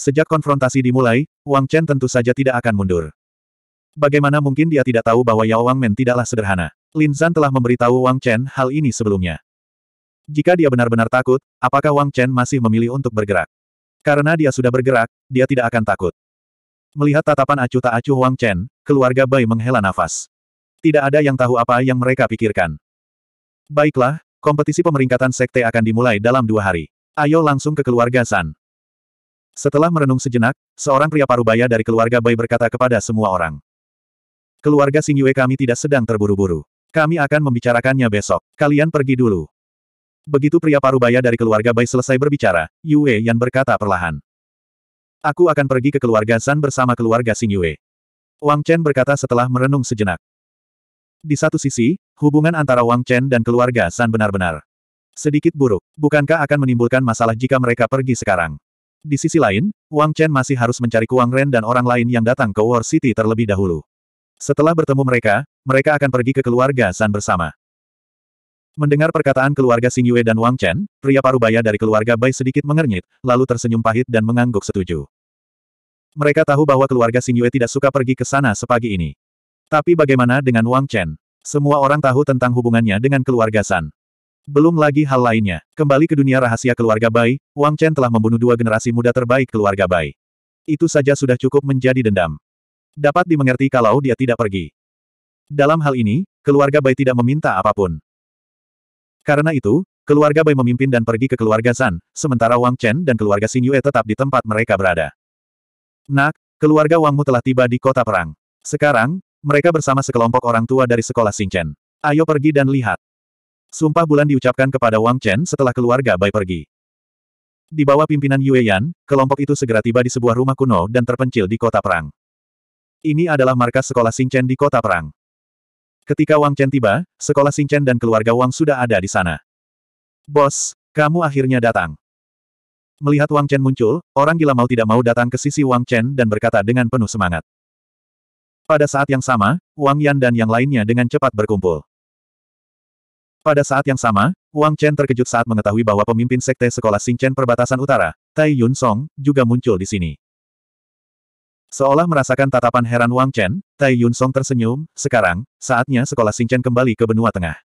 Sejak konfrontasi dimulai, Wang Chen tentu saja tidak akan mundur. Bagaimana mungkin dia tidak tahu bahwa Yao Wangmen tidaklah sederhana? Lin Zhan telah memberitahu Wang Chen hal ini sebelumnya. Jika dia benar-benar takut, apakah Wang Chen masih memilih untuk bergerak? Karena dia sudah bergerak, dia tidak akan takut. Melihat tatapan acuh tak acuh Wang Chen, keluarga Bai menghela nafas. Tidak ada yang tahu apa yang mereka pikirkan. Baiklah, kompetisi pemeringkatan sekte akan dimulai dalam dua hari. Ayo langsung ke keluarga San. Setelah merenung sejenak, seorang pria parubaya dari keluarga Bai berkata kepada semua orang. Keluarga Yue kami tidak sedang terburu-buru. Kami akan membicarakannya besok. Kalian pergi dulu. Begitu pria parubaya dari keluarga Bai selesai berbicara, Yue Yan berkata perlahan. Aku akan pergi ke keluarga San bersama keluarga Yue." Wang Chen berkata setelah merenung sejenak. Di satu sisi, hubungan antara Wang Chen dan keluarga San benar-benar sedikit buruk. Bukankah akan menimbulkan masalah jika mereka pergi sekarang? Di sisi lain, Wang Chen masih harus mencari Kuang Ren dan orang lain yang datang ke War City terlebih dahulu. Setelah bertemu mereka, mereka akan pergi ke keluarga San bersama. Mendengar perkataan keluarga Xing Yue dan Wang Chen, pria parubaya dari keluarga Bai sedikit mengernyit, lalu tersenyum pahit dan mengangguk setuju. Mereka tahu bahwa keluarga Xing Yue tidak suka pergi ke sana sepagi ini. Tapi bagaimana dengan Wang Chen? Semua orang tahu tentang hubungannya dengan keluarga San. Belum lagi hal lainnya. Kembali ke dunia rahasia keluarga Bai, Wang Chen telah membunuh dua generasi muda terbaik keluarga Bai. Itu saja sudah cukup menjadi dendam. Dapat dimengerti kalau dia tidak pergi. Dalam hal ini, keluarga Bai tidak meminta apapun. Karena itu, keluarga Bai memimpin dan pergi ke keluarga San, sementara Wang Chen dan keluarga Xing Yue tetap di tempat mereka berada. Nak, keluarga Wangmu telah tiba di kota perang. Sekarang, mereka bersama sekelompok orang tua dari sekolah Chen. Ayo pergi dan lihat. Sumpah bulan diucapkan kepada Wang Chen setelah keluarga Bai pergi. Di bawah pimpinan Yue Yan, kelompok itu segera tiba di sebuah rumah kuno dan terpencil di kota perang. Ini adalah markas sekolah Sing Chen di kota perang. Ketika Wang Chen tiba, sekolah Sing Chen dan keluarga Wang sudah ada di sana. Bos, kamu akhirnya datang. Melihat Wang Chen muncul, orang gila mau tidak mau datang ke sisi Wang Chen dan berkata dengan penuh semangat. Pada saat yang sama, Wang Yan dan yang lainnya dengan cepat berkumpul. Pada saat yang sama, Wang Chen terkejut saat mengetahui bahwa pemimpin sekte sekolah Chen perbatasan utara, Tai Yun Song, juga muncul di sini. Seolah merasakan tatapan heran Wang Chen, Tai Yun Song tersenyum, sekarang, saatnya sekolah Chen kembali ke benua tengah.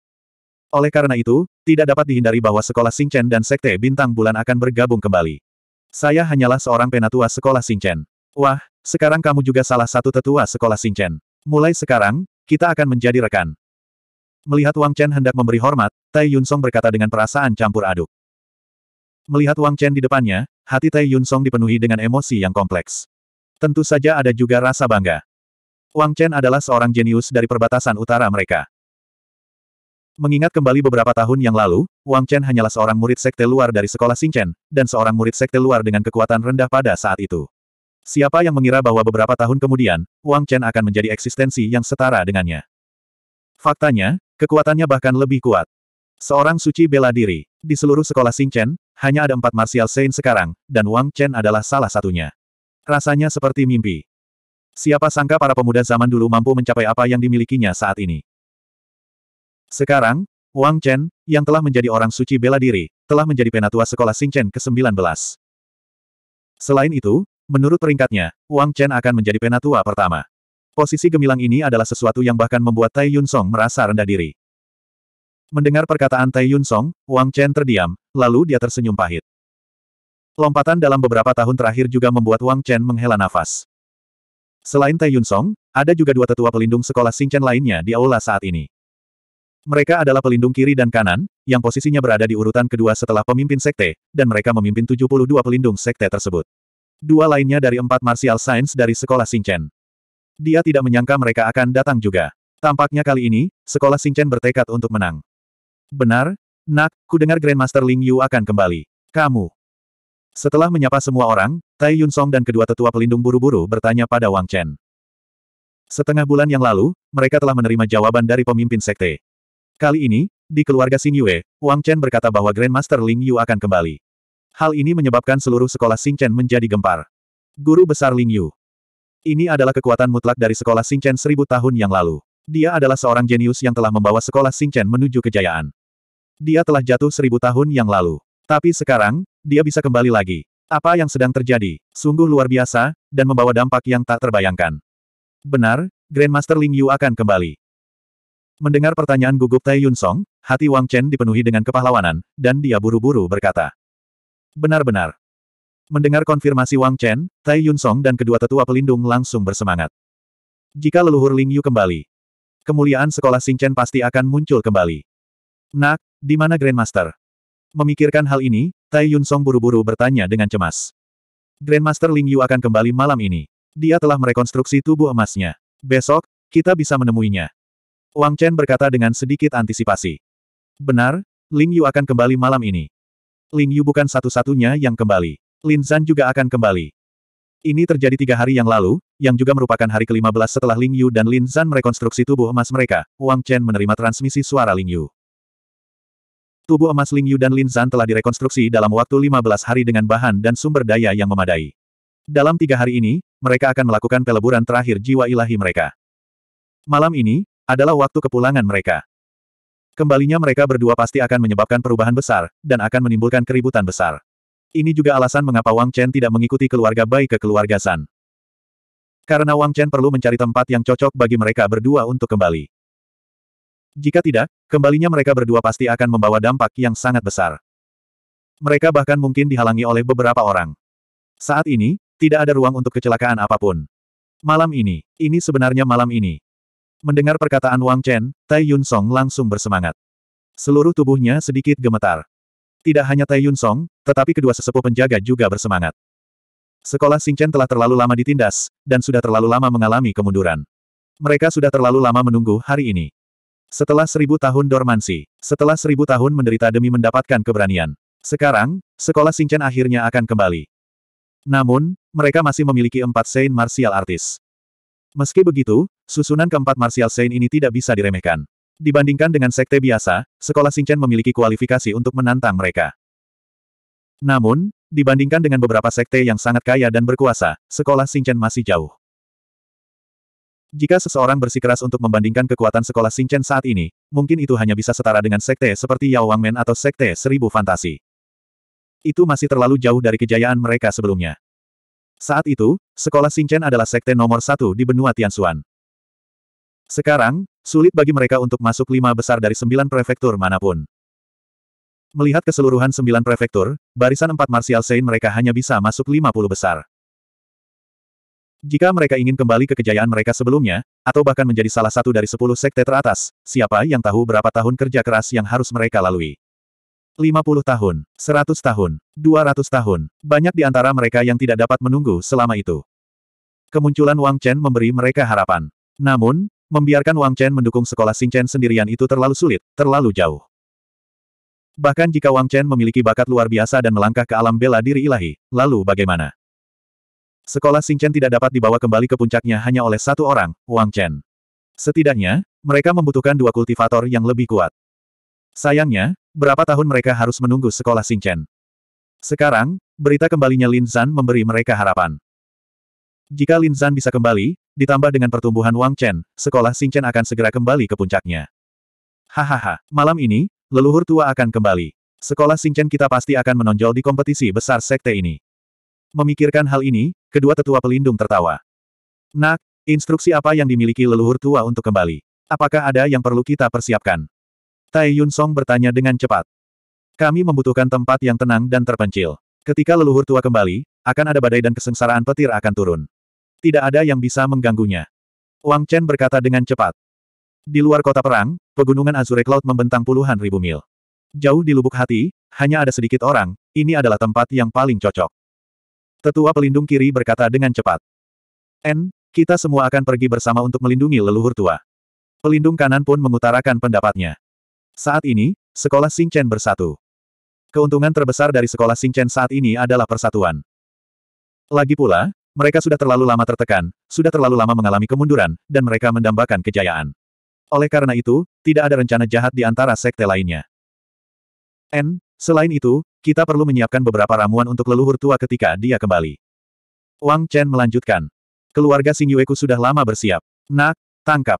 Oleh karena itu, tidak dapat dihindari bahwa sekolah Chen dan sekte bintang bulan akan bergabung kembali. Saya hanyalah seorang penatua sekolah Chen. Wah, sekarang kamu juga salah satu tetua sekolah Chen. Mulai sekarang, kita akan menjadi rekan. Melihat Wang Chen hendak memberi hormat, Tai Yun Song berkata dengan perasaan campur aduk. Melihat Wang Chen di depannya, hati Tai Yun Song dipenuhi dengan emosi yang kompleks. Tentu saja ada juga rasa bangga. Wang Chen adalah seorang jenius dari perbatasan utara mereka. Mengingat kembali beberapa tahun yang lalu, Wang Chen hanyalah seorang murid sekte luar dari sekolah Chen, dan seorang murid sekte luar dengan kekuatan rendah pada saat itu. Siapa yang mengira bahwa beberapa tahun kemudian, Wang Chen akan menjadi eksistensi yang setara dengannya. Faktanya, kekuatannya bahkan lebih kuat. Seorang suci bela diri. Di seluruh sekolah Chen hanya ada empat martial saint sekarang, dan Wang Chen adalah salah satunya. Rasanya seperti mimpi. Siapa sangka para pemuda zaman dulu mampu mencapai apa yang dimilikinya saat ini. Sekarang, Wang Chen, yang telah menjadi orang suci bela diri, telah menjadi penatua sekolah Chen ke-19. Selain itu, menurut peringkatnya, Wang Chen akan menjadi penatua pertama. Posisi gemilang ini adalah sesuatu yang bahkan membuat Tai Yun Song merasa rendah diri. Mendengar perkataan Tai Yun Song, Wang Chen terdiam, lalu dia tersenyum pahit. Lompatan dalam beberapa tahun terakhir juga membuat Wang Chen menghela nafas. Selain Tai Yun Song, ada juga dua tetua pelindung sekolah Chen lainnya di aula saat ini. Mereka adalah pelindung kiri dan kanan, yang posisinya berada di urutan kedua setelah pemimpin sekte, dan mereka memimpin 72 pelindung sekte tersebut. Dua lainnya dari empat martial science dari sekolah Chen. Dia tidak menyangka mereka akan datang juga. Tampaknya kali ini, sekolah Singchen bertekad untuk menang. Benar, Nak, ku dengar Grandmaster Ling Yu akan kembali. Kamu. Setelah menyapa semua orang, Tai Yun Song dan kedua tetua pelindung buru-buru bertanya pada Wang Chen. Setengah bulan yang lalu, mereka telah menerima jawaban dari pemimpin sekte. Kali ini, di keluarga Xing Yue, Wang Chen berkata bahwa Grandmaster Ling Yu akan kembali. Hal ini menyebabkan seluruh sekolah Xing Chen menjadi gempar. Guru besar Ling Yu. Ini adalah kekuatan mutlak dari sekolah Singchen seribu tahun yang lalu. Dia adalah seorang jenius yang telah membawa sekolah Singchen menuju kejayaan. Dia telah jatuh seribu tahun yang lalu. Tapi sekarang, dia bisa kembali lagi. Apa yang sedang terjadi, sungguh luar biasa, dan membawa dampak yang tak terbayangkan. Benar, Grandmaster Ling Yu akan kembali. Mendengar pertanyaan gugup Tai Yun Song, hati Wang Chen dipenuhi dengan kepahlawanan, dan dia buru-buru berkata. Benar-benar, Mendengar konfirmasi Wang Chen, Tai Yun Song dan kedua tetua pelindung langsung bersemangat. Jika leluhur Ling Yu kembali, kemuliaan sekolah Chen pasti akan muncul kembali. Nak, di mana Grandmaster? Memikirkan hal ini, Tai Yun Song buru-buru bertanya dengan cemas. Grandmaster Ling Yu akan kembali malam ini. Dia telah merekonstruksi tubuh emasnya. Besok, kita bisa menemuinya. Wang Chen berkata dengan sedikit antisipasi. Benar, Ling Yu akan kembali malam ini. Ling Yu bukan satu-satunya yang kembali. Lin Zhan juga akan kembali. Ini terjadi tiga hari yang lalu, yang juga merupakan hari ke-15 setelah Ling Yu dan Lin Zhan merekonstruksi tubuh emas mereka, Wang Chen menerima transmisi suara Ling Yu. Tubuh emas Ling Yu dan Lin Zhan telah direkonstruksi dalam waktu 15 hari dengan bahan dan sumber daya yang memadai. Dalam tiga hari ini, mereka akan melakukan peleburan terakhir jiwa ilahi mereka. Malam ini, adalah waktu kepulangan mereka. Kembalinya mereka berdua pasti akan menyebabkan perubahan besar, dan akan menimbulkan keributan besar. Ini juga alasan mengapa Wang Chen tidak mengikuti keluarga Bai ke keluarga San. Karena Wang Chen perlu mencari tempat yang cocok bagi mereka berdua untuk kembali. Jika tidak, kembalinya mereka berdua pasti akan membawa dampak yang sangat besar. Mereka bahkan mungkin dihalangi oleh beberapa orang. Saat ini, tidak ada ruang untuk kecelakaan apapun. Malam ini, ini sebenarnya malam ini. Mendengar perkataan Wang Chen, Tai Yun Song langsung bersemangat. Seluruh tubuhnya sedikit gemetar. Tidak hanya Tai Yun Song, tetapi kedua sesepuh penjaga juga bersemangat. Sekolah Chen telah terlalu lama ditindas, dan sudah terlalu lama mengalami kemunduran. Mereka sudah terlalu lama menunggu hari ini. Setelah seribu tahun dormansi, setelah seribu tahun menderita demi mendapatkan keberanian. Sekarang, sekolah Chen akhirnya akan kembali. Namun, mereka masih memiliki empat Saint Martial Artis. Meski begitu, susunan keempat Martial Saint ini tidak bisa diremehkan. Dibandingkan dengan sekte biasa, sekolah Singchen memiliki kualifikasi untuk menantang mereka. Namun, dibandingkan dengan beberapa sekte yang sangat kaya dan berkuasa, sekolah Singchen masih jauh. Jika seseorang bersikeras untuk membandingkan kekuatan sekolah Singchen saat ini, mungkin itu hanya bisa setara dengan sekte seperti Yao Wangmen atau sekte Seribu Fantasi. Itu masih terlalu jauh dari kejayaan mereka sebelumnya. Saat itu, sekolah Singchen adalah sekte nomor satu di benua Tianxuan. Sekarang, Sulit bagi mereka untuk masuk lima besar dari sembilan prefektur manapun. Melihat keseluruhan sembilan prefektur, barisan empat Martial Saint mereka hanya bisa masuk lima puluh besar. Jika mereka ingin kembali ke kejayaan mereka sebelumnya, atau bahkan menjadi salah satu dari sepuluh sekte teratas, siapa yang tahu berapa tahun kerja keras yang harus mereka lalui? 50 tahun, 100 tahun, 200 tahun, banyak di antara mereka yang tidak dapat menunggu selama itu. Kemunculan Wang Chen memberi mereka harapan. Namun, Membiarkan Wang Chen mendukung sekolah Chen sendirian itu terlalu sulit, terlalu jauh. Bahkan jika Wang Chen memiliki bakat luar biasa dan melangkah ke alam bela diri ilahi, lalu bagaimana? Sekolah Chen tidak dapat dibawa kembali ke puncaknya hanya oleh satu orang, Wang Chen. Setidaknya, mereka membutuhkan dua kultivator yang lebih kuat. Sayangnya, berapa tahun mereka harus menunggu sekolah Chen? Sekarang, berita kembalinya Lin Zan memberi mereka harapan. Jika Lin Zhan bisa kembali, ditambah dengan pertumbuhan Wang Chen, sekolah Xing Chen akan segera kembali ke puncaknya. Hahaha, malam ini, leluhur tua akan kembali. Sekolah Xing Chen kita pasti akan menonjol di kompetisi besar sekte ini. Memikirkan hal ini, kedua tetua pelindung tertawa. Nak, instruksi apa yang dimiliki leluhur tua untuk kembali? Apakah ada yang perlu kita persiapkan? Tai Yun Song bertanya dengan cepat. Kami membutuhkan tempat yang tenang dan terpencil. Ketika leluhur tua kembali, akan ada badai dan kesengsaraan petir akan turun. Tidak ada yang bisa mengganggunya. Wang Chen berkata dengan cepat. Di luar kota perang, pegunungan Azure Cloud membentang puluhan ribu mil. Jauh di lubuk hati, hanya ada sedikit orang, ini adalah tempat yang paling cocok. Tetua pelindung kiri berkata dengan cepat. N, kita semua akan pergi bersama untuk melindungi leluhur tua. Pelindung kanan pun mengutarakan pendapatnya. Saat ini, sekolah Chen bersatu. Keuntungan terbesar dari sekolah Chen saat ini adalah persatuan. Lagi pula, mereka sudah terlalu lama tertekan, sudah terlalu lama mengalami kemunduran, dan mereka mendambakan kejayaan. Oleh karena itu, tidak ada rencana jahat di antara sekte lainnya. N, selain itu, kita perlu menyiapkan beberapa ramuan untuk leluhur tua ketika dia kembali. Wang Chen melanjutkan. Keluarga Xing Yueku sudah lama bersiap. Nak, tangkap.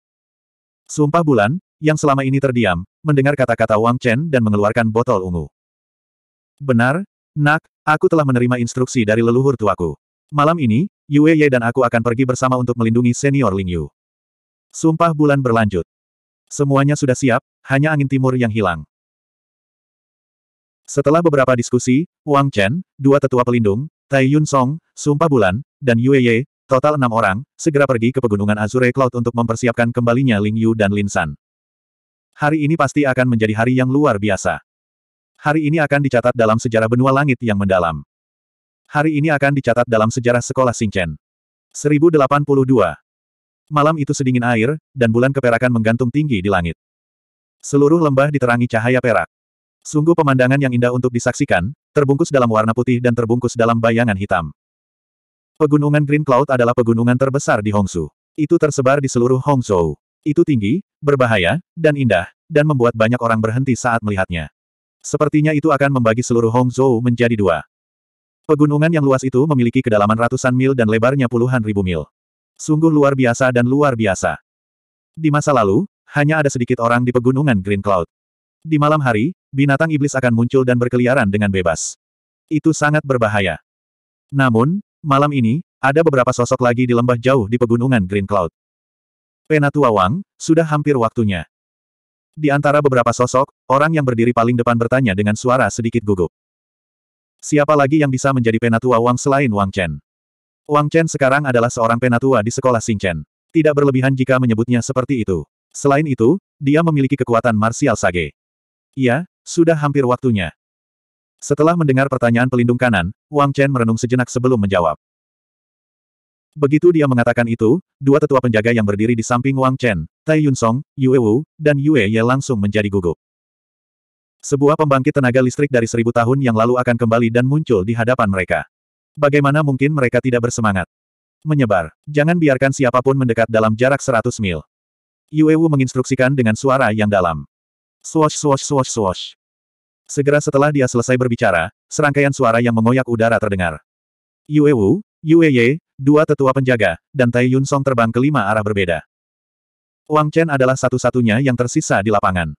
Sumpah bulan, yang selama ini terdiam, mendengar kata-kata Wang Chen dan mengeluarkan botol ungu. Benar, nak, aku telah menerima instruksi dari leluhur tuaku. Malam ini, Yue Ye dan aku akan pergi bersama untuk melindungi senior Ling Yu. Sumpah bulan berlanjut. Semuanya sudah siap, hanya angin timur yang hilang. Setelah beberapa diskusi, Wang Chen, dua tetua pelindung, Tai Yun Song, Sumpah Bulan, dan Yue Ye, total enam orang, segera pergi ke pegunungan Azure Cloud untuk mempersiapkan kembalinya Ling Yu dan Lin San. Hari ini pasti akan menjadi hari yang luar biasa. Hari ini akan dicatat dalam sejarah benua langit yang mendalam. Hari ini akan dicatat dalam sejarah sekolah Singchen. 1082. Malam itu sedingin air, dan bulan keperakan menggantung tinggi di langit. Seluruh lembah diterangi cahaya perak. Sungguh pemandangan yang indah untuk disaksikan, terbungkus dalam warna putih dan terbungkus dalam bayangan hitam. Pegunungan Green Cloud adalah pegunungan terbesar di Hongsu. Itu tersebar di seluruh Hongzhou. Itu tinggi, berbahaya, dan indah, dan membuat banyak orang berhenti saat melihatnya. Sepertinya itu akan membagi seluruh Hongzhou menjadi dua. Pegunungan yang luas itu memiliki kedalaman ratusan mil dan lebarnya puluhan ribu mil. Sungguh luar biasa dan luar biasa. Di masa lalu, hanya ada sedikit orang di pegunungan Green Cloud. Di malam hari, binatang iblis akan muncul dan berkeliaran dengan bebas. Itu sangat berbahaya. Namun, malam ini, ada beberapa sosok lagi di lembah jauh di pegunungan Green Cloud. Penatua Wang, sudah hampir waktunya. Di antara beberapa sosok, orang yang berdiri paling depan bertanya dengan suara sedikit gugup. Siapa lagi yang bisa menjadi penatua Wang selain Wang Chen? Wang Chen sekarang adalah seorang penatua di sekolah Chen. Tidak berlebihan jika menyebutnya seperti itu. Selain itu, dia memiliki kekuatan marsial sage. Iya, sudah hampir waktunya. Setelah mendengar pertanyaan pelindung kanan, Wang Chen merenung sejenak sebelum menjawab. Begitu dia mengatakan itu, dua tetua penjaga yang berdiri di samping Wang Chen, Tai Yun Song, Yue Wu, dan Yue Ye langsung menjadi gugup. Sebuah pembangkit tenaga listrik dari seribu tahun yang lalu akan kembali dan muncul di hadapan mereka. Bagaimana mungkin mereka tidak bersemangat? Menyebar. Jangan biarkan siapapun mendekat dalam jarak seratus mil. Yue Wu menginstruksikan dengan suara yang dalam. Swosh swosh swosh swosh. Segera setelah dia selesai berbicara, serangkaian suara yang mengoyak udara terdengar. Yue Wu, Yue Ye, dua tetua penjaga, dan Tai Yun Song terbang ke lima arah berbeda. Wang Chen adalah satu-satunya yang tersisa di lapangan.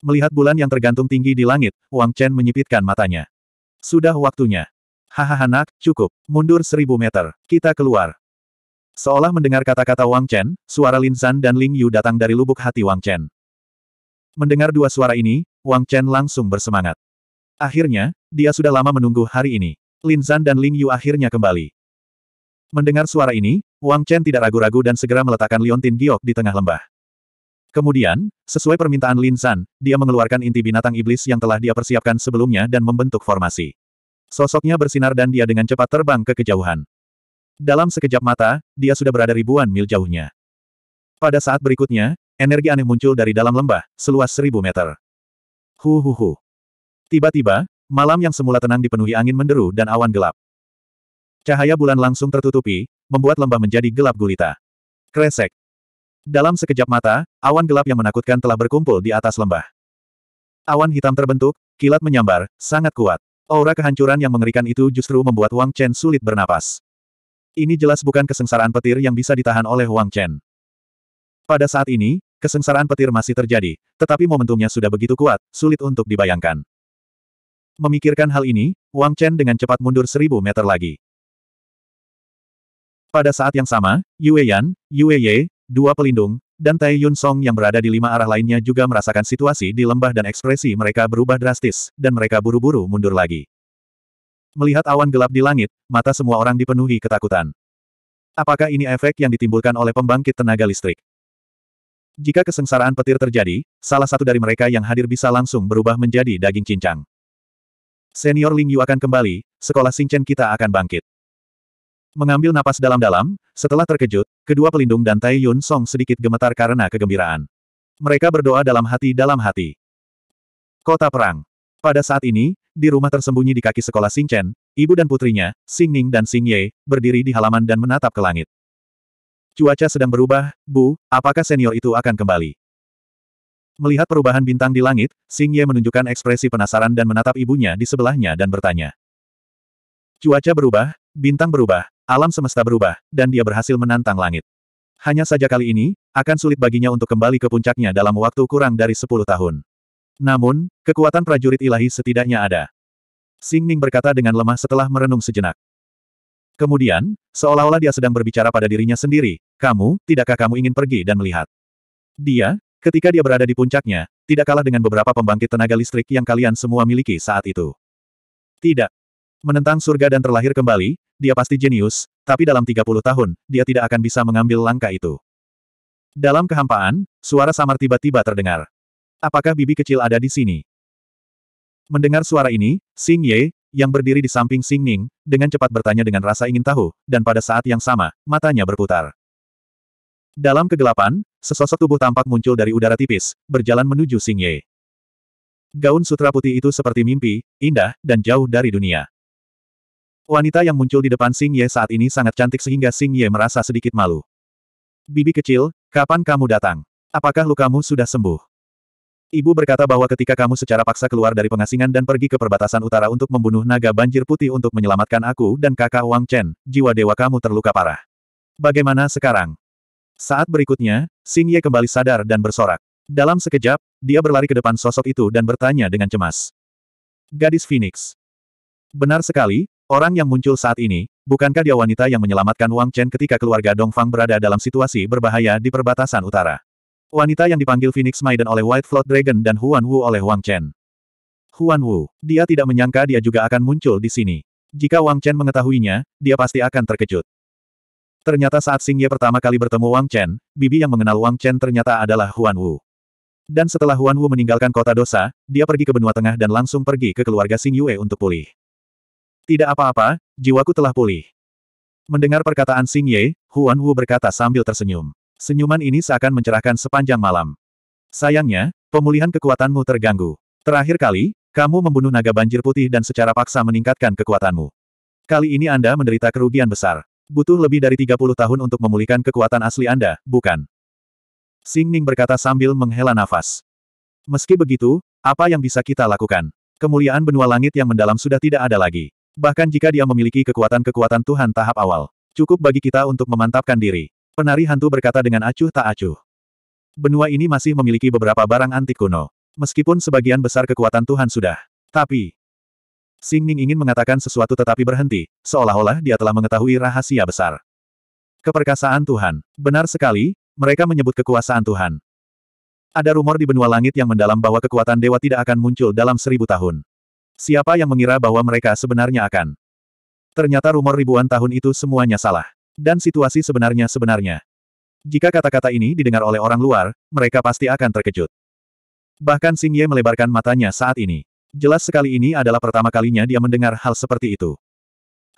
Melihat bulan yang tergantung tinggi di langit, Wang Chen menyipitkan matanya. Sudah waktunya. Hahaha nak, cukup. Mundur seribu meter. Kita keluar. Seolah mendengar kata-kata Wang Chen, suara Lin San dan Ling Yu datang dari lubuk hati Wang Chen. Mendengar dua suara ini, Wang Chen langsung bersemangat. Akhirnya, dia sudah lama menunggu hari ini. Lin San dan Ling Yu akhirnya kembali. Mendengar suara ini, Wang Chen tidak ragu-ragu dan segera meletakkan Liontin Giok di tengah lembah. Kemudian, sesuai permintaan Lin San, dia mengeluarkan inti binatang iblis yang telah dia persiapkan sebelumnya dan membentuk formasi. Sosoknya bersinar dan dia dengan cepat terbang ke kejauhan. Dalam sekejap mata, dia sudah berada ribuan mil jauhnya. Pada saat berikutnya, energi aneh muncul dari dalam lembah, seluas seribu meter. Hu hu hu. Tiba-tiba, malam yang semula tenang dipenuhi angin menderu dan awan gelap. Cahaya bulan langsung tertutupi, membuat lembah menjadi gelap gulita. Kresek, dalam sekejap mata, awan gelap yang menakutkan telah berkumpul di atas lembah. Awan hitam terbentuk, kilat menyambar, sangat kuat. Aura kehancuran yang mengerikan itu justru membuat Wang Chen sulit bernapas. Ini jelas bukan kesengsaraan petir yang bisa ditahan oleh Wang Chen. Pada saat ini, kesengsaraan petir masih terjadi, tetapi momentumnya sudah begitu kuat, sulit untuk dibayangkan. Memikirkan hal ini, Wang Chen dengan cepat mundur seribu meter lagi. Pada saat yang sama, Yue Yan, Yue Ye, dua pelindung, dan Tai Yun Song yang berada di lima arah lainnya juga merasakan situasi di lembah dan ekspresi mereka berubah drastis, dan mereka buru-buru mundur lagi. Melihat awan gelap di langit, mata semua orang dipenuhi ketakutan. Apakah ini efek yang ditimbulkan oleh pembangkit tenaga listrik? Jika kesengsaraan petir terjadi, salah satu dari mereka yang hadir bisa langsung berubah menjadi daging cincang. Senior Ling Yu akan kembali, sekolah Xingchen kita akan bangkit. Mengambil napas dalam-dalam, setelah terkejut, kedua pelindung dan Tai Yun Song sedikit gemetar karena kegembiraan. Mereka berdoa dalam hati dalam hati. Kota Perang. Pada saat ini, di rumah tersembunyi di kaki sekolah Sing Chen, ibu dan putrinya, Sing Ning dan Sing Ye, berdiri di halaman dan menatap ke langit. Cuaca sedang berubah, Bu, apakah senior itu akan kembali? Melihat perubahan bintang di langit, Sing Ye menunjukkan ekspresi penasaran dan menatap ibunya di sebelahnya dan bertanya. Cuaca berubah, bintang berubah, alam semesta berubah, dan dia berhasil menantang langit. Hanya saja kali ini, akan sulit baginya untuk kembali ke puncaknya dalam waktu kurang dari 10 tahun. Namun, kekuatan prajurit ilahi setidaknya ada. Sing Ning berkata dengan lemah setelah merenung sejenak. Kemudian, seolah-olah dia sedang berbicara pada dirinya sendiri, kamu, tidakkah kamu ingin pergi dan melihat? Dia, ketika dia berada di puncaknya, tidak kalah dengan beberapa pembangkit tenaga listrik yang kalian semua miliki saat itu. Tidak. Menentang surga dan terlahir kembali, dia pasti jenius, tapi dalam 30 tahun, dia tidak akan bisa mengambil langkah itu. Dalam kehampaan, suara samar tiba-tiba terdengar. Apakah bibi kecil ada di sini? Mendengar suara ini, Xing Ye, yang berdiri di samping Xing Ning, dengan cepat bertanya dengan rasa ingin tahu, dan pada saat yang sama, matanya berputar. Dalam kegelapan, sesosok tubuh tampak muncul dari udara tipis, berjalan menuju Xing Ye. Gaun sutra putih itu seperti mimpi, indah, dan jauh dari dunia. Wanita yang muncul di depan Sing Ye saat ini sangat cantik sehingga Sing Ye merasa sedikit malu. Bibi kecil, kapan kamu datang? Apakah lukamu sudah sembuh? Ibu berkata bahwa ketika kamu secara paksa keluar dari pengasingan dan pergi ke perbatasan utara untuk membunuh naga banjir putih untuk menyelamatkan aku dan kakak Wang Chen, jiwa dewa kamu terluka parah. Bagaimana sekarang? Saat berikutnya, Xing Ye kembali sadar dan bersorak. Dalam sekejap, dia berlari ke depan sosok itu dan bertanya dengan cemas. Gadis Phoenix. Benar sekali, Orang yang muncul saat ini, bukankah dia wanita yang menyelamatkan Wang Chen ketika keluarga Dongfang berada dalam situasi berbahaya di perbatasan utara? Wanita yang dipanggil Phoenix Maiden oleh White Flood Dragon dan Huan Wu oleh Wang Chen. Huan Wu, dia tidak menyangka dia juga akan muncul di sini. Jika Wang Chen mengetahuinya, dia pasti akan terkejut. Ternyata saat Xing Ye pertama kali bertemu Wang Chen, bibi yang mengenal Wang Chen ternyata adalah Huan Wu. Dan setelah Huan Wu meninggalkan kota dosa, dia pergi ke benua tengah dan langsung pergi ke keluarga Xing Yue untuk pulih. Tidak apa-apa, jiwaku telah pulih. Mendengar perkataan Xing Ye, Huan Wu berkata sambil tersenyum. Senyuman ini seakan mencerahkan sepanjang malam. Sayangnya, pemulihan kekuatanmu terganggu. Terakhir kali, kamu membunuh naga banjir putih dan secara paksa meningkatkan kekuatanmu. Kali ini Anda menderita kerugian besar. Butuh lebih dari 30 tahun untuk memulihkan kekuatan asli Anda, bukan? Xing Ning berkata sambil menghela nafas. Meski begitu, apa yang bisa kita lakukan? Kemuliaan benua langit yang mendalam sudah tidak ada lagi. Bahkan jika dia memiliki kekuatan-kekuatan Tuhan tahap awal, cukup bagi kita untuk memantapkan diri. Penari hantu berkata dengan acuh tak acuh. Benua ini masih memiliki beberapa barang antik kuno. Meskipun sebagian besar kekuatan Tuhan sudah. Tapi, Sing Ning ingin mengatakan sesuatu tetapi berhenti, seolah-olah dia telah mengetahui rahasia besar. Keperkasaan Tuhan. Benar sekali, mereka menyebut kekuasaan Tuhan. Ada rumor di benua langit yang mendalam bahwa kekuatan dewa tidak akan muncul dalam seribu tahun. Siapa yang mengira bahwa mereka sebenarnya akan? Ternyata rumor ribuan tahun itu semuanya salah. Dan situasi sebenarnya-sebenarnya. Jika kata-kata ini didengar oleh orang luar, mereka pasti akan terkejut. Bahkan Singye Ye melebarkan matanya saat ini. Jelas sekali ini adalah pertama kalinya dia mendengar hal seperti itu.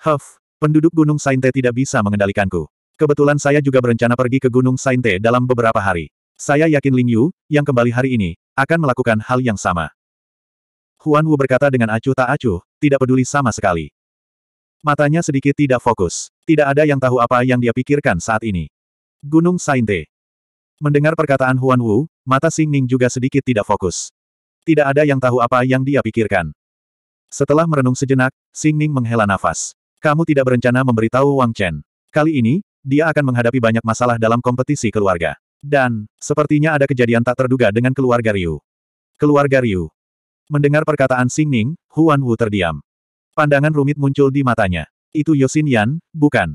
Huff, penduduk Gunung Sainte tidak bisa mengendalikanku. Kebetulan saya juga berencana pergi ke Gunung Sainte dalam beberapa hari. Saya yakin Ling Yu, yang kembali hari ini, akan melakukan hal yang sama. Huan Wu berkata dengan acuh tak acuh, tidak peduli sama sekali. Matanya sedikit tidak fokus. Tidak ada yang tahu apa yang dia pikirkan saat ini. Gunung Sainte. Mendengar perkataan Huan Wu, mata Xing Ning juga sedikit tidak fokus. Tidak ada yang tahu apa yang dia pikirkan. Setelah merenung sejenak, Xing Ning menghela nafas. Kamu tidak berencana memberitahu Wang Chen. Kali ini, dia akan menghadapi banyak masalah dalam kompetisi keluarga. Dan, sepertinya ada kejadian tak terduga dengan keluarga Ryu. Keluarga Ryu. Mendengar perkataan Xing Ning, Huan Wu terdiam. Pandangan rumit muncul di matanya. Itu Yosin Yan, bukan?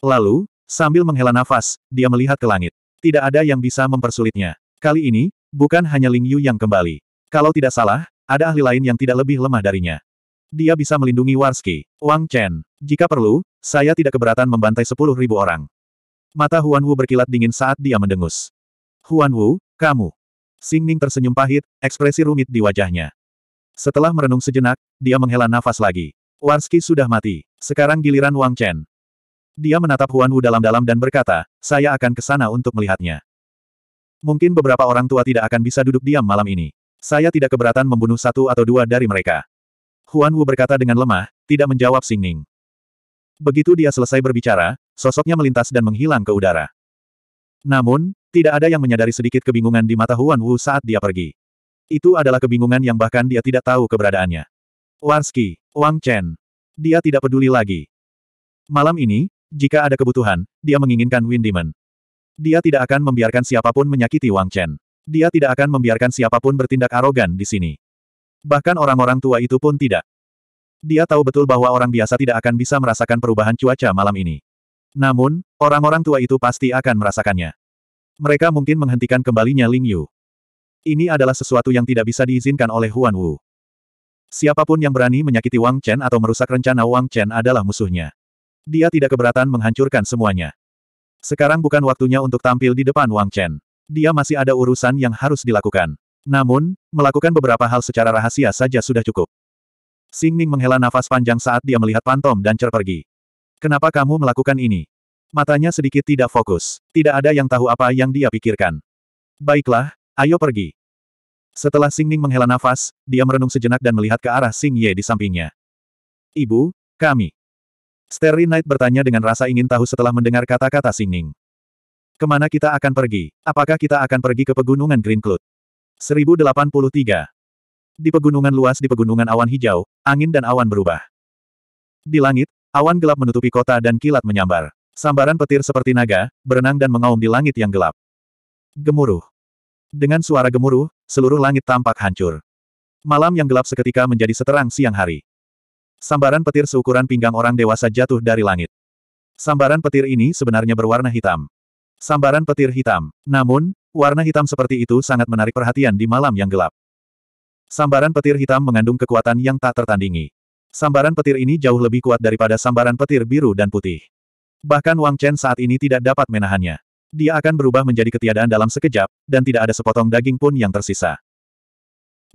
Lalu, sambil menghela nafas, dia melihat ke langit. Tidak ada yang bisa mempersulitnya. Kali ini, bukan hanya Ling Yu yang kembali. Kalau tidak salah, ada ahli lain yang tidak lebih lemah darinya. Dia bisa melindungi Warski, Wang Chen. Jika perlu, saya tidak keberatan membantai sepuluh ribu orang. Mata Huan Wu berkilat dingin saat dia mendengus. Huan Wu, kamu. Xing Ning tersenyum pahit, ekspresi rumit di wajahnya. Setelah merenung sejenak, dia menghela nafas lagi. Warski sudah mati. Sekarang giliran Wang Chen. Dia menatap Huan Wu dalam-dalam dan berkata, saya akan ke sana untuk melihatnya. Mungkin beberapa orang tua tidak akan bisa duduk diam malam ini. Saya tidak keberatan membunuh satu atau dua dari mereka. Huan Wu berkata dengan lemah, tidak menjawab Xing Ning. Begitu dia selesai berbicara, sosoknya melintas dan menghilang ke udara. Namun, tidak ada yang menyadari sedikit kebingungan di mata Huan Wu saat dia pergi. Itu adalah kebingungan yang bahkan dia tidak tahu keberadaannya. Warski, Wang Chen. Dia tidak peduli lagi. Malam ini, jika ada kebutuhan, dia menginginkan Wind Demon. Dia tidak akan membiarkan siapapun menyakiti Wang Chen. Dia tidak akan membiarkan siapapun bertindak arogan di sini. Bahkan orang-orang tua itu pun tidak. Dia tahu betul bahwa orang biasa tidak akan bisa merasakan perubahan cuaca malam ini. Namun, orang-orang tua itu pasti akan merasakannya. Mereka mungkin menghentikan kembalinya Ling Yu. Ini adalah sesuatu yang tidak bisa diizinkan oleh Huan Wu. Siapapun yang berani menyakiti Wang Chen atau merusak rencana Wang Chen adalah musuhnya. Dia tidak keberatan menghancurkan semuanya. Sekarang bukan waktunya untuk tampil di depan Wang Chen. Dia masih ada urusan yang harus dilakukan. Namun, melakukan beberapa hal secara rahasia saja sudah cukup. Xing Ning menghela nafas panjang saat dia melihat Pantom dan Cer pergi. Kenapa kamu melakukan ini? Matanya sedikit tidak fokus. Tidak ada yang tahu apa yang dia pikirkan. Baiklah, ayo pergi. Setelah Sing Ning menghela nafas, dia merenung sejenak dan melihat ke arah Sing Ye di sampingnya. Ibu, kami. Sterry Knight bertanya dengan rasa ingin tahu setelah mendengar kata-kata Sing Ning. Kemana kita akan pergi? Apakah kita akan pergi ke pegunungan Green Cloud? 1083. Di pegunungan luas di pegunungan awan hijau, angin dan awan berubah. Di langit, awan gelap menutupi kota dan kilat menyambar. Sambaran petir seperti naga, berenang dan mengaum di langit yang gelap. Gemuruh. Dengan suara gemuruh, seluruh langit tampak hancur. Malam yang gelap seketika menjadi seterang siang hari. Sambaran petir seukuran pinggang orang dewasa jatuh dari langit. Sambaran petir ini sebenarnya berwarna hitam. Sambaran petir hitam. Namun, warna hitam seperti itu sangat menarik perhatian di malam yang gelap. Sambaran petir hitam mengandung kekuatan yang tak tertandingi. Sambaran petir ini jauh lebih kuat daripada sambaran petir biru dan putih. Bahkan Wang Chen saat ini tidak dapat menahannya. Dia akan berubah menjadi ketiadaan dalam sekejap, dan tidak ada sepotong daging pun yang tersisa.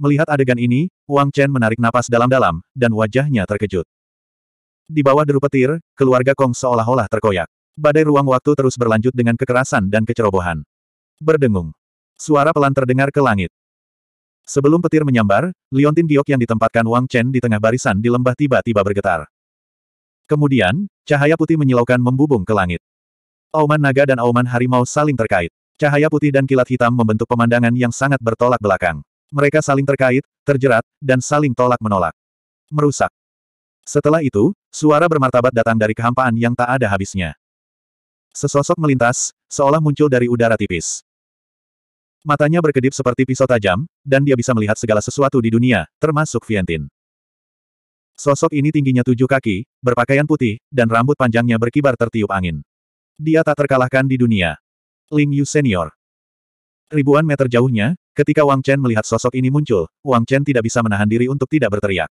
Melihat adegan ini, Wang Chen menarik napas dalam-dalam, dan wajahnya terkejut. Di bawah deru petir, keluarga Kong seolah-olah terkoyak. Badai ruang waktu terus berlanjut dengan kekerasan dan kecerobohan. Berdengung. Suara pelan terdengar ke langit. Sebelum petir menyambar, Liontin Giok yang ditempatkan Wang Chen di tengah barisan di lembah tiba-tiba bergetar. Kemudian, cahaya putih menyilaukan membubung ke langit. Auman naga dan auman harimau saling terkait. Cahaya putih dan kilat hitam membentuk pemandangan yang sangat bertolak belakang. Mereka saling terkait, terjerat, dan saling tolak-menolak. Merusak. Setelah itu, suara bermartabat datang dari kehampaan yang tak ada habisnya. Sesosok melintas, seolah muncul dari udara tipis. Matanya berkedip seperti pisau tajam, dan dia bisa melihat segala sesuatu di dunia, termasuk Vientin. Sosok ini tingginya tujuh kaki, berpakaian putih, dan rambut panjangnya berkibar tertiup angin. Dia tak terkalahkan di dunia. Ling Yu Senior. Ribuan meter jauhnya, ketika Wang Chen melihat sosok ini muncul, Wang Chen tidak bisa menahan diri untuk tidak berteriak.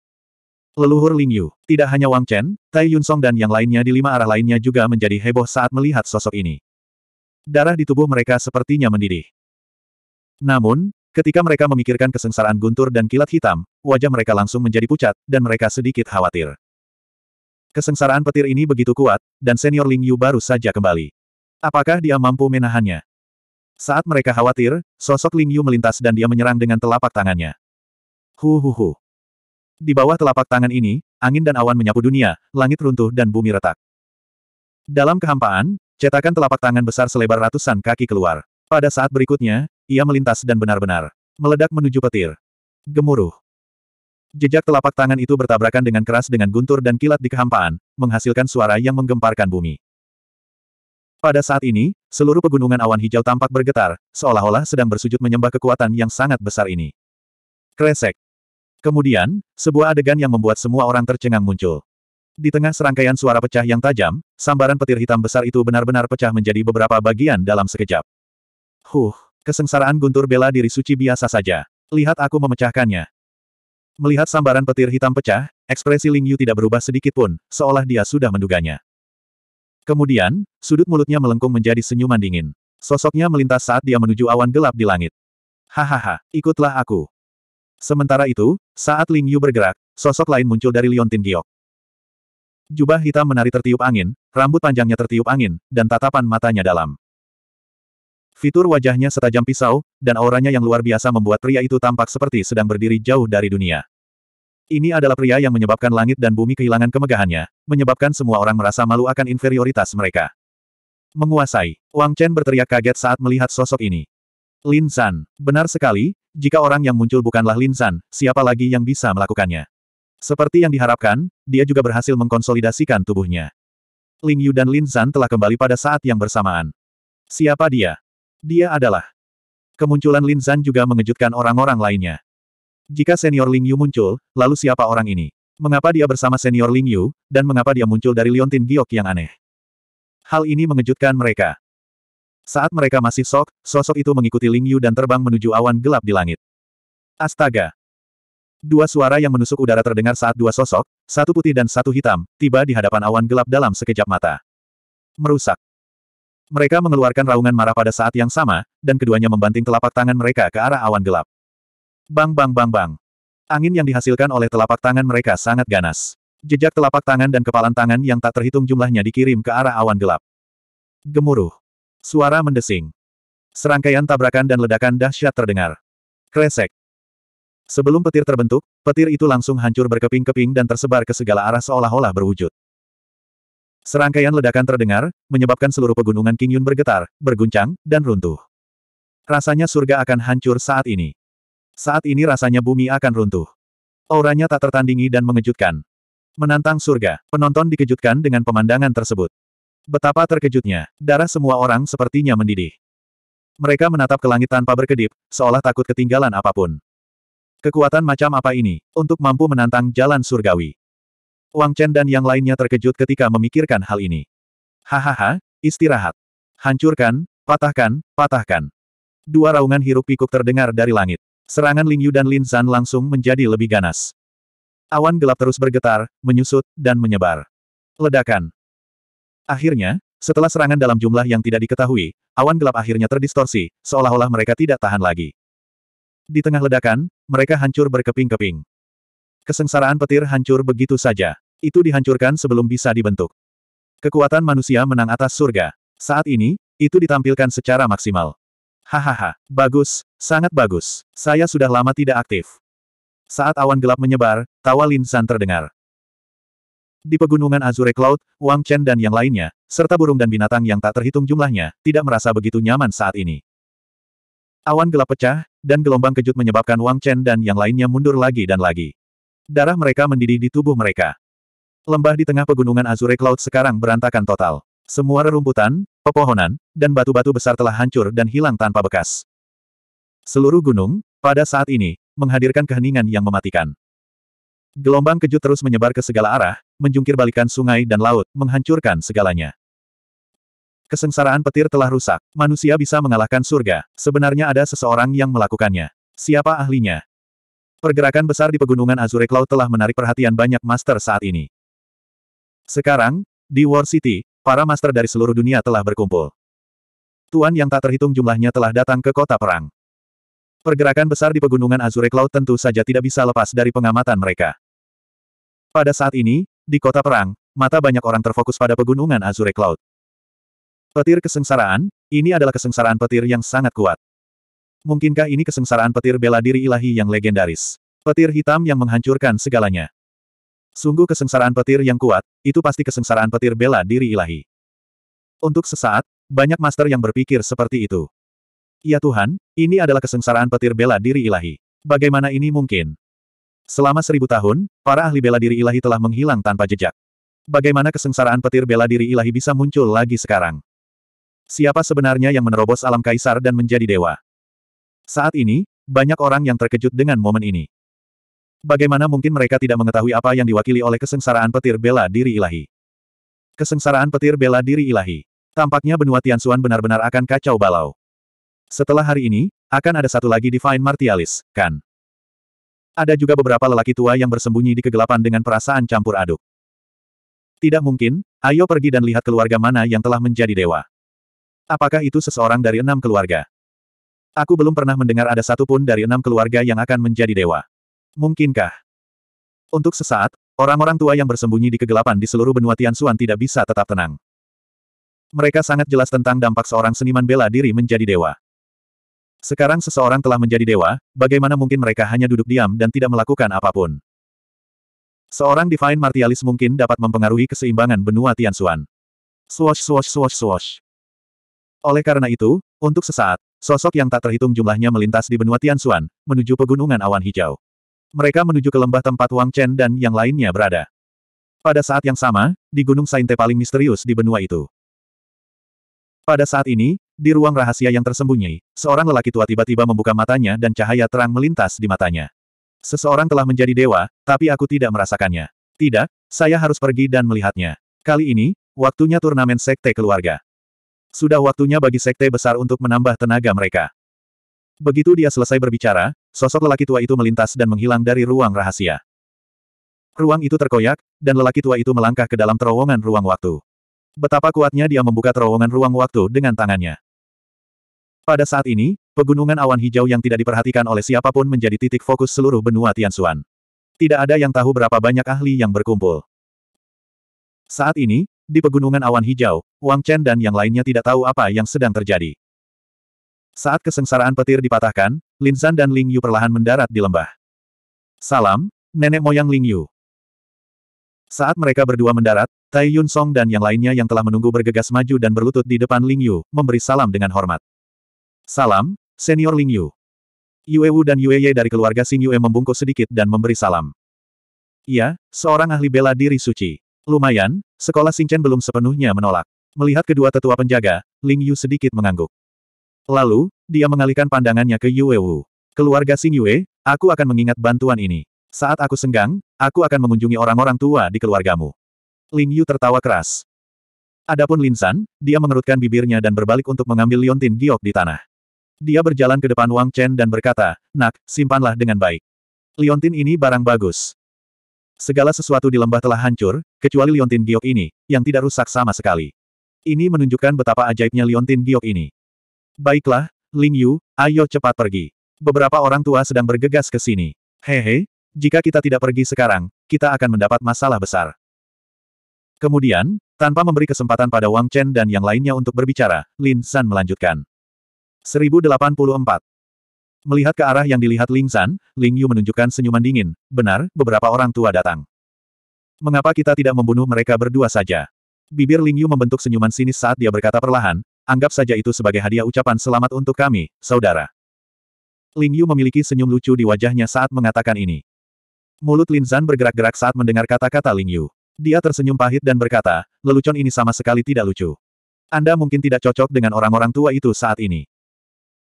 Leluhur Ling Yu, tidak hanya Wang Chen, Tai Yun Song dan yang lainnya di lima arah lainnya juga menjadi heboh saat melihat sosok ini. Darah di tubuh mereka sepertinya mendidih. Namun, ketika mereka memikirkan kesengsaraan guntur dan kilat hitam, wajah mereka langsung menjadi pucat, dan mereka sedikit khawatir. Kesengsaraan petir ini begitu kuat, dan senior Ling Yu baru saja kembali. Apakah dia mampu menahannya? Saat mereka khawatir, sosok Ling Yu melintas dan dia menyerang dengan telapak tangannya. Hu hu hu. Di bawah telapak tangan ini, angin dan awan menyapu dunia, langit runtuh dan bumi retak. Dalam kehampaan, cetakan telapak tangan besar selebar ratusan kaki keluar. Pada saat berikutnya, ia melintas dan benar-benar meledak menuju petir. Gemuruh. Jejak telapak tangan itu bertabrakan dengan keras dengan guntur dan kilat di kehampaan, menghasilkan suara yang menggemparkan bumi. Pada saat ini, seluruh pegunungan awan hijau tampak bergetar, seolah-olah sedang bersujud menyembah kekuatan yang sangat besar ini. Kresek. Kemudian, sebuah adegan yang membuat semua orang tercengang muncul. Di tengah serangkaian suara pecah yang tajam, sambaran petir hitam besar itu benar-benar pecah menjadi beberapa bagian dalam sekejap. Huh, kesengsaraan guntur bela diri suci biasa saja. Lihat aku memecahkannya. Melihat sambaran petir hitam pecah, ekspresi Ling Yu tidak berubah sedikit pun, seolah dia sudah menduganya. Kemudian, sudut mulutnya melengkung menjadi senyuman dingin. Sosoknya melintas saat dia menuju awan gelap di langit. Hahaha, ikutlah aku. Sementara itu, saat Ling Yu bergerak, sosok lain muncul dari Liontin Giok. Jubah hitam menari tertiup angin, rambut panjangnya tertiup angin, dan tatapan matanya dalam. Fitur wajahnya setajam pisau, dan auranya yang luar biasa membuat pria itu tampak seperti sedang berdiri jauh dari dunia. Ini adalah pria yang menyebabkan langit dan bumi kehilangan kemegahannya, menyebabkan semua orang merasa malu akan inferioritas mereka. Menguasai, Wang Chen berteriak kaget saat melihat sosok ini. Lin San, benar sekali, jika orang yang muncul bukanlah Lin San, siapa lagi yang bisa melakukannya? Seperti yang diharapkan, dia juga berhasil mengkonsolidasikan tubuhnya. Ling Yu dan Lin San telah kembali pada saat yang bersamaan. Siapa dia? Dia adalah. Kemunculan Lin Zhan juga mengejutkan orang-orang lainnya. Jika senior Ling Yu muncul, lalu siapa orang ini? Mengapa dia bersama senior Ling Yu, dan mengapa dia muncul dari Liontin Giok yang aneh? Hal ini mengejutkan mereka. Saat mereka masih sok, sosok itu mengikuti Ling Yu dan terbang menuju awan gelap di langit. Astaga! Dua suara yang menusuk udara terdengar saat dua sosok, satu putih dan satu hitam, tiba di hadapan awan gelap dalam sekejap mata. Merusak. Mereka mengeluarkan raungan marah pada saat yang sama, dan keduanya membanting telapak tangan mereka ke arah awan gelap. Bang bang bang bang. Angin yang dihasilkan oleh telapak tangan mereka sangat ganas. Jejak telapak tangan dan kepalan tangan yang tak terhitung jumlahnya dikirim ke arah awan gelap. Gemuruh. Suara mendesing. Serangkaian tabrakan dan ledakan dahsyat terdengar. Kresek. Sebelum petir terbentuk, petir itu langsung hancur berkeping-keping dan tersebar ke segala arah seolah-olah berwujud Serangkaian ledakan terdengar, menyebabkan seluruh pegunungan King Yun bergetar, berguncang, dan runtuh. Rasanya surga akan hancur saat ini. Saat ini rasanya bumi akan runtuh. Auranya tak tertandingi dan mengejutkan. Menantang surga, penonton dikejutkan dengan pemandangan tersebut. Betapa terkejutnya, darah semua orang sepertinya mendidih. Mereka menatap ke langit tanpa berkedip, seolah takut ketinggalan apapun. Kekuatan macam apa ini, untuk mampu menantang jalan surgawi? Wang Chen dan yang lainnya terkejut ketika memikirkan hal ini. Hahaha, istirahat. Hancurkan, patahkan, patahkan. Dua raungan hiruk pikuk terdengar dari langit. Serangan Ling Yu dan Lin San langsung menjadi lebih ganas. Awan gelap terus bergetar, menyusut, dan menyebar. Ledakan. Akhirnya, setelah serangan dalam jumlah yang tidak diketahui, awan gelap akhirnya terdistorsi, seolah-olah mereka tidak tahan lagi. Di tengah ledakan, mereka hancur berkeping-keping. Kesengsaraan petir hancur begitu saja. Itu dihancurkan sebelum bisa dibentuk. Kekuatan manusia menang atas surga. Saat ini, itu ditampilkan secara maksimal. Hahaha, bagus, sangat bagus. Saya sudah lama tidak aktif. Saat awan gelap menyebar, tawa San terdengar. Di pegunungan Azure Cloud, Wang Chen dan yang lainnya, serta burung dan binatang yang tak terhitung jumlahnya, tidak merasa begitu nyaman saat ini. Awan gelap pecah, dan gelombang kejut menyebabkan Wang Chen dan yang lainnya mundur lagi dan lagi. Darah mereka mendidih di tubuh mereka. Lembah di tengah pegunungan Azure Cloud sekarang berantakan total. Semua rerumputan, pepohonan, dan batu-batu besar telah hancur dan hilang tanpa bekas. Seluruh gunung, pada saat ini, menghadirkan keheningan yang mematikan. Gelombang kejut terus menyebar ke segala arah, menjungkir balikan sungai dan laut, menghancurkan segalanya. Kesengsaraan petir telah rusak, manusia bisa mengalahkan surga, sebenarnya ada seseorang yang melakukannya. Siapa ahlinya? Pergerakan besar di pegunungan Azure Cloud telah menarik perhatian banyak master saat ini. Sekarang, di War City, para master dari seluruh dunia telah berkumpul. Tuan yang tak terhitung jumlahnya telah datang ke kota perang. Pergerakan besar di pegunungan Azure Cloud tentu saja tidak bisa lepas dari pengamatan mereka. Pada saat ini, di kota perang, mata banyak orang terfokus pada pegunungan Azure Cloud. Petir kesengsaraan, ini adalah kesengsaraan petir yang sangat kuat. Mungkinkah ini kesengsaraan petir bela diri ilahi yang legendaris? Petir hitam yang menghancurkan segalanya. Sungguh kesengsaraan petir yang kuat, itu pasti kesengsaraan petir bela diri ilahi. Untuk sesaat, banyak master yang berpikir seperti itu. Ya Tuhan, ini adalah kesengsaraan petir bela diri ilahi. Bagaimana ini mungkin? Selama seribu tahun, para ahli bela diri ilahi telah menghilang tanpa jejak. Bagaimana kesengsaraan petir bela diri ilahi bisa muncul lagi sekarang? Siapa sebenarnya yang menerobos alam kaisar dan menjadi dewa? Saat ini, banyak orang yang terkejut dengan momen ini. Bagaimana mungkin mereka tidak mengetahui apa yang diwakili oleh kesengsaraan petir bela diri ilahi? Kesengsaraan petir bela diri ilahi. Tampaknya benua Tianxuan benar-benar akan kacau balau. Setelah hari ini, akan ada satu lagi Divine Martialis, kan? Ada juga beberapa lelaki tua yang bersembunyi di kegelapan dengan perasaan campur aduk. Tidak mungkin, ayo pergi dan lihat keluarga mana yang telah menjadi dewa. Apakah itu seseorang dari enam keluarga? Aku belum pernah mendengar ada satupun dari enam keluarga yang akan menjadi dewa. Mungkinkah? Untuk sesaat, orang-orang tua yang bersembunyi di kegelapan di seluruh benua Tianxuan tidak bisa tetap tenang. Mereka sangat jelas tentang dampak seorang seniman bela diri menjadi dewa. Sekarang seseorang telah menjadi dewa, bagaimana mungkin mereka hanya duduk diam dan tidak melakukan apapun? Seorang Divine Martialis mungkin dapat mempengaruhi keseimbangan benua Tianxuan. Swash swash swash swash. Oleh karena itu, untuk sesaat, Sosok yang tak terhitung jumlahnya melintas di benua Tianxuan, menuju pegunungan awan hijau. Mereka menuju ke lembah tempat Wang Chen dan yang lainnya berada. Pada saat yang sama, di Gunung Sainte paling misterius di benua itu. Pada saat ini, di ruang rahasia yang tersembunyi, seorang lelaki tua tiba-tiba membuka matanya dan cahaya terang melintas di matanya. Seseorang telah menjadi dewa, tapi aku tidak merasakannya. Tidak, saya harus pergi dan melihatnya. Kali ini, waktunya turnamen sekte keluarga. Sudah waktunya bagi sekte besar untuk menambah tenaga mereka. Begitu dia selesai berbicara, sosok lelaki tua itu melintas dan menghilang dari ruang rahasia. Ruang itu terkoyak, dan lelaki tua itu melangkah ke dalam terowongan ruang waktu. Betapa kuatnya dia membuka terowongan ruang waktu dengan tangannya. Pada saat ini, pegunungan awan hijau yang tidak diperhatikan oleh siapapun menjadi titik fokus seluruh benua Tianxuan. Tidak ada yang tahu berapa banyak ahli yang berkumpul. Saat ini, di pegunungan awan hijau, Wang Chen dan yang lainnya tidak tahu apa yang sedang terjadi. Saat kesengsaraan petir dipatahkan, Lin Zan dan Ling Yu perlahan mendarat di lembah. Salam, nenek moyang Ling Yu. Saat mereka berdua mendarat, Tai Yun Song dan yang lainnya yang telah menunggu bergegas maju dan berlutut di depan Ling Yu, memberi salam dengan hormat. Salam, senior Ling Yu. Yue Wu dan Yue Ye dari keluarga Sing Yue membungkuk sedikit dan memberi salam. Ia, seorang ahli bela diri suci. Lumayan, Sekolah Singchen belum sepenuhnya menolak. Melihat kedua tetua penjaga, Ling Yu sedikit mengangguk. Lalu, dia mengalihkan pandangannya ke Yue Wu. Keluarga Xing Yue, aku akan mengingat bantuan ini. Saat aku senggang, aku akan mengunjungi orang-orang tua di keluargamu. Ling Yu tertawa keras. Adapun Lin San, dia mengerutkan bibirnya dan berbalik untuk mengambil liontin giok di tanah. Dia berjalan ke depan Wang Chen dan berkata, Nak, simpanlah dengan baik. Liontin ini barang bagus. Segala sesuatu di lembah telah hancur, kecuali liontin giok ini, yang tidak rusak sama sekali. Ini menunjukkan betapa ajaibnya liontin giok ini. Baiklah, Ling Yu, ayo cepat pergi. Beberapa orang tua sedang bergegas ke sini. Hehe, jika kita tidak pergi sekarang, kita akan mendapat masalah besar. Kemudian, tanpa memberi kesempatan pada Wang Chen dan yang lainnya untuk berbicara, Lin San melanjutkan. 1084. Melihat ke arah yang dilihat Ling San, Ling Yu menunjukkan senyuman dingin, benar, beberapa orang tua datang. Mengapa kita tidak membunuh mereka berdua saja? Bibir Ling Yu membentuk senyuman sinis saat dia berkata perlahan, anggap saja itu sebagai hadiah ucapan selamat untuk kami, saudara. Ling Yu memiliki senyum lucu di wajahnya saat mengatakan ini. Mulut Lin Zan bergerak-gerak saat mendengar kata-kata Ling Yu. Dia tersenyum pahit dan berkata, lelucon ini sama sekali tidak lucu. Anda mungkin tidak cocok dengan orang-orang tua itu saat ini.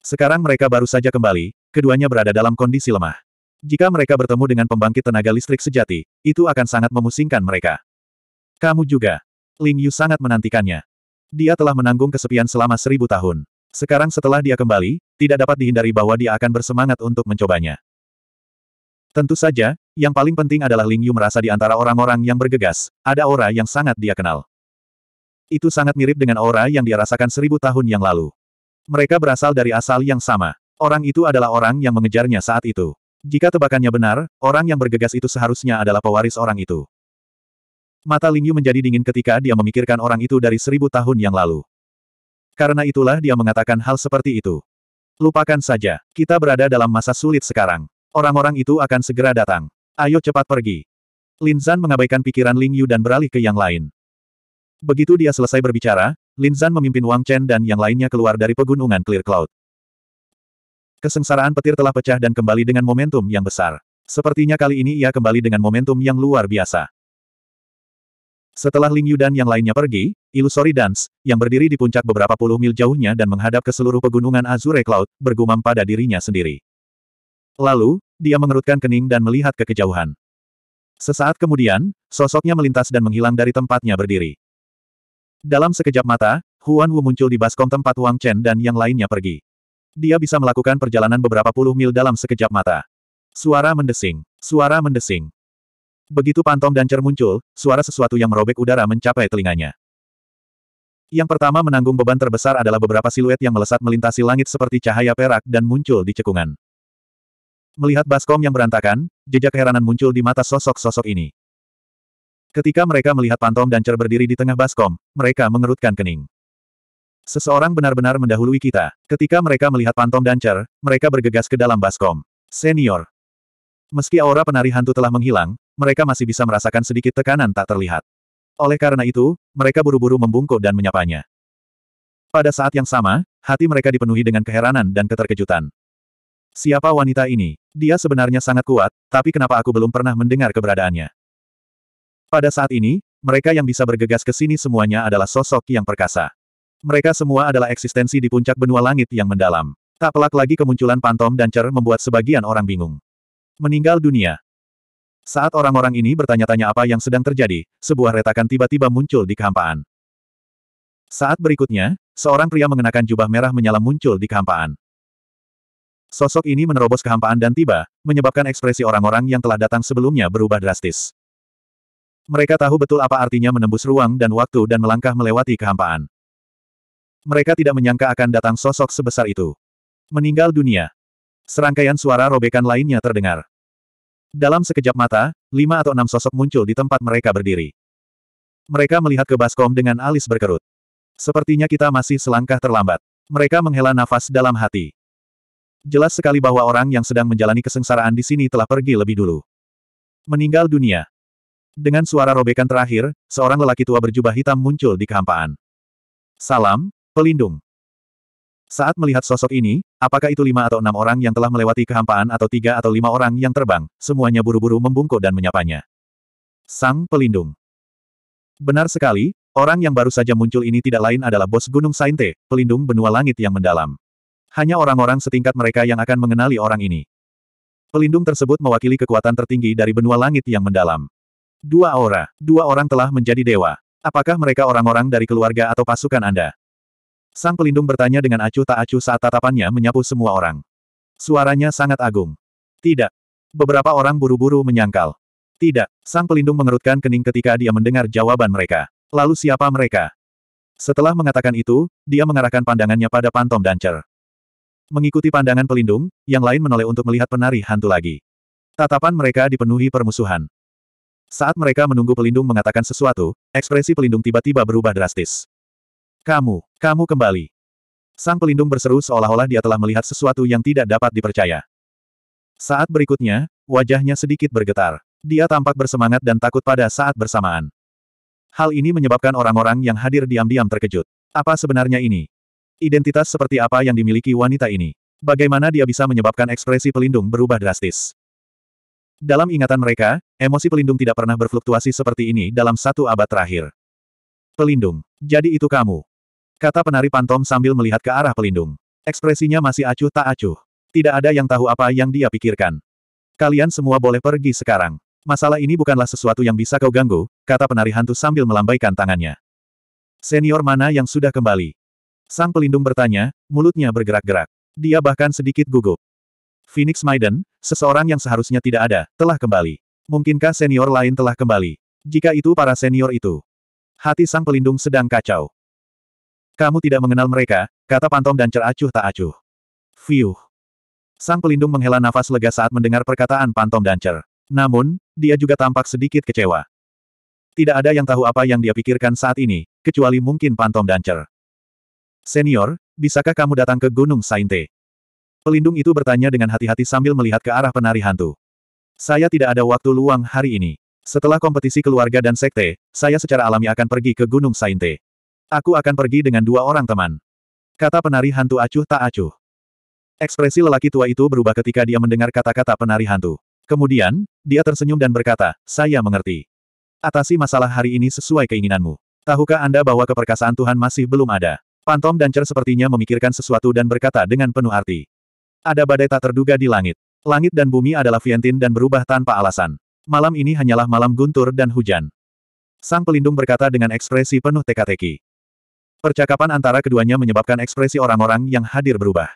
Sekarang mereka baru saja kembali, keduanya berada dalam kondisi lemah. Jika mereka bertemu dengan pembangkit tenaga listrik sejati, itu akan sangat memusingkan mereka. Kamu juga. Ling Yu sangat menantikannya. Dia telah menanggung kesepian selama seribu tahun. Sekarang setelah dia kembali, tidak dapat dihindari bahwa dia akan bersemangat untuk mencobanya. Tentu saja, yang paling penting adalah Ling Yu merasa di antara orang-orang yang bergegas, ada aura yang sangat dia kenal. Itu sangat mirip dengan aura yang dia rasakan seribu tahun yang lalu. Mereka berasal dari asal yang sama. Orang itu adalah orang yang mengejarnya saat itu. Jika tebakannya benar, orang yang bergegas itu seharusnya adalah pewaris orang itu. Mata Lingyu menjadi dingin ketika dia memikirkan orang itu dari seribu tahun yang lalu. Karena itulah dia mengatakan hal seperti itu. Lupakan saja, kita berada dalam masa sulit sekarang. Orang-orang itu akan segera datang. Ayo cepat pergi. Lin Linzan mengabaikan pikiran Lingyu dan beralih ke yang lain. Begitu dia selesai berbicara, Lin Zan memimpin Wang Chen dan yang lainnya keluar dari pegunungan Clear Cloud. Kesengsaraan petir telah pecah dan kembali dengan momentum yang besar. Sepertinya kali ini ia kembali dengan momentum yang luar biasa. Setelah Ling Yu dan yang lainnya pergi, Illusory Dance, yang berdiri di puncak beberapa puluh mil jauhnya dan menghadap ke seluruh pegunungan Azure Cloud, bergumam pada dirinya sendiri. Lalu, dia mengerutkan kening dan melihat ke kejauhan. Sesaat kemudian, sosoknya melintas dan menghilang dari tempatnya berdiri. Dalam sekejap mata, Huan Wu muncul di baskom tempat Wang Chen dan yang lainnya pergi. Dia bisa melakukan perjalanan beberapa puluh mil dalam sekejap mata. Suara mendesing. Suara mendesing. Begitu pantom dan cer muncul, suara sesuatu yang merobek udara mencapai telinganya. Yang pertama menanggung beban terbesar adalah beberapa siluet yang melesat melintasi langit seperti cahaya perak dan muncul di cekungan. Melihat baskom yang berantakan, jejak keheranan muncul di mata sosok-sosok ini. Ketika mereka melihat Pantom dan Cer berdiri di tengah baskom, mereka mengerutkan kening. Seseorang benar-benar mendahului kita. Ketika mereka melihat Pantom dan Cer, mereka bergegas ke dalam baskom. Senior. Meski aura penari hantu telah menghilang, mereka masih bisa merasakan sedikit tekanan tak terlihat. Oleh karena itu, mereka buru-buru membungkuk dan menyapanya. Pada saat yang sama, hati mereka dipenuhi dengan keheranan dan keterkejutan. Siapa wanita ini? Dia sebenarnya sangat kuat, tapi kenapa aku belum pernah mendengar keberadaannya? Pada saat ini, mereka yang bisa bergegas ke sini semuanya adalah sosok yang perkasa. Mereka semua adalah eksistensi di puncak benua langit yang mendalam. Tak pelak lagi kemunculan Pantom dan Cer membuat sebagian orang bingung. Meninggal dunia. Saat orang-orang ini bertanya-tanya apa yang sedang terjadi, sebuah retakan tiba-tiba muncul di kehampaan. Saat berikutnya, seorang pria mengenakan jubah merah menyala muncul di kehampaan. Sosok ini menerobos kehampaan dan tiba, menyebabkan ekspresi orang-orang yang telah datang sebelumnya berubah drastis. Mereka tahu betul apa artinya menembus ruang dan waktu dan melangkah melewati kehampaan. Mereka tidak menyangka akan datang sosok sebesar itu. Meninggal dunia. Serangkaian suara robekan lainnya terdengar. Dalam sekejap mata, lima atau enam sosok muncul di tempat mereka berdiri. Mereka melihat ke Baskom dengan alis berkerut. Sepertinya kita masih selangkah terlambat. Mereka menghela nafas dalam hati. Jelas sekali bahwa orang yang sedang menjalani kesengsaraan di sini telah pergi lebih dulu. Meninggal dunia. Dengan suara robekan terakhir, seorang lelaki tua berjubah hitam muncul di kehampaan. Salam, pelindung. Saat melihat sosok ini, apakah itu lima atau enam orang yang telah melewati kehampaan atau tiga atau lima orang yang terbang, semuanya buru-buru membungkuk dan menyapanya. Sang pelindung. Benar sekali, orang yang baru saja muncul ini tidak lain adalah bos Gunung Sainte, pelindung benua langit yang mendalam. Hanya orang-orang setingkat mereka yang akan mengenali orang ini. Pelindung tersebut mewakili kekuatan tertinggi dari benua langit yang mendalam. Dua aura. Dua orang telah menjadi dewa. Apakah mereka orang-orang dari keluarga atau pasukan Anda? Sang pelindung bertanya dengan acuh tak acuh saat tatapannya menyapu semua orang. Suaranya sangat agung. Tidak. Beberapa orang buru-buru menyangkal. Tidak. Sang pelindung mengerutkan kening ketika dia mendengar jawaban mereka. Lalu siapa mereka? Setelah mengatakan itu, dia mengarahkan pandangannya pada Pantom Dancer. Mengikuti pandangan pelindung, yang lain menoleh untuk melihat penari hantu lagi. Tatapan mereka dipenuhi permusuhan. Saat mereka menunggu pelindung mengatakan sesuatu, ekspresi pelindung tiba-tiba berubah drastis. Kamu, kamu kembali. Sang pelindung berseru seolah-olah dia telah melihat sesuatu yang tidak dapat dipercaya. Saat berikutnya, wajahnya sedikit bergetar. Dia tampak bersemangat dan takut pada saat bersamaan. Hal ini menyebabkan orang-orang yang hadir diam-diam terkejut. Apa sebenarnya ini? Identitas seperti apa yang dimiliki wanita ini? Bagaimana dia bisa menyebabkan ekspresi pelindung berubah drastis? Dalam ingatan mereka, emosi pelindung tidak pernah berfluktuasi seperti ini dalam satu abad terakhir. Pelindung. Jadi itu kamu. Kata penari pantom sambil melihat ke arah pelindung. Ekspresinya masih acuh tak acuh. Tidak ada yang tahu apa yang dia pikirkan. Kalian semua boleh pergi sekarang. Masalah ini bukanlah sesuatu yang bisa kau ganggu, kata penari hantu sambil melambaikan tangannya. Senior mana yang sudah kembali? Sang pelindung bertanya, mulutnya bergerak-gerak. Dia bahkan sedikit gugup. Phoenix Maiden, seseorang yang seharusnya tidak ada, telah kembali. Mungkinkah senior lain telah kembali? Jika itu para senior itu. Hati sang pelindung sedang kacau. Kamu tidak mengenal mereka, kata Pantom dan ceracuh tak acuh. Fiuh. Sang pelindung menghela nafas lega saat mendengar perkataan Pantom dan Cer. Namun, dia juga tampak sedikit kecewa. Tidak ada yang tahu apa yang dia pikirkan saat ini, kecuali mungkin Pantom dan Cer. Senior, bisakah kamu datang ke Gunung Sainte? Pelindung itu bertanya dengan hati-hati sambil melihat ke arah penari hantu. Saya tidak ada waktu luang hari ini. Setelah kompetisi keluarga dan sekte, saya secara alami akan pergi ke Gunung Sainte. Aku akan pergi dengan dua orang teman. Kata penari hantu acuh tak acuh. Ekspresi lelaki tua itu berubah ketika dia mendengar kata-kata penari hantu. Kemudian, dia tersenyum dan berkata, saya mengerti. Atasi masalah hari ini sesuai keinginanmu. Tahukah Anda bahwa keperkasaan Tuhan masih belum ada? Pantom dan Cer sepertinya memikirkan sesuatu dan berkata dengan penuh arti. Ada badai tak terduga di langit. Langit dan bumi adalah vientin dan berubah tanpa alasan. Malam ini hanyalah malam guntur dan hujan. Sang pelindung berkata dengan ekspresi penuh teka-teki. Percakapan antara keduanya menyebabkan ekspresi orang-orang yang hadir berubah.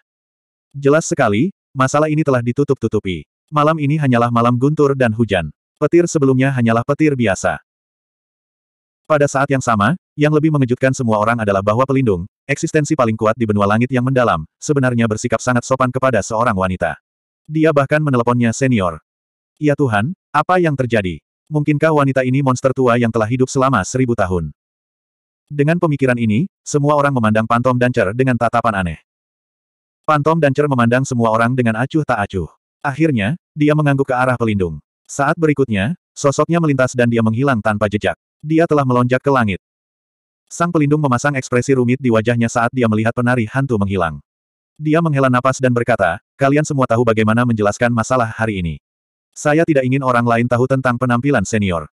Jelas sekali, masalah ini telah ditutup-tutupi. Malam ini hanyalah malam guntur dan hujan. Petir sebelumnya hanyalah petir biasa. Pada saat yang sama, yang lebih mengejutkan semua orang adalah bahwa pelindung, eksistensi paling kuat di benua langit yang mendalam, sebenarnya bersikap sangat sopan kepada seorang wanita. Dia bahkan meneleponnya senior. Ya Tuhan, apa yang terjadi? Mungkinkah wanita ini monster tua yang telah hidup selama seribu tahun? Dengan pemikiran ini, semua orang memandang Pantom Dancer dengan tatapan aneh. Pantom Dancer memandang semua orang dengan acuh tak acuh. Akhirnya, dia mengangguk ke arah pelindung. Saat berikutnya, sosoknya melintas dan dia menghilang tanpa jejak. Dia telah melonjak ke langit. Sang pelindung memasang ekspresi rumit di wajahnya saat dia melihat penari hantu menghilang. Dia menghela napas dan berkata, kalian semua tahu bagaimana menjelaskan masalah hari ini. Saya tidak ingin orang lain tahu tentang penampilan senior.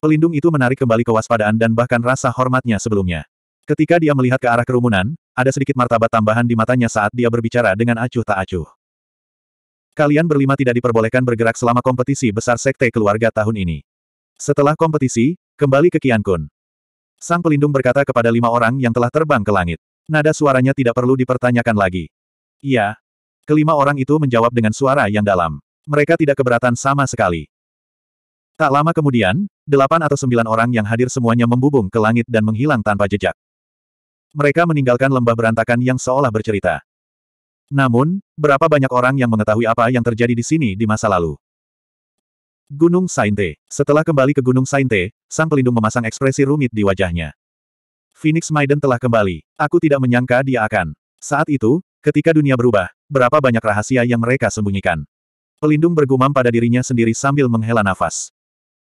Pelindung itu menarik kembali kewaspadaan dan bahkan rasa hormatnya sebelumnya. Ketika dia melihat ke arah kerumunan, ada sedikit martabat tambahan di matanya saat dia berbicara dengan acuh tak acuh. Kalian berlima tidak diperbolehkan bergerak selama kompetisi besar sekte keluarga tahun ini. Setelah kompetisi, kembali ke Kun. Sang pelindung berkata kepada lima orang yang telah terbang ke langit. Nada suaranya tidak perlu dipertanyakan lagi. Iya. Kelima orang itu menjawab dengan suara yang dalam. Mereka tidak keberatan sama sekali. Tak lama kemudian, delapan atau sembilan orang yang hadir semuanya membubung ke langit dan menghilang tanpa jejak. Mereka meninggalkan lembah berantakan yang seolah bercerita. Namun, berapa banyak orang yang mengetahui apa yang terjadi di sini di masa lalu? Gunung Sainte. Setelah kembali ke Gunung Sainte, sang pelindung memasang ekspresi rumit di wajahnya. Phoenix Maiden telah kembali. Aku tidak menyangka dia akan. Saat itu, ketika dunia berubah, berapa banyak rahasia yang mereka sembunyikan. Pelindung bergumam pada dirinya sendiri sambil menghela nafas.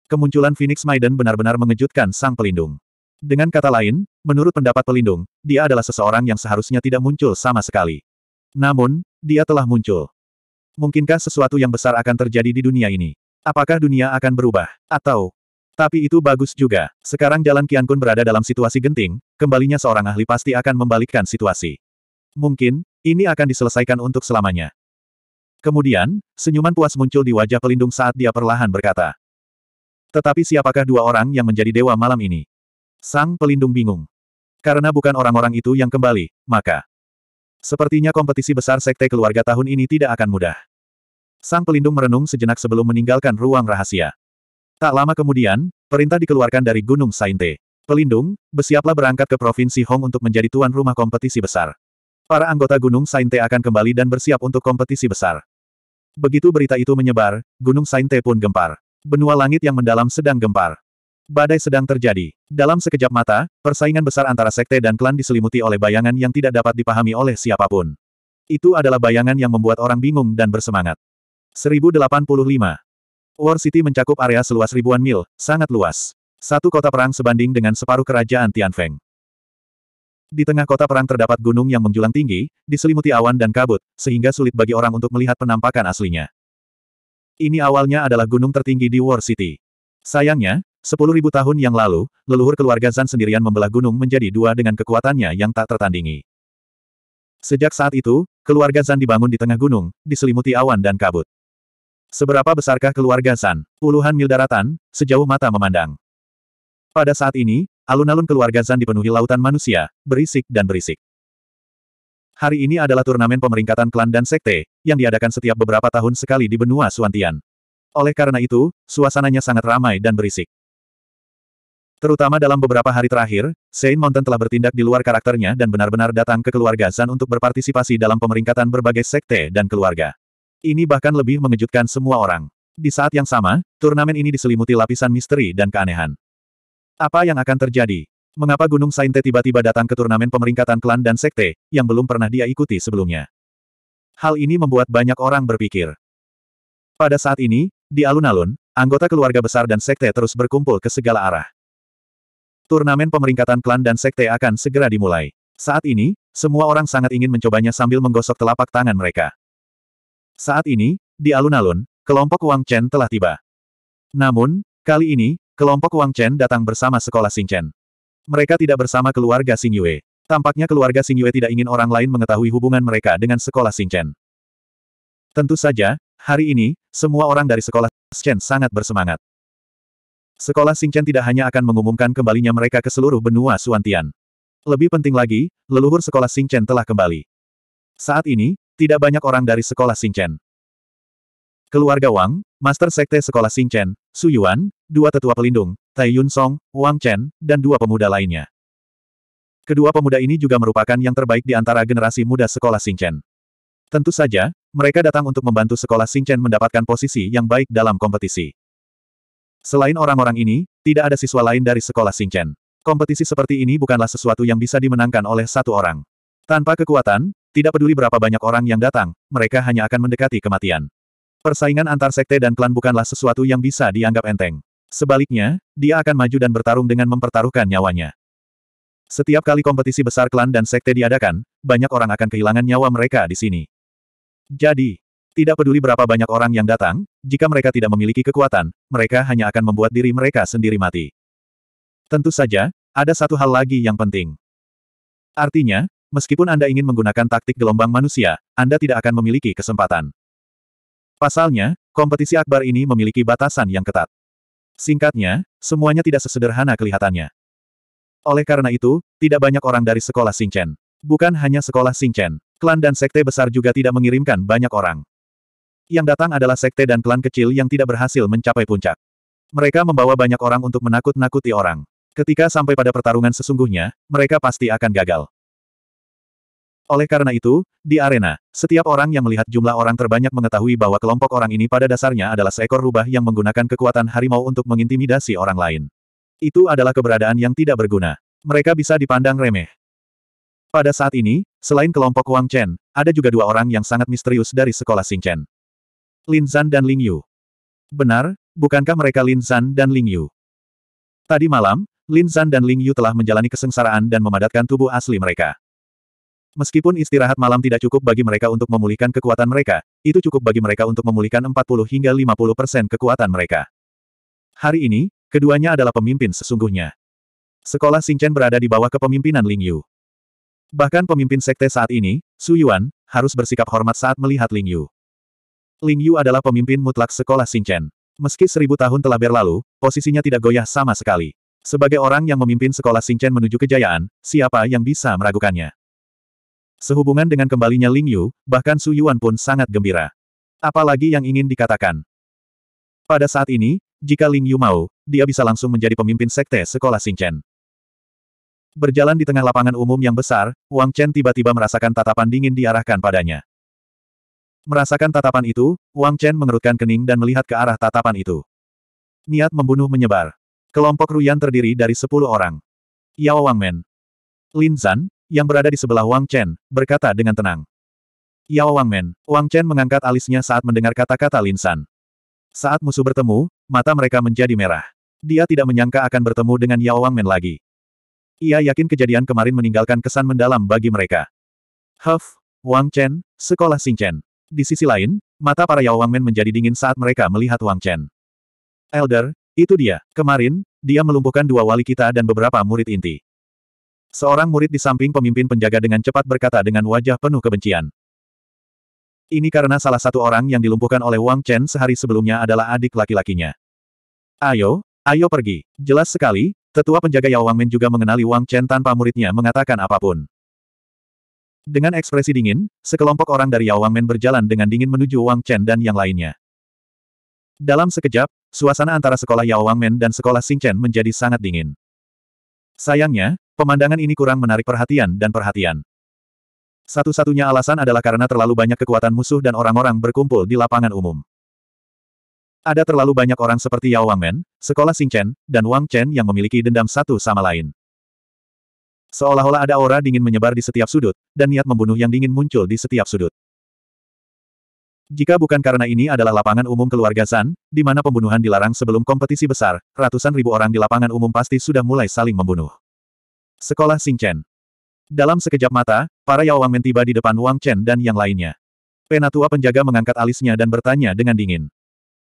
Kemunculan Phoenix Maiden benar-benar mengejutkan sang pelindung. Dengan kata lain, menurut pendapat pelindung, dia adalah seseorang yang seharusnya tidak muncul sama sekali. Namun, dia telah muncul. Mungkinkah sesuatu yang besar akan terjadi di dunia ini? Apakah dunia akan berubah? Atau... Tapi itu bagus juga. Sekarang Jalan Kian Kun berada dalam situasi genting, kembalinya seorang ahli pasti akan membalikkan situasi. Mungkin, ini akan diselesaikan untuk selamanya. Kemudian, senyuman puas muncul di wajah pelindung saat dia perlahan berkata. Tetapi siapakah dua orang yang menjadi dewa malam ini? Sang pelindung bingung. Karena bukan orang-orang itu yang kembali, maka... Sepertinya kompetisi besar sekte keluarga tahun ini tidak akan mudah. Sang pelindung merenung sejenak sebelum meninggalkan ruang rahasia. Tak lama kemudian, perintah dikeluarkan dari Gunung Sainte. Pelindung, bersiaplah berangkat ke Provinsi Hong untuk menjadi tuan rumah kompetisi besar. Para anggota Gunung Sainte akan kembali dan bersiap untuk kompetisi besar. Begitu berita itu menyebar, Gunung Sainte pun gempar. Benua langit yang mendalam sedang gempar. Badai sedang terjadi. Dalam sekejap mata, persaingan besar antara sekte dan klan diselimuti oleh bayangan yang tidak dapat dipahami oleh siapapun. Itu adalah bayangan yang membuat orang bingung dan bersemangat. 1085. War City mencakup area seluas ribuan mil, sangat luas. Satu kota perang sebanding dengan separuh kerajaan Tianfeng. Di tengah kota perang terdapat gunung yang menjulang tinggi, diselimuti awan dan kabut, sehingga sulit bagi orang untuk melihat penampakan aslinya. Ini awalnya adalah gunung tertinggi di War City. Sayangnya, 10.000 tahun yang lalu, leluhur keluarga Zan sendirian membelah gunung menjadi dua dengan kekuatannya yang tak tertandingi. Sejak saat itu, keluarga Zan dibangun di tengah gunung, diselimuti awan dan kabut. Seberapa besarkah keluarga San? Puluhan mil daratan, sejauh mata memandang. Pada saat ini, alun-alun keluarga Zan dipenuhi lautan manusia, berisik dan berisik. Hari ini adalah turnamen pemeringkatan klan dan sekte, yang diadakan setiap beberapa tahun sekali di benua Suantian. Oleh karena itu, suasananya sangat ramai dan berisik. Terutama dalam beberapa hari terakhir, Saint Mountain telah bertindak di luar karakternya dan benar-benar datang ke keluarga Zan untuk berpartisipasi dalam pemeringkatan berbagai sekte dan keluarga. Ini bahkan lebih mengejutkan semua orang. Di saat yang sama, turnamen ini diselimuti lapisan misteri dan keanehan. Apa yang akan terjadi? Mengapa Gunung Sainte tiba-tiba datang ke turnamen pemeringkatan klan dan sekte, yang belum pernah dia ikuti sebelumnya? Hal ini membuat banyak orang berpikir. Pada saat ini, di alun-alun, anggota keluarga besar dan sekte terus berkumpul ke segala arah. Turnamen pemeringkatan klan dan sekte akan segera dimulai. Saat ini, semua orang sangat ingin mencobanya sambil menggosok telapak tangan mereka. Saat ini, di alun-alun, kelompok Wang Chen telah tiba. Namun, kali ini, kelompok Wang Chen datang bersama sekolah Xing Chen. Mereka tidak bersama keluarga Xing Yue. Tampaknya keluarga Xing Yue tidak ingin orang lain mengetahui hubungan mereka dengan sekolah Xing Chen. Tentu saja, hari ini, semua orang dari sekolah Xing Chen sangat bersemangat. Sekolah Xing Chen tidak hanya akan mengumumkan kembalinya mereka ke seluruh benua Suantian. Lebih penting lagi, leluhur sekolah Xing Chen telah kembali. Saat ini, tidak banyak orang dari sekolah Xingchen. Keluarga Wang, Master Sekte Sekolah Xingchen, Su Yuan, dua tetua pelindung, Tai Yun Song, Wang Chen, dan dua pemuda lainnya. Kedua pemuda ini juga merupakan yang terbaik di antara generasi muda sekolah Xingchen. Tentu saja, mereka datang untuk membantu sekolah Xingchen mendapatkan posisi yang baik dalam kompetisi. Selain orang-orang ini, tidak ada siswa lain dari sekolah Xingchen. Kompetisi seperti ini bukanlah sesuatu yang bisa dimenangkan oleh satu orang. Tanpa kekuatan, tidak peduli berapa banyak orang yang datang, mereka hanya akan mendekati kematian. Persaingan antar sekte dan klan bukanlah sesuatu yang bisa dianggap enteng. Sebaliknya, dia akan maju dan bertarung dengan mempertaruhkan nyawanya. Setiap kali kompetisi besar klan dan sekte diadakan, banyak orang akan kehilangan nyawa mereka di sini. Jadi, tidak peduli berapa banyak orang yang datang, jika mereka tidak memiliki kekuatan, mereka hanya akan membuat diri mereka sendiri mati. Tentu saja, ada satu hal lagi yang penting. Artinya, Meskipun Anda ingin menggunakan taktik gelombang manusia, Anda tidak akan memiliki kesempatan. Pasalnya, kompetisi akbar ini memiliki batasan yang ketat. Singkatnya, semuanya tidak sesederhana kelihatannya. Oleh karena itu, tidak banyak orang dari sekolah Singchen. Bukan hanya sekolah Singchen, klan dan sekte besar juga tidak mengirimkan banyak orang. Yang datang adalah sekte dan klan kecil yang tidak berhasil mencapai puncak. Mereka membawa banyak orang untuk menakut-nakuti orang. Ketika sampai pada pertarungan sesungguhnya, mereka pasti akan gagal. Oleh karena itu, di arena, setiap orang yang melihat jumlah orang terbanyak mengetahui bahwa kelompok orang ini pada dasarnya adalah seekor rubah yang menggunakan kekuatan harimau untuk mengintimidasi orang lain. Itu adalah keberadaan yang tidak berguna. Mereka bisa dipandang remeh. Pada saat ini, selain kelompok Wang Chen, ada juga dua orang yang sangat misterius dari sekolah Xing Chen. Lin Zan dan Ling Yu. Benar, bukankah mereka Lin Zan dan Ling Yu? Tadi malam, Lin Zan dan Ling Yu telah menjalani kesengsaraan dan memadatkan tubuh asli mereka. Meskipun istirahat malam tidak cukup bagi mereka untuk memulihkan kekuatan mereka, itu cukup bagi mereka untuk memulihkan 40 hingga 50 persen kekuatan mereka. Hari ini, keduanya adalah pemimpin sesungguhnya. Sekolah Xingchen berada di bawah kepemimpinan Ling Yu. Bahkan pemimpin sekte saat ini, Su Yuan, harus bersikap hormat saat melihat Ling Yu. Ling Yu adalah pemimpin mutlak sekolah Xingchen. Meski seribu tahun telah berlalu, posisinya tidak goyah sama sekali. Sebagai orang yang memimpin sekolah Xingchen menuju kejayaan, siapa yang bisa meragukannya? Sehubungan dengan kembalinya Ling Yu, bahkan Su Yuan pun sangat gembira. Apalagi yang ingin dikatakan. Pada saat ini, jika Ling Yu mau, dia bisa langsung menjadi pemimpin sekte sekolah Xingchen. Berjalan di tengah lapangan umum yang besar, Wang Chen tiba-tiba merasakan tatapan dingin diarahkan padanya. Merasakan tatapan itu, Wang Chen mengerutkan kening dan melihat ke arah tatapan itu. Niat membunuh menyebar. Kelompok Ruyan terdiri dari sepuluh orang. Yao Wangmen, Lin Zan, yang berada di sebelah Wang Chen, berkata dengan tenang. Yao Wangmen, Wang Chen mengangkat alisnya saat mendengar kata-kata Lin San. Saat musuh bertemu, mata mereka menjadi merah. Dia tidak menyangka akan bertemu dengan Yao Wang Wangmen lagi. Ia yakin kejadian kemarin meninggalkan kesan mendalam bagi mereka. Huff, Wang Chen, sekolah Xing Chen. Di sisi lain, mata para Yao Wang Wangmen menjadi dingin saat mereka melihat Wang Chen. Elder, itu dia. Kemarin, dia melumpuhkan dua wali kita dan beberapa murid inti. Seorang murid di samping pemimpin penjaga dengan cepat berkata dengan wajah penuh kebencian. Ini karena salah satu orang yang dilumpuhkan oleh Wang Chen sehari sebelumnya adalah adik laki-lakinya. Ayo, ayo pergi. Jelas sekali, tetua penjaga Yao Wang Men juga mengenali Wang Chen tanpa muridnya mengatakan apapun. Dengan ekspresi dingin, sekelompok orang dari Yao Wang Men berjalan dengan dingin menuju Wang Chen dan yang lainnya. Dalam sekejap, suasana antara sekolah Yao Wang Men dan sekolah Xing Chen menjadi sangat dingin. Sayangnya, Pemandangan ini kurang menarik perhatian dan perhatian. Satu-satunya alasan adalah karena terlalu banyak kekuatan musuh dan orang-orang berkumpul di lapangan umum. Ada terlalu banyak orang seperti Yao Wangmen, sekolah Chen, dan Wang Chen yang memiliki dendam satu sama lain. Seolah-olah ada aura dingin menyebar di setiap sudut, dan niat membunuh yang dingin muncul di setiap sudut. Jika bukan karena ini adalah lapangan umum keluarga San, di mana pembunuhan dilarang sebelum kompetisi besar, ratusan ribu orang di lapangan umum pasti sudah mulai saling membunuh. Sekolah Chen. Dalam sekejap mata, para Yao Wang Men tiba di depan Wang Chen dan yang lainnya. Penatua penjaga mengangkat alisnya dan bertanya dengan dingin.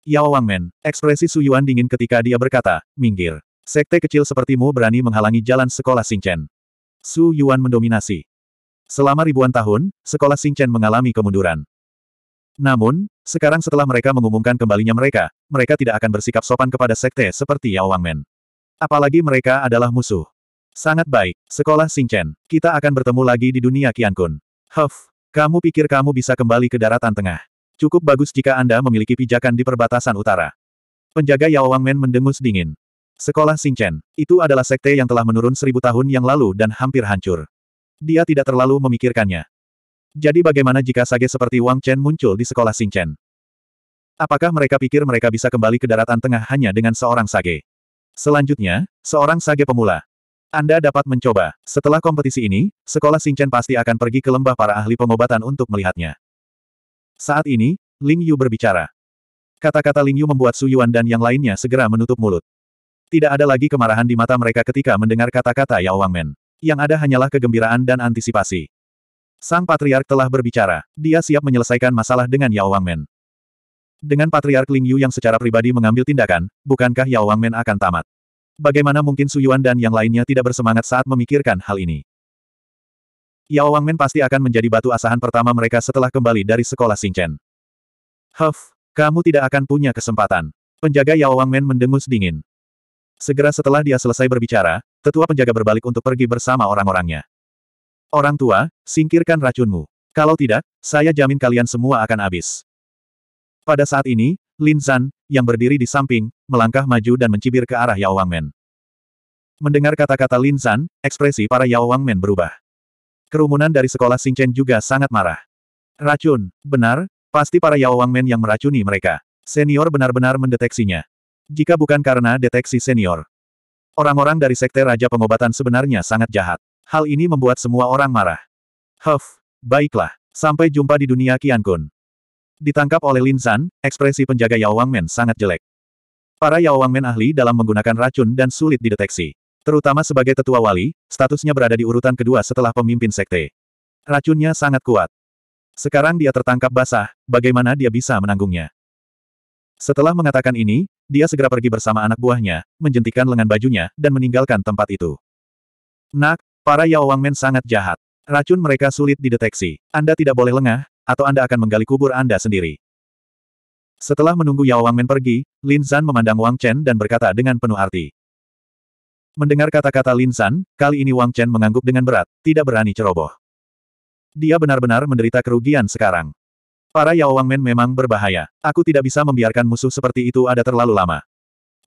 Yao Wang Men, ekspresi Su Yuan dingin ketika dia berkata, minggir. Sekte kecil sepertimu berani menghalangi jalan sekolah Chen. Su Yuan mendominasi. Selama ribuan tahun, sekolah Chen mengalami kemunduran. Namun, sekarang setelah mereka mengumumkan kembalinya mereka, mereka tidak akan bersikap sopan kepada sekte seperti Yao Wang Men. Apalagi mereka adalah musuh. Sangat baik, sekolah Chen. Kita akan bertemu lagi di dunia Qiankun. Huff, kamu pikir kamu bisa kembali ke daratan tengah. Cukup bagus jika Anda memiliki pijakan di perbatasan utara. Penjaga Yao Wangmen mendengus dingin. Sekolah Chen, itu adalah sekte yang telah menurun seribu tahun yang lalu dan hampir hancur. Dia tidak terlalu memikirkannya. Jadi bagaimana jika sage seperti Wang Chen muncul di sekolah Chen? Apakah mereka pikir mereka bisa kembali ke daratan tengah hanya dengan seorang sage? Selanjutnya, seorang sage pemula, anda dapat mencoba. Setelah kompetisi ini, sekolah Xingchen pasti akan pergi ke lembah para ahli pengobatan untuk melihatnya. Saat ini, Ling Yu berbicara. Kata-kata Ling Yu membuat Su Yuan dan yang lainnya segera menutup mulut. Tidak ada lagi kemarahan di mata mereka ketika mendengar kata-kata Yao Wang Men. Yang ada hanyalah kegembiraan dan antisipasi. Sang Patriark telah berbicara. Dia siap menyelesaikan masalah dengan Yao Wang Men. Dengan Patriark Ling Yu yang secara pribadi mengambil tindakan, bukankah Yao Wang Men akan tamat? Bagaimana mungkin Su Yuan dan yang lainnya tidak bersemangat saat memikirkan hal ini? Yao Wangmen pasti akan menjadi batu asahan pertama mereka setelah kembali dari sekolah Xingchen. Huff, kamu tidak akan punya kesempatan. Penjaga Yao Wangmen mendengus dingin. Segera setelah dia selesai berbicara, tetua penjaga berbalik untuk pergi bersama orang-orangnya. Orang tua, singkirkan racunmu. Kalau tidak, saya jamin kalian semua akan habis. Pada saat ini, Lin San, yang berdiri di samping, melangkah maju dan mencibir ke arah Yao Wangmen. Mendengar kata-kata Lin San, ekspresi para Yao Wangmen berubah. Kerumunan dari sekolah Xingchen juga sangat marah. Racun, benar, pasti para Yao Wangmen yang meracuni mereka. Senior benar-benar mendeteksinya. Jika bukan karena deteksi senior. Orang-orang dari Sekte Raja Pengobatan sebenarnya sangat jahat. Hal ini membuat semua orang marah. Huff, baiklah, sampai jumpa di dunia Qiankun. Ditangkap oleh Lin San, ekspresi penjaga Yao Wangmen sangat jelek. Para Yao Wangmen ahli dalam menggunakan racun dan sulit dideteksi. Terutama sebagai tetua wali, statusnya berada di urutan kedua setelah pemimpin sekte. Racunnya sangat kuat. Sekarang dia tertangkap basah, bagaimana dia bisa menanggungnya? Setelah mengatakan ini, dia segera pergi bersama anak buahnya, menjentikan lengan bajunya, dan meninggalkan tempat itu. Nak, para Yao Wangmen sangat jahat. Racun mereka sulit dideteksi. Anda tidak boleh lengah, atau Anda akan menggali kubur Anda sendiri. Setelah menunggu Yao Wangmen pergi, Lin Zan memandang Wang Chen dan berkata dengan penuh arti. Mendengar kata-kata Lin Zan, kali ini Wang Chen mengangguk dengan berat, tidak berani ceroboh. Dia benar-benar menderita kerugian sekarang. Para Yao Wangmen memang berbahaya. Aku tidak bisa membiarkan musuh seperti itu ada terlalu lama.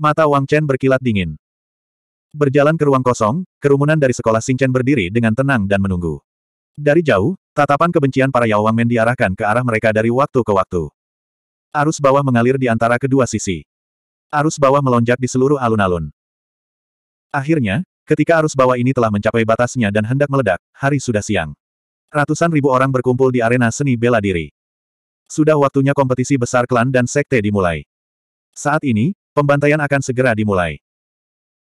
Mata Wang Chen berkilat dingin. Berjalan ke ruang kosong, kerumunan dari sekolah Chen berdiri dengan tenang dan menunggu. Dari jauh, tatapan kebencian para Yao Wangmen diarahkan ke arah mereka dari waktu ke waktu. Arus bawah mengalir di antara kedua sisi. Arus bawah melonjak di seluruh alun-alun. Akhirnya, ketika arus bawah ini telah mencapai batasnya dan hendak meledak, hari sudah siang. Ratusan ribu orang berkumpul di arena seni bela diri. Sudah waktunya kompetisi besar klan dan sekte dimulai. Saat ini, pembantaian akan segera dimulai.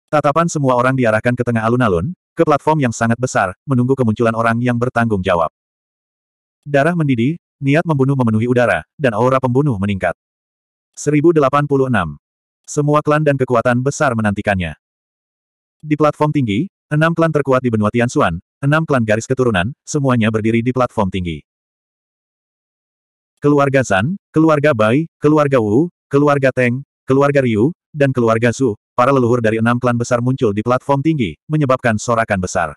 Tatapan semua orang diarahkan ke tengah alun-alun, ke platform yang sangat besar, menunggu kemunculan orang yang bertanggung jawab. Darah mendidih, niat membunuh memenuhi udara, dan aura pembunuh meningkat. 1086. Semua klan dan kekuatan besar menantikannya. Di platform tinggi, enam klan terkuat di benua Tianxuan, enam klan garis keturunan, semuanya berdiri di platform tinggi. Keluarga Zan, keluarga Bai, keluarga Wu, keluarga Teng, keluarga Ryu, dan keluarga Su, para leluhur dari enam klan besar muncul di platform tinggi, menyebabkan sorakan besar.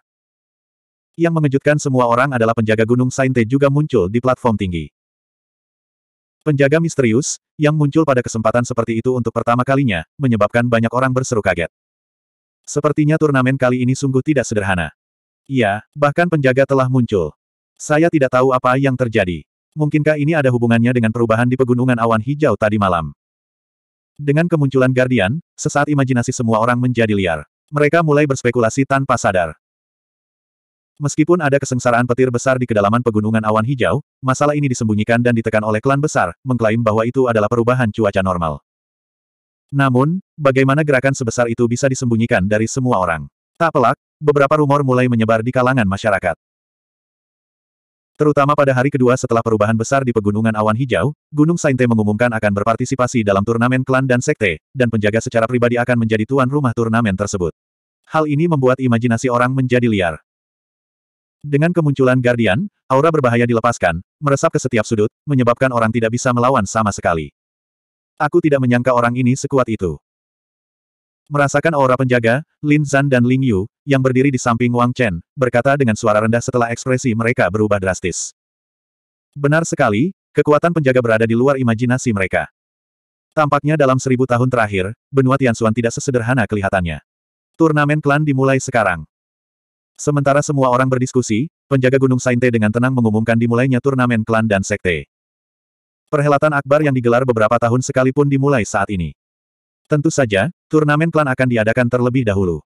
Yang mengejutkan semua orang adalah penjaga gunung Sainte juga muncul di platform tinggi. Penjaga misterius, yang muncul pada kesempatan seperti itu untuk pertama kalinya, menyebabkan banyak orang berseru kaget. Sepertinya turnamen kali ini sungguh tidak sederhana. Iya, bahkan penjaga telah muncul. Saya tidak tahu apa yang terjadi. Mungkinkah ini ada hubungannya dengan perubahan di pegunungan awan hijau tadi malam? Dengan kemunculan Guardian, sesaat imajinasi semua orang menjadi liar. Mereka mulai berspekulasi tanpa sadar. Meskipun ada kesengsaraan petir besar di kedalaman pegunungan awan hijau, masalah ini disembunyikan dan ditekan oleh klan besar, mengklaim bahwa itu adalah perubahan cuaca normal. Namun, bagaimana gerakan sebesar itu bisa disembunyikan dari semua orang? Tak pelak, beberapa rumor mulai menyebar di kalangan masyarakat. Terutama pada hari kedua setelah perubahan besar di Pegunungan Awan Hijau, Gunung Sainte mengumumkan akan berpartisipasi dalam turnamen klan dan sekte, dan penjaga secara pribadi akan menjadi tuan rumah turnamen tersebut. Hal ini membuat imajinasi orang menjadi liar. Dengan kemunculan Guardian, aura berbahaya dilepaskan, meresap ke setiap sudut, menyebabkan orang tidak bisa melawan sama sekali. Aku tidak menyangka orang ini sekuat itu. Merasakan aura penjaga, Lin Zhan dan Ling Yu, yang berdiri di samping Wang Chen, berkata dengan suara rendah setelah ekspresi mereka berubah drastis. Benar sekali, kekuatan penjaga berada di luar imajinasi mereka. Tampaknya dalam seribu tahun terakhir, benua Tianxuan tidak sesederhana kelihatannya. Turnamen klan dimulai sekarang. Sementara semua orang berdiskusi, penjaga Gunung Sainte dengan tenang mengumumkan dimulainya turnamen klan dan sekte. Perhelatan akbar yang digelar beberapa tahun sekalipun dimulai saat ini. Tentu saja, turnamen klan akan diadakan terlebih dahulu.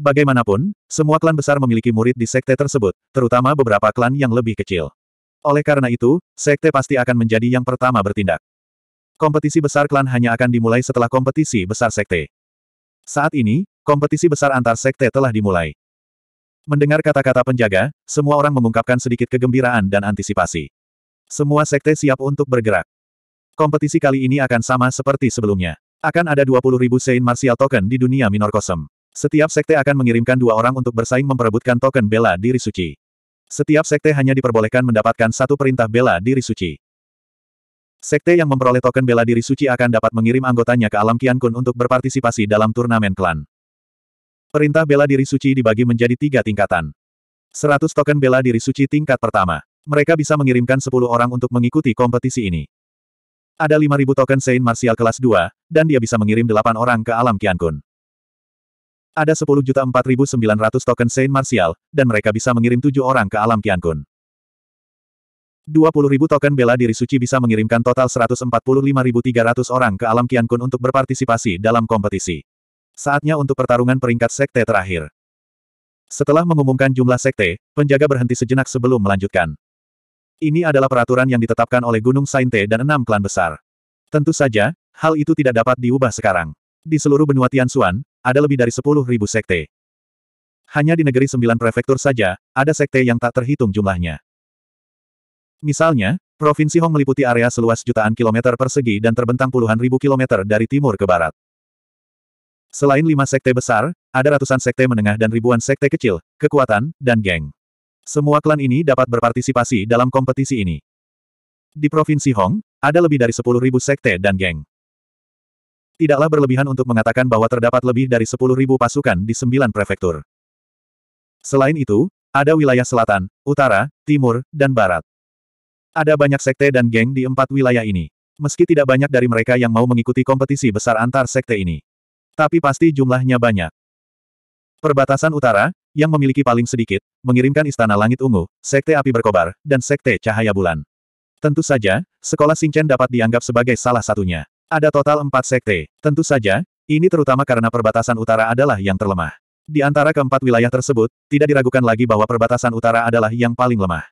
Bagaimanapun, semua klan besar memiliki murid di sekte tersebut, terutama beberapa klan yang lebih kecil. Oleh karena itu, sekte pasti akan menjadi yang pertama bertindak. Kompetisi besar klan hanya akan dimulai setelah kompetisi besar sekte. Saat ini, kompetisi besar antar sekte telah dimulai. Mendengar kata-kata penjaga, semua orang mengungkapkan sedikit kegembiraan dan antisipasi. Semua sekte siap untuk bergerak. Kompetisi kali ini akan sama seperti sebelumnya. Akan ada 20.000 Saint Martial Token di dunia Minor Kosem. Setiap sekte akan mengirimkan dua orang untuk bersaing memperebutkan token bela diri suci. Setiap sekte hanya diperbolehkan mendapatkan satu perintah bela diri suci. Sekte yang memperoleh token bela diri suci akan dapat mengirim anggotanya ke alam Kiankun untuk berpartisipasi dalam turnamen klan. Perintah bela diri suci dibagi menjadi tiga tingkatan. 100 token bela diri suci tingkat pertama. Mereka bisa mengirimkan 10 orang untuk mengikuti kompetisi ini. Ada 5.000 token Saint Martial kelas 2, dan dia bisa mengirim 8 orang ke alam Kiankun. Ada 10.4900 token Saint Martial, dan mereka bisa mengirim 7 orang ke alam Kiankun. 20.000 token bela diri suci bisa mengirimkan total 145.300 orang ke alam Kiankun untuk berpartisipasi dalam kompetisi. Saatnya untuk pertarungan peringkat sekte terakhir. Setelah mengumumkan jumlah sekte, penjaga berhenti sejenak sebelum melanjutkan. Ini adalah peraturan yang ditetapkan oleh Gunung Sainte dan enam klan besar. Tentu saja, hal itu tidak dapat diubah sekarang. Di seluruh benua Tianxuan, ada lebih dari sepuluh ribu sekte. Hanya di negeri sembilan prefektur saja, ada sekte yang tak terhitung jumlahnya. Misalnya, Provinsi Hong meliputi area seluas jutaan kilometer persegi dan terbentang puluhan ribu kilometer dari timur ke barat. Selain lima sekte besar, ada ratusan sekte menengah dan ribuan sekte kecil, kekuatan, dan geng. Semua klan ini dapat berpartisipasi dalam kompetisi ini. Di Provinsi Hong, ada lebih dari 10.000 sekte dan geng. Tidaklah berlebihan untuk mengatakan bahwa terdapat lebih dari 10.000 pasukan di sembilan prefektur. Selain itu, ada wilayah selatan, utara, timur, dan barat. Ada banyak sekte dan geng di empat wilayah ini. Meski tidak banyak dari mereka yang mau mengikuti kompetisi besar antar sekte ini. Tapi pasti jumlahnya banyak. Perbatasan utara, yang memiliki paling sedikit, mengirimkan Istana Langit Ungu, Sekte Api Berkobar, dan Sekte Cahaya Bulan. Tentu saja, Sekolah Singchen dapat dianggap sebagai salah satunya. Ada total empat sekte. Tentu saja, ini terutama karena perbatasan utara adalah yang terlemah. Di antara keempat wilayah tersebut, tidak diragukan lagi bahwa perbatasan utara adalah yang paling lemah.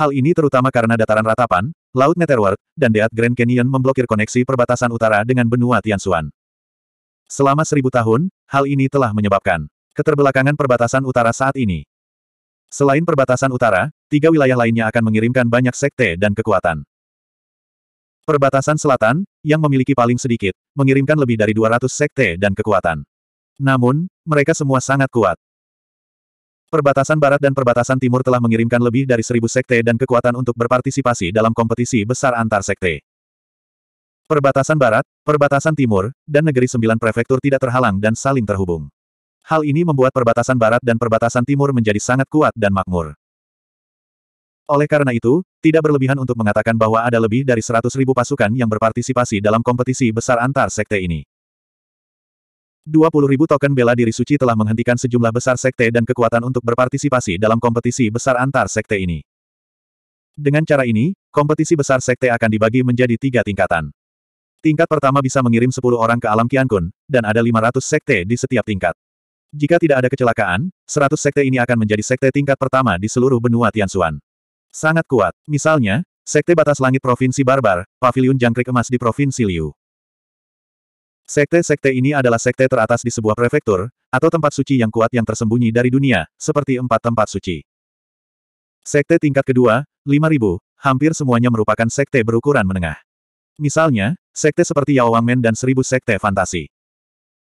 Hal ini terutama karena dataran ratapan, Laut Netherworld, dan Deat Grand Canyon memblokir koneksi perbatasan utara dengan benua Tianxuan. Selama seribu tahun, hal ini telah menyebabkan keterbelakangan perbatasan utara saat ini. Selain perbatasan utara, tiga wilayah lainnya akan mengirimkan banyak sekte dan kekuatan. Perbatasan selatan, yang memiliki paling sedikit, mengirimkan lebih dari 200 sekte dan kekuatan. Namun, mereka semua sangat kuat. Perbatasan barat dan perbatasan timur telah mengirimkan lebih dari seribu sekte dan kekuatan untuk berpartisipasi dalam kompetisi besar antar sekte. Perbatasan barat, perbatasan timur, dan negeri sembilan prefektur tidak terhalang dan saling terhubung. Hal ini membuat perbatasan barat dan perbatasan timur menjadi sangat kuat dan makmur. Oleh karena itu, tidak berlebihan untuk mengatakan bahwa ada lebih dari 100.000 pasukan yang berpartisipasi dalam kompetisi besar antar sekte ini. 20.000 token bela diri suci telah menghentikan sejumlah besar sekte dan kekuatan untuk berpartisipasi dalam kompetisi besar antar sekte ini. Dengan cara ini, kompetisi besar sekte akan dibagi menjadi tiga tingkatan. Tingkat pertama bisa mengirim 10 orang ke alam Kiankun, dan ada 500 sekte di setiap tingkat. Jika tidak ada kecelakaan, 100 sekte ini akan menjadi sekte tingkat pertama di seluruh benua Tianxuan. Sangat kuat. Misalnya, Sekte Batas Langit Provinsi Barbar, Paviliun Jangkrik Emas di Provinsi Liu. Sekte-sekte ini adalah sekte teratas di sebuah prefektur, atau tempat suci yang kuat yang tersembunyi dari dunia, seperti empat tempat suci. Sekte tingkat kedua, 5000, hampir semuanya merupakan sekte berukuran menengah. Misalnya, sekte seperti Yao Wangmen dan seribu sekte fantasi.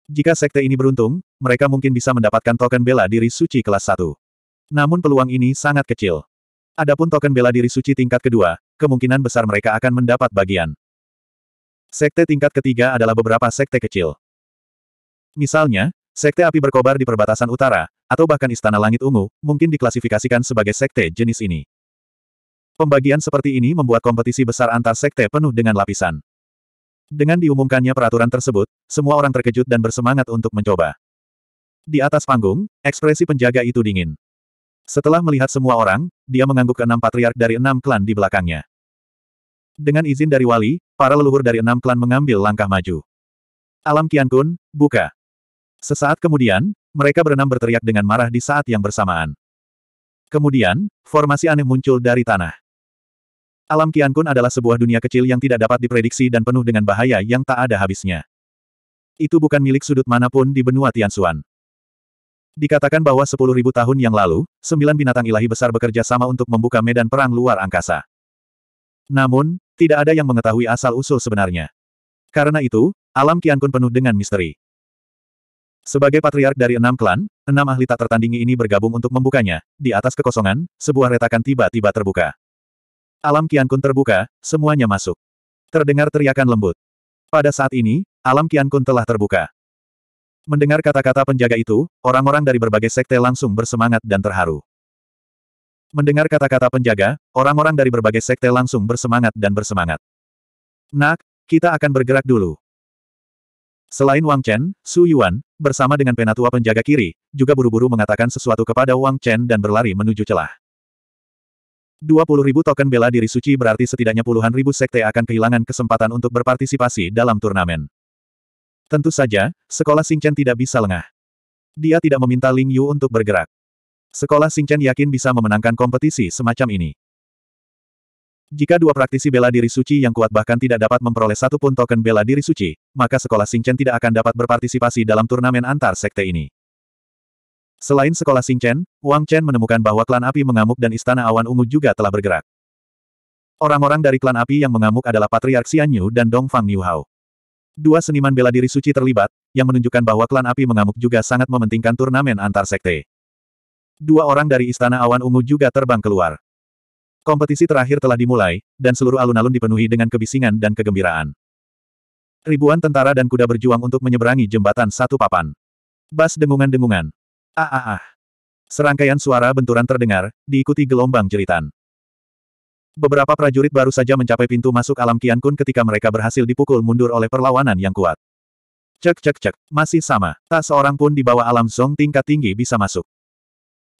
Jika sekte ini beruntung, mereka mungkin bisa mendapatkan token bela diri suci kelas 1. Namun peluang ini sangat kecil. Adapun token bela diri suci tingkat kedua, kemungkinan besar mereka akan mendapat bagian. Sekte tingkat ketiga adalah beberapa sekte kecil. Misalnya, sekte api berkobar di perbatasan utara, atau bahkan istana langit ungu, mungkin diklasifikasikan sebagai sekte jenis ini. Pembagian seperti ini membuat kompetisi besar antar sekte penuh dengan lapisan. Dengan diumumkannya peraturan tersebut, semua orang terkejut dan bersemangat untuk mencoba. Di atas panggung, ekspresi penjaga itu dingin. Setelah melihat semua orang, dia mengangguk ke enam patriark dari enam klan di belakangnya. Dengan izin dari wali, para leluhur dari enam klan mengambil langkah maju. Alam Kian Kun, buka. Sesaat kemudian, mereka berenam berteriak dengan marah di saat yang bersamaan. Kemudian, formasi aneh muncul dari tanah. Alam Qiankun adalah sebuah dunia kecil yang tidak dapat diprediksi dan penuh dengan bahaya yang tak ada habisnya. Itu bukan milik sudut manapun di benua Tianxuan. Dikatakan bahwa 10.000 tahun yang lalu, sembilan binatang ilahi besar bekerja sama untuk membuka medan perang luar angkasa. Namun, tidak ada yang mengetahui asal-usul sebenarnya. Karena itu, alam Qiankun penuh dengan misteri. Sebagai patriark dari enam klan, enam ahli tak tertandingi ini bergabung untuk membukanya. Di atas kekosongan, sebuah retakan tiba-tiba terbuka. Alam Kiankun terbuka, semuanya masuk. Terdengar teriakan lembut. Pada saat ini, alam Kiankun telah terbuka. Mendengar kata-kata penjaga itu, orang-orang dari berbagai sekte langsung bersemangat dan terharu. Mendengar kata-kata penjaga, orang-orang dari berbagai sekte langsung bersemangat dan bersemangat. Nak, kita akan bergerak dulu. Selain Wang Chen, Su Yuan, bersama dengan penatua penjaga kiri, juga buru-buru mengatakan sesuatu kepada Wang Chen dan berlari menuju celah. 20.000 token bela diri suci berarti setidaknya puluhan ribu sekte akan kehilangan kesempatan untuk berpartisipasi dalam turnamen. Tentu saja, sekolah Singchen tidak bisa lengah. Dia tidak meminta Ling Yu untuk bergerak. Sekolah Singchen yakin bisa memenangkan kompetisi semacam ini. Jika dua praktisi bela diri suci yang kuat bahkan tidak dapat memperoleh satu pun token bela diri suci, maka sekolah Singchen tidak akan dapat berpartisipasi dalam turnamen antar sekte ini. Selain sekolah Xingchen, Wang Chen menemukan bahwa klan api mengamuk dan istana awan ungu juga telah bergerak. Orang-orang dari klan api yang mengamuk adalah Patriark Xianyu dan Dongfang Niuhao. Dua seniman bela diri suci terlibat, yang menunjukkan bahwa klan api mengamuk juga sangat mementingkan turnamen antar sekte. Dua orang dari Istana Awan Ungu juga terbang keluar. Kompetisi terakhir telah dimulai, dan seluruh alun-alun dipenuhi dengan kebisingan dan kegembiraan. Ribuan tentara dan kuda berjuang untuk menyeberangi jembatan satu papan. Bas dengungan-dengungan. Ah ah ah. Serangkaian suara benturan terdengar, diikuti gelombang jeritan. Beberapa prajurit baru saja mencapai pintu masuk alam Kian Kun ketika mereka berhasil dipukul mundur oleh perlawanan yang kuat. Cek cek cek, masih sama, tak seorang pun di bawah alam Song tingkat tinggi bisa masuk.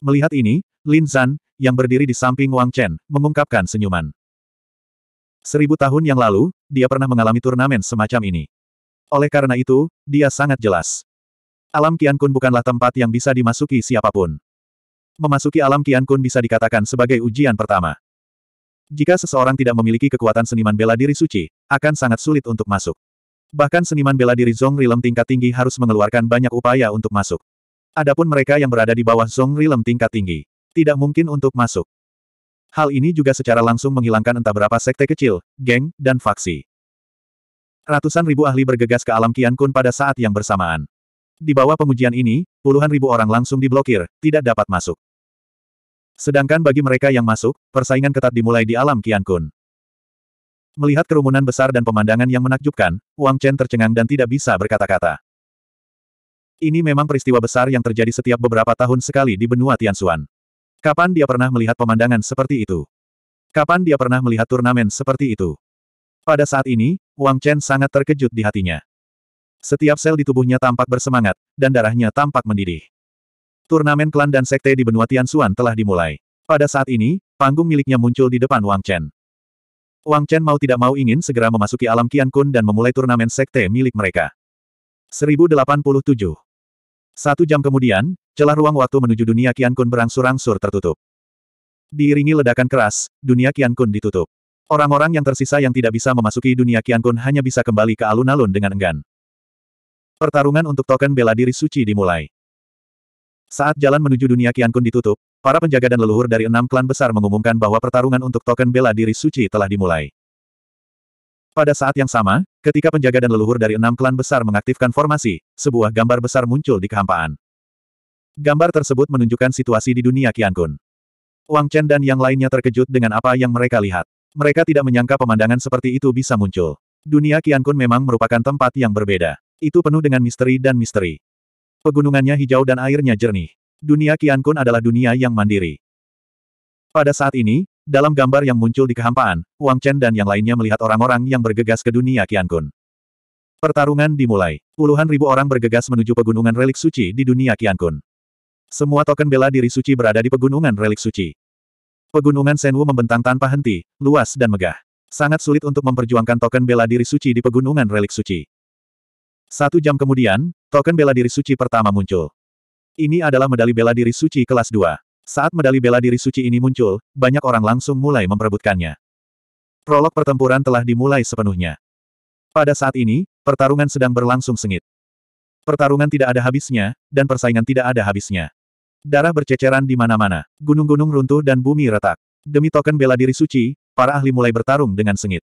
Melihat ini, Lin Zan, yang berdiri di samping Wang Chen, mengungkapkan senyuman. Seribu tahun yang lalu, dia pernah mengalami turnamen semacam ini. Oleh karena itu, dia sangat jelas. Alam Kian Kun bukanlah tempat yang bisa dimasuki siapapun. Memasuki alam Kian Kun bisa dikatakan sebagai ujian pertama. Jika seseorang tidak memiliki kekuatan seniman bela diri suci, akan sangat sulit untuk masuk. Bahkan seniman bela diri Zong Rilem tingkat tinggi harus mengeluarkan banyak upaya untuk masuk. Adapun mereka yang berada di bawah Zong Rilem tingkat tinggi, tidak mungkin untuk masuk. Hal ini juga secara langsung menghilangkan entah berapa sekte kecil, geng, dan faksi. Ratusan ribu ahli bergegas ke alam Kian Kun pada saat yang bersamaan. Di bawah pengujian ini, puluhan ribu orang langsung diblokir, tidak dapat masuk. Sedangkan bagi mereka yang masuk, persaingan ketat dimulai di alam Qian Kun. Melihat kerumunan besar dan pemandangan yang menakjubkan, Wang Chen tercengang dan tidak bisa berkata-kata. Ini memang peristiwa besar yang terjadi setiap beberapa tahun sekali di benua Tianxuan. Kapan dia pernah melihat pemandangan seperti itu? Kapan dia pernah melihat turnamen seperti itu? Pada saat ini, Wang Chen sangat terkejut di hatinya. Setiap sel di tubuhnya tampak bersemangat, dan darahnya tampak mendidih. Turnamen klan dan sekte di benua Tianxuan telah dimulai. Pada saat ini, panggung miliknya muncul di depan Wang Chen. Wang Chen mau tidak mau ingin segera memasuki alam Qian Kun dan memulai turnamen sekte milik mereka. 1087. Satu jam kemudian, celah ruang waktu menuju dunia Qian Kun berangsur-angsur tertutup. Diiringi ledakan keras, dunia Qian Kun ditutup. Orang-orang yang tersisa yang tidak bisa memasuki dunia Qian Kun hanya bisa kembali ke alun-alun dengan enggan. Pertarungan untuk token bela diri suci dimulai. Saat jalan menuju dunia Kian Kun ditutup, para penjaga dan leluhur dari enam klan besar mengumumkan bahwa pertarungan untuk token bela diri suci telah dimulai. Pada saat yang sama, ketika penjaga dan leluhur dari enam klan besar mengaktifkan formasi, sebuah gambar besar muncul di kehampaan. Gambar tersebut menunjukkan situasi di dunia Kian Kun. Wang Chen dan yang lainnya terkejut dengan apa yang mereka lihat. Mereka tidak menyangka pemandangan seperti itu bisa muncul. Dunia Kian Kun memang merupakan tempat yang berbeda. Itu penuh dengan misteri dan misteri. Pegunungannya hijau dan airnya jernih. Dunia Qiankun adalah dunia yang mandiri. Pada saat ini, dalam gambar yang muncul di kehampaan, Wang Chen dan yang lainnya melihat orang-orang yang bergegas ke dunia Qiankun. Pertarungan dimulai. Puluhan ribu orang bergegas menuju pegunungan relik suci di dunia Qiankun. Semua token bela diri suci berada di pegunungan relik suci. Pegunungan Senwu membentang tanpa henti, luas dan megah. Sangat sulit untuk memperjuangkan token bela diri suci di pegunungan relik suci. Satu jam kemudian, token bela diri suci pertama muncul. Ini adalah medali bela diri suci kelas 2. Saat medali bela diri suci ini muncul, banyak orang langsung mulai memperebutkannya. Prolog pertempuran telah dimulai sepenuhnya. Pada saat ini, pertarungan sedang berlangsung sengit. Pertarungan tidak ada habisnya, dan persaingan tidak ada habisnya. Darah berceceran di mana-mana, gunung-gunung runtuh dan bumi retak. Demi token bela diri suci, para ahli mulai bertarung dengan sengit.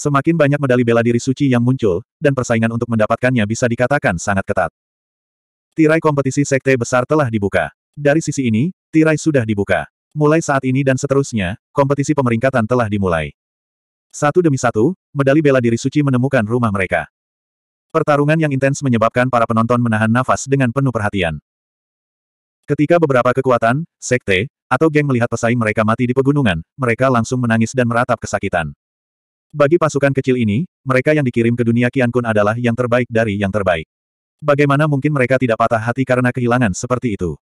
Semakin banyak medali bela diri suci yang muncul, dan persaingan untuk mendapatkannya bisa dikatakan sangat ketat. Tirai kompetisi sekte besar telah dibuka. Dari sisi ini, tirai sudah dibuka. Mulai saat ini dan seterusnya, kompetisi pemeringkatan telah dimulai. Satu demi satu, medali bela diri suci menemukan rumah mereka. Pertarungan yang intens menyebabkan para penonton menahan nafas dengan penuh perhatian. Ketika beberapa kekuatan, sekte, atau geng melihat pesaing mereka mati di pegunungan, mereka langsung menangis dan meratap kesakitan. Bagi pasukan kecil ini, mereka yang dikirim ke dunia Kian Kun adalah yang terbaik dari yang terbaik. Bagaimana mungkin mereka tidak patah hati karena kehilangan seperti itu?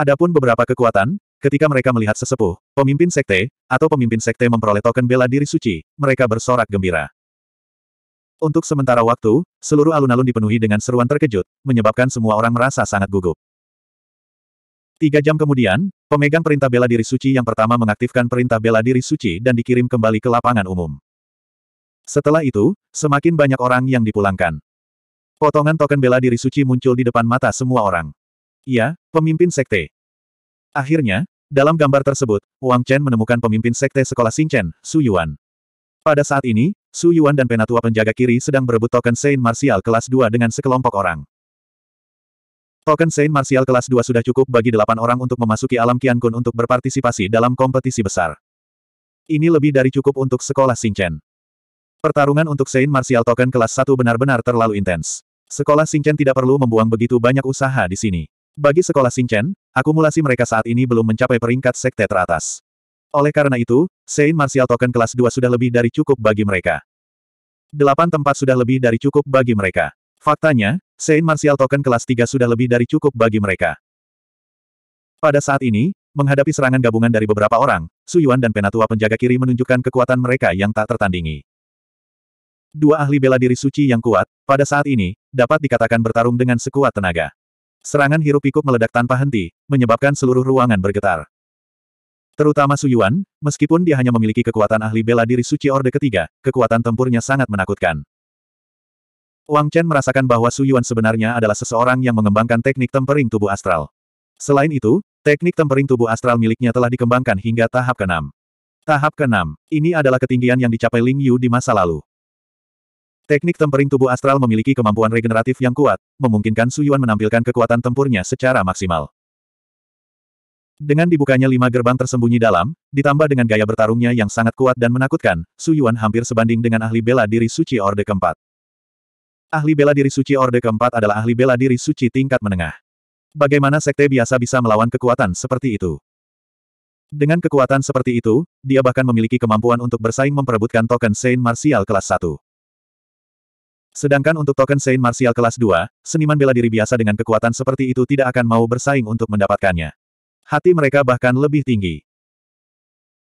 Adapun beberapa kekuatan, ketika mereka melihat sesepuh, pemimpin sekte, atau pemimpin sekte memperoleh token bela diri suci, mereka bersorak gembira. Untuk sementara waktu, seluruh alun-alun dipenuhi dengan seruan terkejut, menyebabkan semua orang merasa sangat gugup. Tiga jam kemudian, pemegang perintah bela diri suci yang pertama mengaktifkan perintah bela diri suci dan dikirim kembali ke lapangan umum. Setelah itu, semakin banyak orang yang dipulangkan. Potongan token bela diri suci muncul di depan mata semua orang. Ia, pemimpin sekte. Akhirnya, dalam gambar tersebut, Wang Chen menemukan pemimpin sekte sekolah Xingchen, Su Yuan. Pada saat ini, Su Yuan dan Penatua penjaga kiri sedang berebut token Saint Martial kelas 2 dengan sekelompok orang. Token Saint Martial kelas 2 sudah cukup bagi delapan orang untuk memasuki alam Qian Kun untuk berpartisipasi dalam kompetisi besar. Ini lebih dari cukup untuk sekolah Xingchen. Pertarungan untuk Saint Martial Token kelas 1 benar-benar terlalu intens. Sekolah Xingchen tidak perlu membuang begitu banyak usaha di sini. Bagi sekolah Xingchen, akumulasi mereka saat ini belum mencapai peringkat sekte teratas. Oleh karena itu, Saint Martial Token kelas 2 sudah lebih dari cukup bagi mereka. Delapan tempat sudah lebih dari cukup bagi mereka. Faktanya, Sein Martial Token kelas 3 sudah lebih dari cukup bagi mereka. Pada saat ini, menghadapi serangan gabungan dari beberapa orang, Su Yuan dan penatua penjaga kiri menunjukkan kekuatan mereka yang tak tertandingi. Dua ahli bela diri suci yang kuat, pada saat ini, dapat dikatakan bertarung dengan sekuat tenaga. Serangan hirup-pikuk meledak tanpa henti, menyebabkan seluruh ruangan bergetar. Terutama Su Yuan, meskipun dia hanya memiliki kekuatan ahli bela diri suci Orde Ketiga, kekuatan tempurnya sangat menakutkan. Wang Chen merasakan bahwa Su Yuan sebenarnya adalah seseorang yang mengembangkan teknik tempering tubuh astral. Selain itu, teknik tempering tubuh astral miliknya telah dikembangkan hingga tahap ke-6. Tahap ke-6, ini adalah ketinggian yang dicapai Ling Yu di masa lalu. Teknik tempering tubuh astral memiliki kemampuan regeneratif yang kuat, memungkinkan Su Yuan menampilkan kekuatan tempurnya secara maksimal. Dengan dibukanya lima gerbang tersembunyi dalam, ditambah dengan gaya bertarungnya yang sangat kuat dan menakutkan, Su Yuan hampir sebanding dengan ahli bela diri suci Orde keempat. Ahli bela diri suci Orde keempat adalah ahli bela diri suci tingkat menengah. Bagaimana sekte biasa bisa melawan kekuatan seperti itu? Dengan kekuatan seperti itu, dia bahkan memiliki kemampuan untuk bersaing memperebutkan token Saint Martial kelas 1. Sedangkan untuk token Saint Martial kelas 2, seniman bela diri biasa dengan kekuatan seperti itu tidak akan mau bersaing untuk mendapatkannya. Hati mereka bahkan lebih tinggi.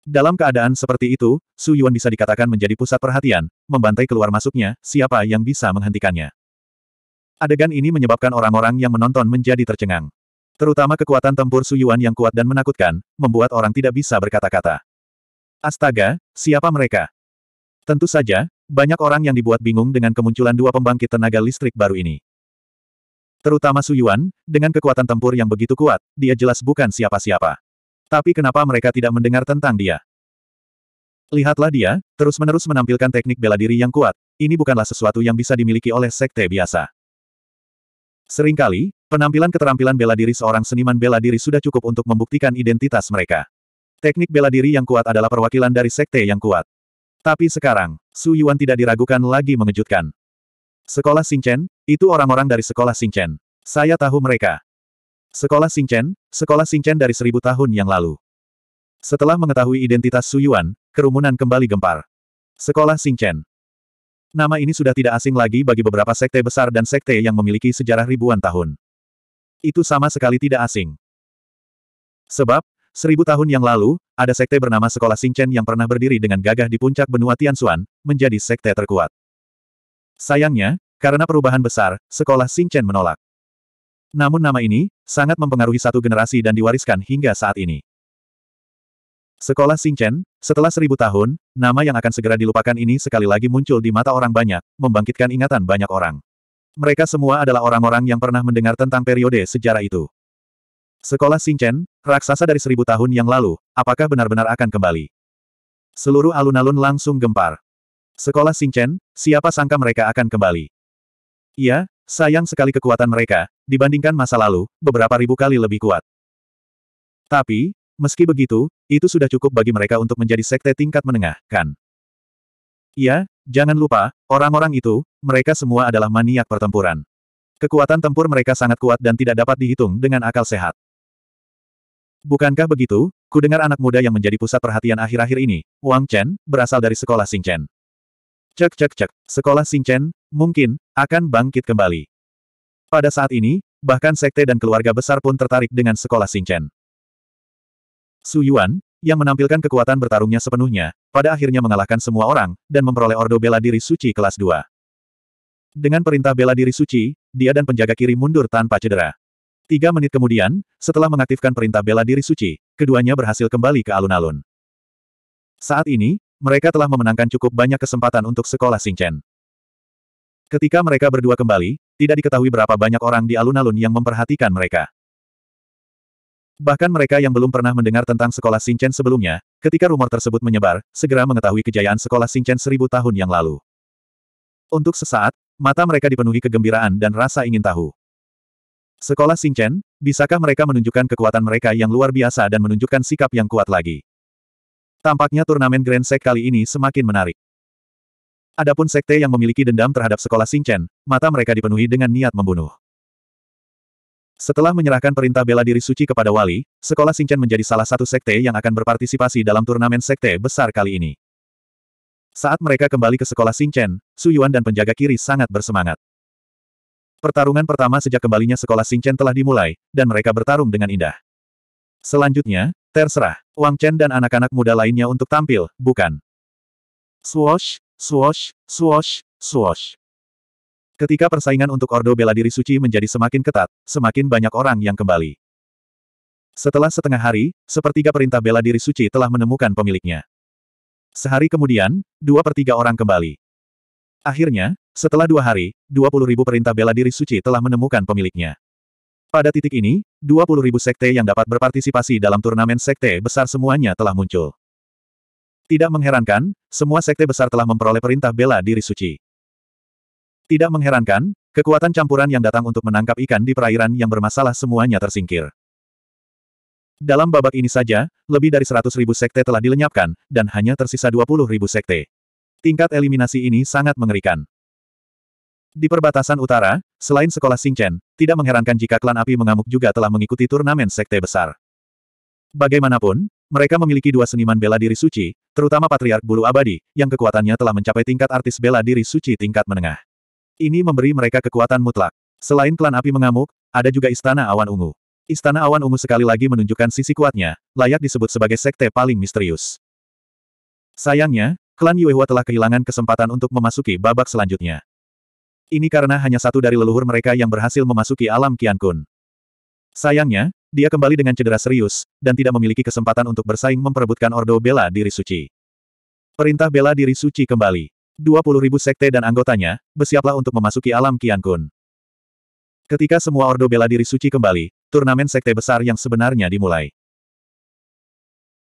Dalam keadaan seperti itu, Su Yuan bisa dikatakan menjadi pusat perhatian, membantai keluar masuknya, siapa yang bisa menghentikannya. Adegan ini menyebabkan orang-orang yang menonton menjadi tercengang. Terutama kekuatan tempur Su Yuan yang kuat dan menakutkan, membuat orang tidak bisa berkata-kata. Astaga, siapa mereka? Tentu saja, banyak orang yang dibuat bingung dengan kemunculan dua pembangkit tenaga listrik baru ini. Terutama Su Yuan, dengan kekuatan tempur yang begitu kuat, dia jelas bukan siapa-siapa. Tapi kenapa mereka tidak mendengar tentang dia? Lihatlah dia, terus-menerus menampilkan teknik bela diri yang kuat. Ini bukanlah sesuatu yang bisa dimiliki oleh sekte biasa. Seringkali, penampilan keterampilan bela diri seorang seniman bela diri sudah cukup untuk membuktikan identitas mereka. Teknik bela diri yang kuat adalah perwakilan dari sekte yang kuat. Tapi sekarang, Su Yuan tidak diragukan lagi mengejutkan. Sekolah Xingchen, itu orang-orang dari sekolah Xingchen. Saya tahu mereka. Sekolah Xingchen, sekolah Xingchen dari seribu tahun yang lalu. Setelah mengetahui identitas Su Yuan, kerumunan kembali gempar. Sekolah Xingchen. Nama ini sudah tidak asing lagi bagi beberapa sekte besar dan sekte yang memiliki sejarah ribuan tahun. Itu sama sekali tidak asing. Sebab, seribu tahun yang lalu, ada sekte bernama Sekolah Xingchen yang pernah berdiri dengan gagah di puncak benua Tianxuan, menjadi sekte terkuat. Sayangnya, karena perubahan besar, Sekolah Xingchen menolak. Namun nama ini, sangat mempengaruhi satu generasi dan diwariskan hingga saat ini. Sekolah Xingchen, setelah seribu tahun, nama yang akan segera dilupakan ini sekali lagi muncul di mata orang banyak, membangkitkan ingatan banyak orang. Mereka semua adalah orang-orang yang pernah mendengar tentang periode sejarah itu. Sekolah Xingchen, raksasa dari seribu tahun yang lalu, apakah benar-benar akan kembali? Seluruh alun-alun langsung gempar. Sekolah Xingchen, siapa sangka mereka akan kembali? Iya, Sayang sekali kekuatan mereka, dibandingkan masa lalu, beberapa ribu kali lebih kuat. Tapi, meski begitu, itu sudah cukup bagi mereka untuk menjadi sekte tingkat menengah, kan? Iya, jangan lupa, orang-orang itu, mereka semua adalah maniak pertempuran. Kekuatan tempur mereka sangat kuat dan tidak dapat dihitung dengan akal sehat. Bukankah begitu? Ku dengar anak muda yang menjadi pusat perhatian akhir-akhir ini, Wang Chen, berasal dari sekolah Chen. Cek cek cek, sekolah Chen mungkin, akan bangkit kembali. Pada saat ini, bahkan sekte dan keluarga besar pun tertarik dengan sekolah Xingchen. Su Yuan, yang menampilkan kekuatan bertarungnya sepenuhnya, pada akhirnya mengalahkan semua orang, dan memperoleh Ordo Bela Diri Suci kelas 2. Dengan perintah bela diri suci, dia dan penjaga kiri mundur tanpa cedera. Tiga menit kemudian, setelah mengaktifkan perintah bela diri suci, keduanya berhasil kembali ke alun-alun. Saat ini, mereka telah memenangkan cukup banyak kesempatan untuk sekolah Xingchen. Ketika mereka berdua kembali, tidak diketahui berapa banyak orang di alun-alun yang memperhatikan mereka. Bahkan mereka yang belum pernah mendengar tentang sekolah Sinchen sebelumnya, ketika rumor tersebut menyebar, segera mengetahui kejayaan sekolah Sinchen seribu tahun yang lalu. Untuk sesaat, mata mereka dipenuhi kegembiraan dan rasa ingin tahu. Sekolah Sinchen, bisakah mereka menunjukkan kekuatan mereka yang luar biasa dan menunjukkan sikap yang kuat lagi? Tampaknya turnamen Grand Sek kali ini semakin menarik. Adapun sekte yang memiliki dendam terhadap sekolah Singchen, mata mereka dipenuhi dengan niat membunuh. Setelah menyerahkan perintah bela diri suci kepada wali, sekolah Singchen menjadi salah satu sekte yang akan berpartisipasi dalam turnamen sekte besar kali ini. Saat mereka kembali ke sekolah Singchen, Su Yuan dan penjaga kiri sangat bersemangat. Pertarungan pertama sejak kembalinya sekolah Singchen telah dimulai, dan mereka bertarung dengan indah. Selanjutnya, terserah, Wang Chen dan anak-anak muda lainnya untuk tampil, bukan? Swoosh, Swash, swash, swash. Ketika persaingan untuk Ordo Bela Diri Suci menjadi semakin ketat, semakin banyak orang yang kembali. Setelah setengah hari, sepertiga perintah bela diri suci telah menemukan pemiliknya. Sehari kemudian, dua per tiga orang kembali. Akhirnya, setelah dua hari, dua puluh ribu perintah bela diri suci telah menemukan pemiliknya. Pada titik ini, dua puluh ribu sekte yang dapat berpartisipasi dalam turnamen sekte besar semuanya telah muncul. Tidak mengherankan, semua sekte besar telah memperoleh perintah bela diri suci. Tidak mengherankan, kekuatan campuran yang datang untuk menangkap ikan di perairan yang bermasalah semuanya tersingkir. Dalam babak ini saja, lebih dari 100 ribu sekte telah dilenyapkan, dan hanya tersisa 20 ribu sekte. Tingkat eliminasi ini sangat mengerikan. Di perbatasan utara, selain sekolah Singchen, tidak mengherankan jika klan api mengamuk juga telah mengikuti turnamen sekte besar. Bagaimanapun, mereka memiliki dua seniman bela diri suci, terutama Patriark Bulu Abadi, yang kekuatannya telah mencapai tingkat artis bela diri suci tingkat menengah. Ini memberi mereka kekuatan mutlak. Selain klan api mengamuk, ada juga Istana Awan Ungu. Istana Awan Ungu sekali lagi menunjukkan sisi kuatnya, layak disebut sebagai sekte paling misterius. Sayangnya, klan Yuehua telah kehilangan kesempatan untuk memasuki babak selanjutnya. Ini karena hanya satu dari leluhur mereka yang berhasil memasuki alam Kian Sayangnya, dia kembali dengan cedera serius, dan tidak memiliki kesempatan untuk bersaing memperebutkan Ordo Bela Diri Suci. Perintah Bela Diri Suci kembali. 20.000 sekte dan anggotanya, bersiaplah untuk memasuki alam Kian Kun. Ketika semua Ordo Bela Diri Suci kembali, turnamen sekte besar yang sebenarnya dimulai.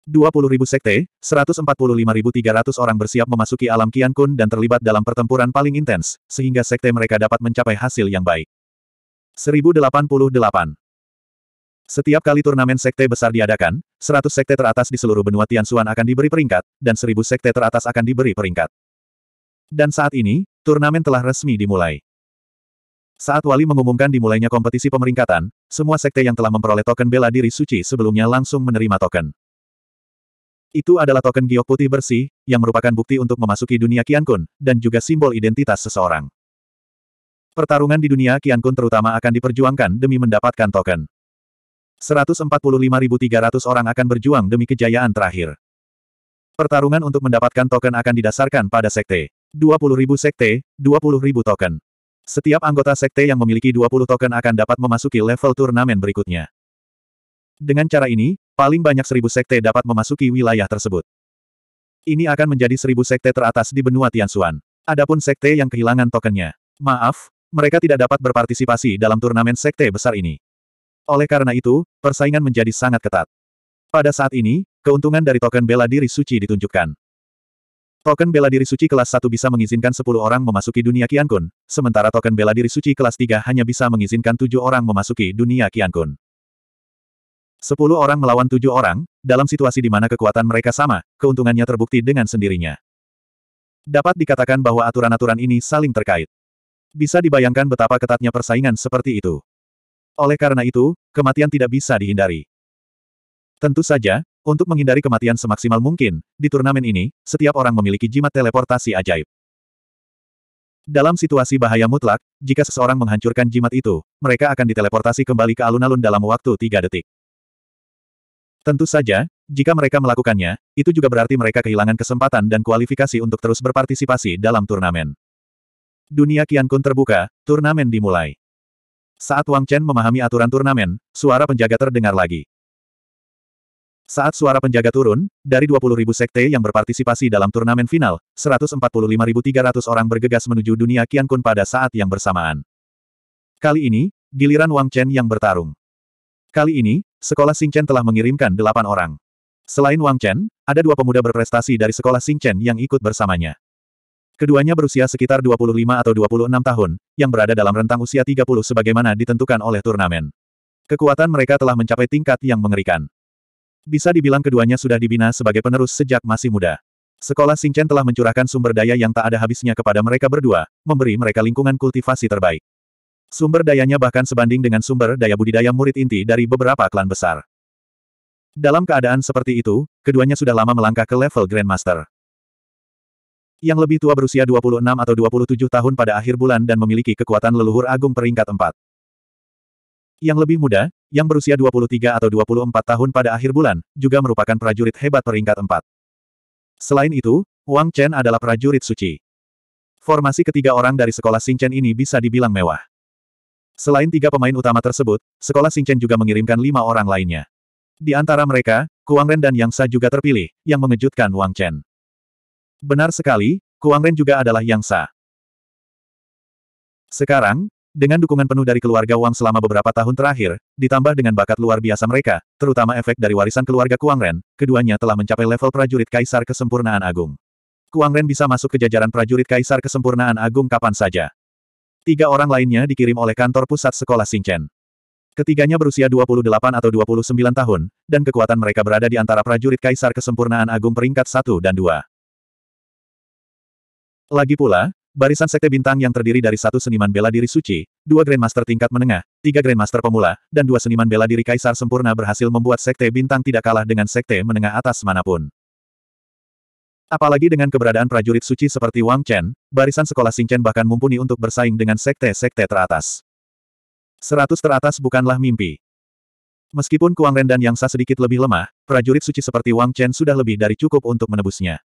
20.000 sekte, 145.300 orang bersiap memasuki alam Kian Kun dan terlibat dalam pertempuran paling intens, sehingga sekte mereka dapat mencapai hasil yang baik. 1088. Setiap kali turnamen sekte besar diadakan, 100 sekte teratas di seluruh benua Tianxuan akan diberi peringkat, dan 1000 sekte teratas akan diberi peringkat. Dan saat ini, turnamen telah resmi dimulai. Saat Wali mengumumkan dimulainya kompetisi pemeringkatan, semua sekte yang telah memperoleh token bela diri suci sebelumnya langsung menerima token. Itu adalah token giok putih bersih, yang merupakan bukti untuk memasuki dunia Qiankun, dan juga simbol identitas seseorang. Pertarungan di dunia Qiankun terutama akan diperjuangkan demi mendapatkan token. 145.300 orang akan berjuang demi kejayaan terakhir. Pertarungan untuk mendapatkan token akan didasarkan pada sekte. 20.000 sekte, 20.000 token. Setiap anggota sekte yang memiliki 20 token akan dapat memasuki level turnamen berikutnya. Dengan cara ini, paling banyak 1000 sekte dapat memasuki wilayah tersebut. Ini akan menjadi 1000 sekte teratas di benua Tianxuan. Adapun sekte yang kehilangan tokennya. Maaf, mereka tidak dapat berpartisipasi dalam turnamen sekte besar ini. Oleh karena itu, persaingan menjadi sangat ketat. Pada saat ini, keuntungan dari token bela diri suci ditunjukkan. Token bela diri suci kelas 1 bisa mengizinkan 10 orang memasuki dunia Qiankun, sementara token bela diri suci kelas 3 hanya bisa mengizinkan 7 orang memasuki dunia Qiankun. 10 orang melawan 7 orang, dalam situasi di mana kekuatan mereka sama, keuntungannya terbukti dengan sendirinya. Dapat dikatakan bahwa aturan-aturan ini saling terkait. Bisa dibayangkan betapa ketatnya persaingan seperti itu. Oleh karena itu, kematian tidak bisa dihindari. Tentu saja, untuk menghindari kematian semaksimal mungkin, di turnamen ini, setiap orang memiliki jimat teleportasi ajaib. Dalam situasi bahaya mutlak, jika seseorang menghancurkan jimat itu, mereka akan diteleportasi kembali ke alun-alun dalam waktu tiga detik. Tentu saja, jika mereka melakukannya, itu juga berarti mereka kehilangan kesempatan dan kualifikasi untuk terus berpartisipasi dalam turnamen. Dunia Kian Kun terbuka, turnamen dimulai. Saat Wang Chen memahami aturan turnamen, suara penjaga terdengar lagi. Saat suara penjaga turun, dari 20.000 sekte yang berpartisipasi dalam turnamen final, 145.300 orang bergegas menuju dunia Qian Kun pada saat yang bersamaan. Kali ini, giliran Wang Chen yang bertarung. Kali ini, sekolah Chen telah mengirimkan delapan orang. Selain Wang Chen, ada dua pemuda berprestasi dari sekolah Chen yang ikut bersamanya. Keduanya berusia sekitar 25 atau 26 tahun, yang berada dalam rentang usia 30 sebagaimana ditentukan oleh turnamen. Kekuatan mereka telah mencapai tingkat yang mengerikan. Bisa dibilang keduanya sudah dibina sebagai penerus sejak masih muda. Sekolah Singchen telah mencurahkan sumber daya yang tak ada habisnya kepada mereka berdua, memberi mereka lingkungan kultivasi terbaik. Sumber dayanya bahkan sebanding dengan sumber daya budidaya murid inti dari beberapa klan besar. Dalam keadaan seperti itu, keduanya sudah lama melangkah ke level Grandmaster yang lebih tua berusia 26 atau 27 tahun pada akhir bulan dan memiliki kekuatan leluhur agung peringkat 4. Yang lebih muda, yang berusia 23 atau 24 tahun pada akhir bulan, juga merupakan prajurit hebat peringkat 4. Selain itu, Wang Chen adalah prajurit suci. Formasi ketiga orang dari sekolah Chen ini bisa dibilang mewah. Selain tiga pemain utama tersebut, sekolah Chen juga mengirimkan lima orang lainnya. Di antara mereka, Kuang Ren dan Yang Sa juga terpilih, yang mengejutkan Wang Chen. Benar sekali, Kuang Ren juga adalah Yang sah. Sekarang, dengan dukungan penuh dari keluarga Wang selama beberapa tahun terakhir, ditambah dengan bakat luar biasa mereka, terutama efek dari warisan keluarga Kuang Ren, keduanya telah mencapai level prajurit Kaisar Kesempurnaan Agung. Kuang Ren bisa masuk ke jajaran prajurit Kaisar Kesempurnaan Agung kapan saja. Tiga orang lainnya dikirim oleh kantor pusat sekolah Sinchen. Ketiganya berusia 28 atau 29 tahun, dan kekuatan mereka berada di antara prajurit Kaisar Kesempurnaan Agung peringkat 1 dan 2. Lagi pula, barisan sekte bintang yang terdiri dari satu seniman bela diri suci, dua grandmaster tingkat menengah, tiga grandmaster pemula, dan dua seniman bela diri kaisar sempurna berhasil membuat sekte bintang tidak kalah dengan sekte menengah atas manapun. Apalagi dengan keberadaan prajurit suci seperti Wang Chen, barisan sekolah Chen bahkan mumpuni untuk bersaing dengan sekte-sekte teratas. Seratus teratas bukanlah mimpi. Meskipun Kuang Ren dan Yang Sa sedikit lebih lemah, prajurit suci seperti Wang Chen sudah lebih dari cukup untuk menebusnya.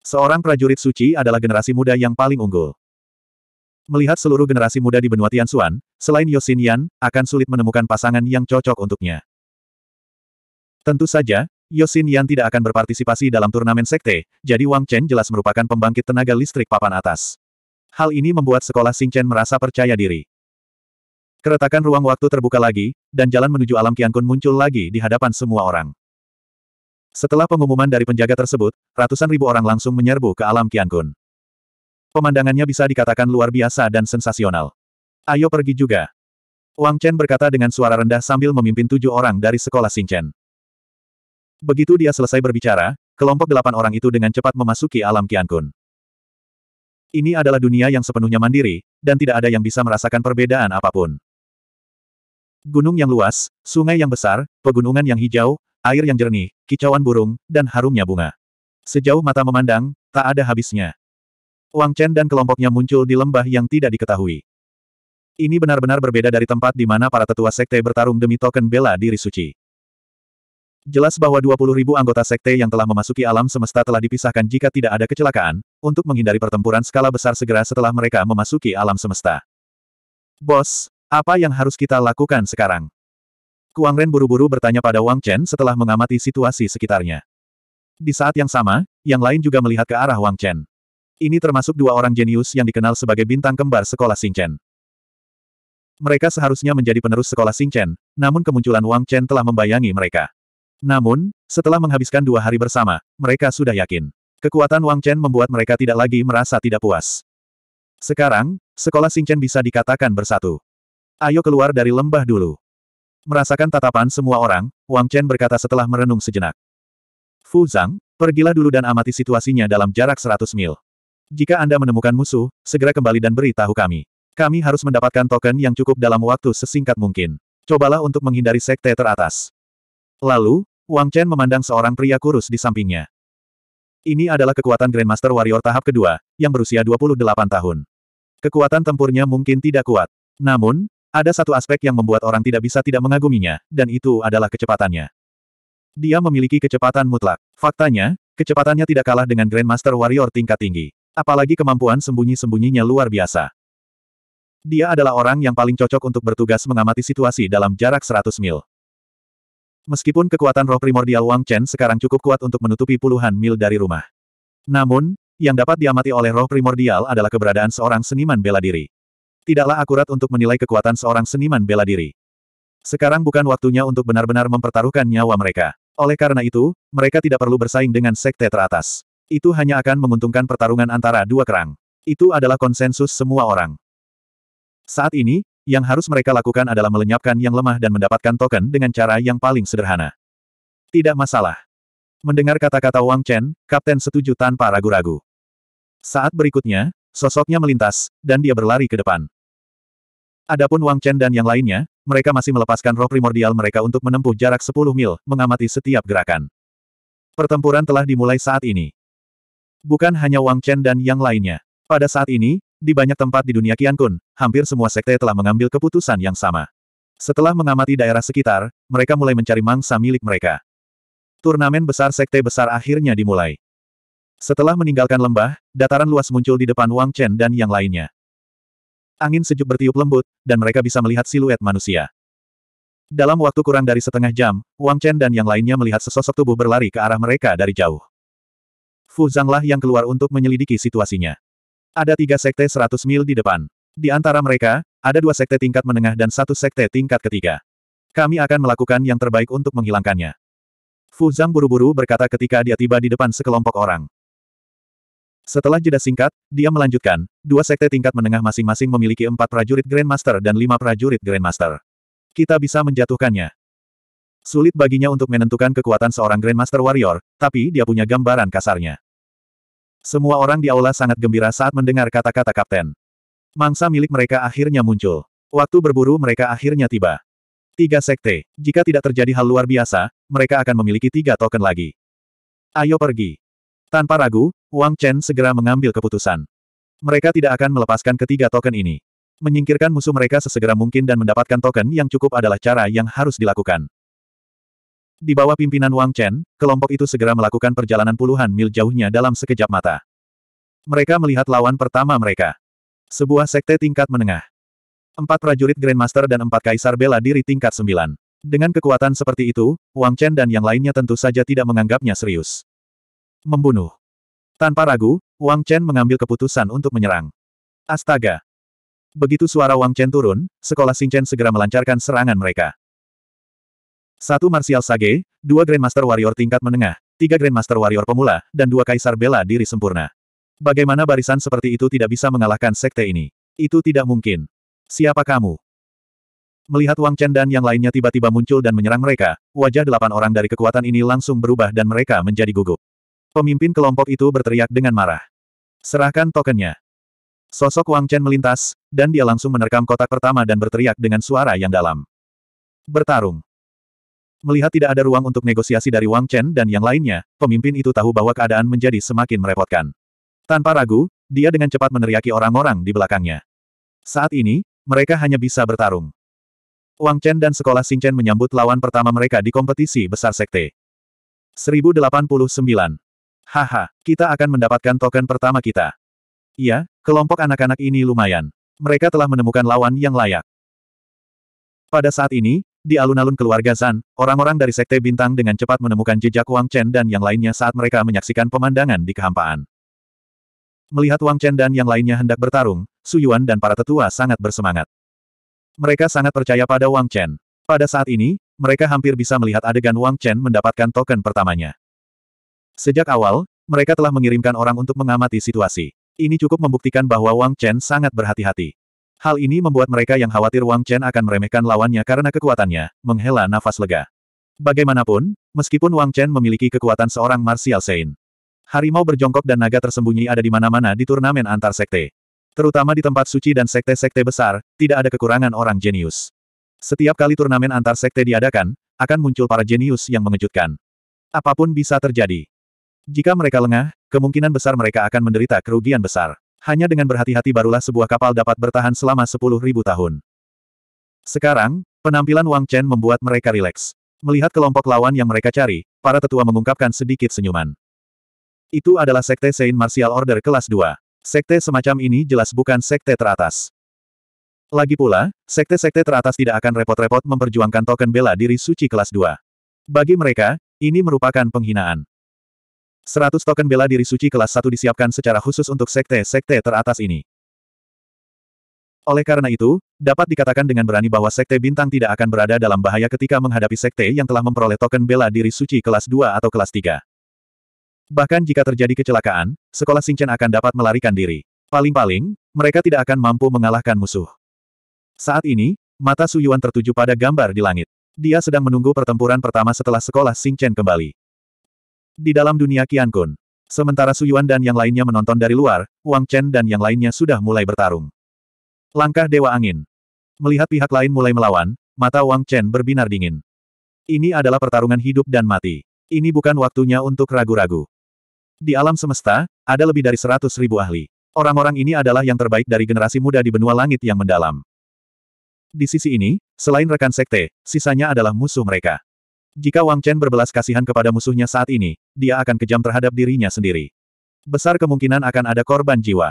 Seorang prajurit suci adalah generasi muda yang paling unggul. Melihat seluruh generasi muda di benua Tianxuan, selain Yosin Yan, akan sulit menemukan pasangan yang cocok untuknya. Tentu saja, Yosin Yan tidak akan berpartisipasi dalam turnamen sekte, jadi Wang Chen jelas merupakan pembangkit tenaga listrik papan atas. Hal ini membuat sekolah Sing Chen merasa percaya diri. Keretakan ruang waktu terbuka lagi, dan jalan menuju alam Kiankun muncul lagi di hadapan semua orang. Setelah pengumuman dari penjaga tersebut, ratusan ribu orang langsung menyerbu ke alam Qiankun. Pemandangannya bisa dikatakan luar biasa dan sensasional. Ayo pergi juga. Wang Chen berkata dengan suara rendah sambil memimpin tujuh orang dari sekolah Xingchen. Begitu dia selesai berbicara, kelompok delapan orang itu dengan cepat memasuki alam Qiankun. Ini adalah dunia yang sepenuhnya mandiri, dan tidak ada yang bisa merasakan perbedaan apapun. Gunung yang luas, sungai yang besar, pegunungan yang hijau, air yang jernih, kicauan burung, dan harumnya bunga. Sejauh mata memandang, tak ada habisnya. Wang Chen dan kelompoknya muncul di lembah yang tidak diketahui. Ini benar-benar berbeda dari tempat di mana para tetua sekte bertarung demi token bela diri suci. Jelas bahwa 20.000 anggota sekte yang telah memasuki alam semesta telah dipisahkan jika tidak ada kecelakaan, untuk menghindari pertempuran skala besar segera setelah mereka memasuki alam semesta. Bos, apa yang harus kita lakukan sekarang? Wang Ren buru-buru bertanya pada Wang Chen setelah mengamati situasi sekitarnya. Di saat yang sama, yang lain juga melihat ke arah Wang Chen. Ini termasuk dua orang jenius yang dikenal sebagai bintang kembar sekolah Chen. Mereka seharusnya menjadi penerus sekolah Chen, namun kemunculan Wang Chen telah membayangi mereka. Namun, setelah menghabiskan dua hari bersama, mereka sudah yakin. Kekuatan Wang Chen membuat mereka tidak lagi merasa tidak puas. Sekarang, sekolah Chen bisa dikatakan bersatu. Ayo keluar dari lembah dulu. Merasakan tatapan semua orang, Wang Chen berkata setelah merenung sejenak. Fu Zhang, pergilah dulu dan amati situasinya dalam jarak 100 mil. Jika Anda menemukan musuh, segera kembali dan beri tahu kami. Kami harus mendapatkan token yang cukup dalam waktu sesingkat mungkin. Cobalah untuk menghindari sekte teratas. Lalu, Wang Chen memandang seorang pria kurus di sampingnya. Ini adalah kekuatan Grandmaster Warrior tahap kedua, yang berusia 28 tahun. Kekuatan tempurnya mungkin tidak kuat. Namun, ada satu aspek yang membuat orang tidak bisa tidak mengaguminya, dan itu adalah kecepatannya. Dia memiliki kecepatan mutlak. Faktanya, kecepatannya tidak kalah dengan Grandmaster Warrior tingkat tinggi. Apalagi kemampuan sembunyi-sembunyinya luar biasa. Dia adalah orang yang paling cocok untuk bertugas mengamati situasi dalam jarak 100 mil. Meskipun kekuatan roh primordial Wang Chen sekarang cukup kuat untuk menutupi puluhan mil dari rumah. Namun, yang dapat diamati oleh roh primordial adalah keberadaan seorang seniman bela diri tidaklah akurat untuk menilai kekuatan seorang seniman bela diri. Sekarang bukan waktunya untuk benar-benar mempertaruhkan nyawa mereka. Oleh karena itu, mereka tidak perlu bersaing dengan sekte teratas. Itu hanya akan menguntungkan pertarungan antara dua kerang. Itu adalah konsensus semua orang. Saat ini, yang harus mereka lakukan adalah melenyapkan yang lemah dan mendapatkan token dengan cara yang paling sederhana. Tidak masalah. Mendengar kata-kata Wang Chen, Kapten setuju tanpa ragu-ragu. Saat berikutnya, Sosoknya melintas, dan dia berlari ke depan. Adapun Wang Chen dan yang lainnya, mereka masih melepaskan roh primordial mereka untuk menempuh jarak 10 mil, mengamati setiap gerakan. Pertempuran telah dimulai saat ini. Bukan hanya Wang Chen dan yang lainnya. Pada saat ini, di banyak tempat di dunia Qiankun, hampir semua sekte telah mengambil keputusan yang sama. Setelah mengamati daerah sekitar, mereka mulai mencari mangsa milik mereka. Turnamen besar sekte besar akhirnya dimulai. Setelah meninggalkan lembah, dataran luas muncul di depan Wang Chen dan yang lainnya. Angin sejuk bertiup lembut, dan mereka bisa melihat siluet manusia. Dalam waktu kurang dari setengah jam, Wang Chen dan yang lainnya melihat sesosok tubuh berlari ke arah mereka dari jauh. Fu Zhanglah yang keluar untuk menyelidiki situasinya. Ada tiga sekte seratus mil di depan. Di antara mereka, ada dua sekte tingkat menengah dan satu sekte tingkat ketiga. Kami akan melakukan yang terbaik untuk menghilangkannya. Fu Zhang buru-buru berkata ketika dia tiba di depan sekelompok orang. Setelah jeda singkat, dia melanjutkan, dua sekte tingkat menengah masing-masing memiliki empat prajurit Grandmaster dan lima prajurit Grandmaster. Kita bisa menjatuhkannya. Sulit baginya untuk menentukan kekuatan seorang Grandmaster Warrior, tapi dia punya gambaran kasarnya. Semua orang di aula sangat gembira saat mendengar kata-kata kapten. Mangsa milik mereka akhirnya muncul. Waktu berburu mereka akhirnya tiba. Tiga sekte. Jika tidak terjadi hal luar biasa, mereka akan memiliki tiga token lagi. Ayo pergi. Tanpa ragu, Wang Chen segera mengambil keputusan. Mereka tidak akan melepaskan ketiga token ini. Menyingkirkan musuh mereka sesegera mungkin dan mendapatkan token yang cukup adalah cara yang harus dilakukan. Di bawah pimpinan Wang Chen, kelompok itu segera melakukan perjalanan puluhan mil jauhnya dalam sekejap mata. Mereka melihat lawan pertama mereka. Sebuah sekte tingkat menengah. Empat prajurit Grandmaster dan empat kaisar bela diri tingkat sembilan. Dengan kekuatan seperti itu, Wang Chen dan yang lainnya tentu saja tidak menganggapnya serius. Membunuh. Tanpa ragu, Wang Chen mengambil keputusan untuk menyerang. Astaga! Begitu suara Wang Chen turun, sekolah Chen segera melancarkan serangan mereka. Satu Martial Sage, dua Grandmaster Warrior tingkat menengah, tiga Grandmaster Warrior pemula, dan dua Kaisar Bela Diri Sempurna. Bagaimana barisan seperti itu tidak bisa mengalahkan sekte ini? Itu tidak mungkin. Siapa kamu? Melihat Wang Chen dan yang lainnya tiba-tiba muncul dan menyerang mereka, wajah delapan orang dari kekuatan ini langsung berubah dan mereka menjadi gugup. Pemimpin kelompok itu berteriak dengan marah. Serahkan tokennya. Sosok Wang Chen melintas, dan dia langsung menerkam kotak pertama dan berteriak dengan suara yang dalam. Bertarung. Melihat tidak ada ruang untuk negosiasi dari Wang Chen dan yang lainnya, pemimpin itu tahu bahwa keadaan menjadi semakin merepotkan. Tanpa ragu, dia dengan cepat meneriaki orang-orang di belakangnya. Saat ini, mereka hanya bisa bertarung. Wang Chen dan sekolah Xing Chen menyambut lawan pertama mereka di kompetisi besar sekte. 1089 Haha, kita akan mendapatkan token pertama kita. Iya, kelompok anak-anak ini lumayan. Mereka telah menemukan lawan yang layak. Pada saat ini, di alun-alun keluarga Zan, orang-orang dari Sekte Bintang dengan cepat menemukan jejak Wang Chen dan yang lainnya saat mereka menyaksikan pemandangan di kehampaan. Melihat Wang Chen dan yang lainnya hendak bertarung, Su Yuan dan para tetua sangat bersemangat. Mereka sangat percaya pada Wang Chen. Pada saat ini, mereka hampir bisa melihat adegan Wang Chen mendapatkan token pertamanya. Sejak awal, mereka telah mengirimkan orang untuk mengamati situasi. Ini cukup membuktikan bahwa Wang Chen sangat berhati-hati. Hal ini membuat mereka yang khawatir Wang Chen akan meremehkan lawannya karena kekuatannya, menghela nafas lega. Bagaimanapun, meskipun Wang Chen memiliki kekuatan seorang Martial Saint, harimau berjongkok dan naga tersembunyi ada di mana-mana di turnamen antar sekte. Terutama di tempat suci dan sekte-sekte besar, tidak ada kekurangan orang jenius. Setiap kali turnamen antar sekte diadakan, akan muncul para jenius yang mengejutkan. Apapun bisa terjadi. Jika mereka lengah, kemungkinan besar mereka akan menderita kerugian besar. Hanya dengan berhati-hati barulah sebuah kapal dapat bertahan selama 10.000 tahun. Sekarang, penampilan Wang Chen membuat mereka rileks. Melihat kelompok lawan yang mereka cari, para tetua mengungkapkan sedikit senyuman. Itu adalah sekte Saint Martial Order kelas 2. Sekte semacam ini jelas bukan sekte teratas. Lagi pula, sekte-sekte teratas tidak akan repot-repot memperjuangkan token bela diri suci kelas 2. Bagi mereka, ini merupakan penghinaan. 100 token bela diri suci kelas 1 disiapkan secara khusus untuk sekte-sekte teratas ini. Oleh karena itu, dapat dikatakan dengan berani bahwa sekte bintang tidak akan berada dalam bahaya ketika menghadapi sekte yang telah memperoleh token bela diri suci kelas 2 atau kelas 3. Bahkan jika terjadi kecelakaan, sekolah Singchen akan dapat melarikan diri. Paling-paling, mereka tidak akan mampu mengalahkan musuh. Saat ini, mata Suyuan tertuju pada gambar di langit. Dia sedang menunggu pertempuran pertama setelah sekolah Singchen kembali di dalam dunia Kun, Sementara Su Yuan dan yang lainnya menonton dari luar, Wang Chen dan yang lainnya sudah mulai bertarung. Langkah Dewa Angin. Melihat pihak lain mulai melawan, mata Wang Chen berbinar dingin. Ini adalah pertarungan hidup dan mati. Ini bukan waktunya untuk ragu-ragu. Di alam semesta, ada lebih dari seratus ribu ahli. Orang-orang ini adalah yang terbaik dari generasi muda di benua langit yang mendalam. Di sisi ini, selain rekan sekte, sisanya adalah musuh mereka. Jika Wang Chen berbelas kasihan kepada musuhnya saat ini, dia akan kejam terhadap dirinya sendiri. Besar kemungkinan akan ada korban jiwa.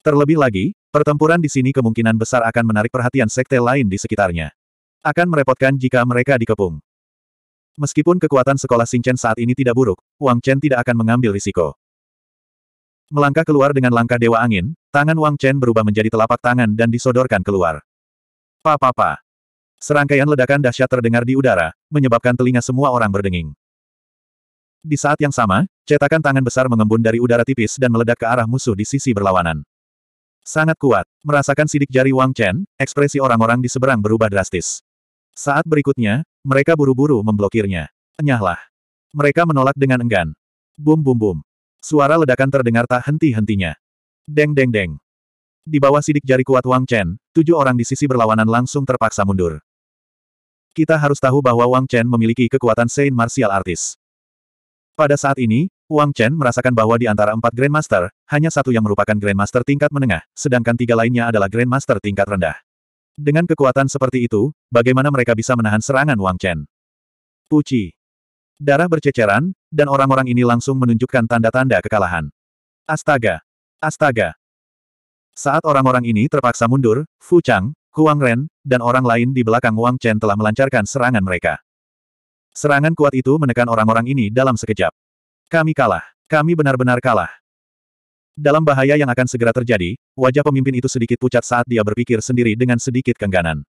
Terlebih lagi, pertempuran di sini kemungkinan besar akan menarik perhatian sekte lain di sekitarnya. Akan merepotkan jika mereka dikepung. Meskipun kekuatan sekolah Sing Chen saat ini tidak buruk, Wang Chen tidak akan mengambil risiko. Melangkah keluar dengan langkah Dewa Angin, tangan Wang Chen berubah menjadi telapak tangan dan disodorkan keluar. Papa. pa pa Serangkaian ledakan dahsyat terdengar di udara, menyebabkan telinga semua orang berdenging. Di saat yang sama, cetakan tangan besar mengembun dari udara tipis dan meledak ke arah musuh di sisi berlawanan. Sangat kuat, merasakan sidik jari Wang Chen, ekspresi orang-orang di seberang berubah drastis. Saat berikutnya, mereka buru-buru memblokirnya. Enyahlah. Mereka menolak dengan enggan. Bum bum bum. Suara ledakan terdengar tak henti-hentinya. Deng deng deng. Di bawah sidik jari kuat Wang Chen, tujuh orang di sisi berlawanan langsung terpaksa mundur. Kita harus tahu bahwa Wang Chen memiliki kekuatan Saint Martial Artis. Pada saat ini, Wang Chen merasakan bahwa di antara empat Grandmaster, hanya satu yang merupakan Grandmaster tingkat menengah, sedangkan tiga lainnya adalah Grandmaster tingkat rendah. Dengan kekuatan seperti itu, bagaimana mereka bisa menahan serangan Wang Chen? Puci. Darah berceceran, dan orang-orang ini langsung menunjukkan tanda-tanda kekalahan. Astaga! Astaga! Saat orang-orang ini terpaksa mundur, Fu Chang, Huang Ren, dan orang lain di belakang Wang Chen telah melancarkan serangan mereka. Serangan kuat itu menekan orang-orang ini dalam sekejap. Kami kalah. Kami benar-benar kalah. Dalam bahaya yang akan segera terjadi, wajah pemimpin itu sedikit pucat saat dia berpikir sendiri dengan sedikit kengganan.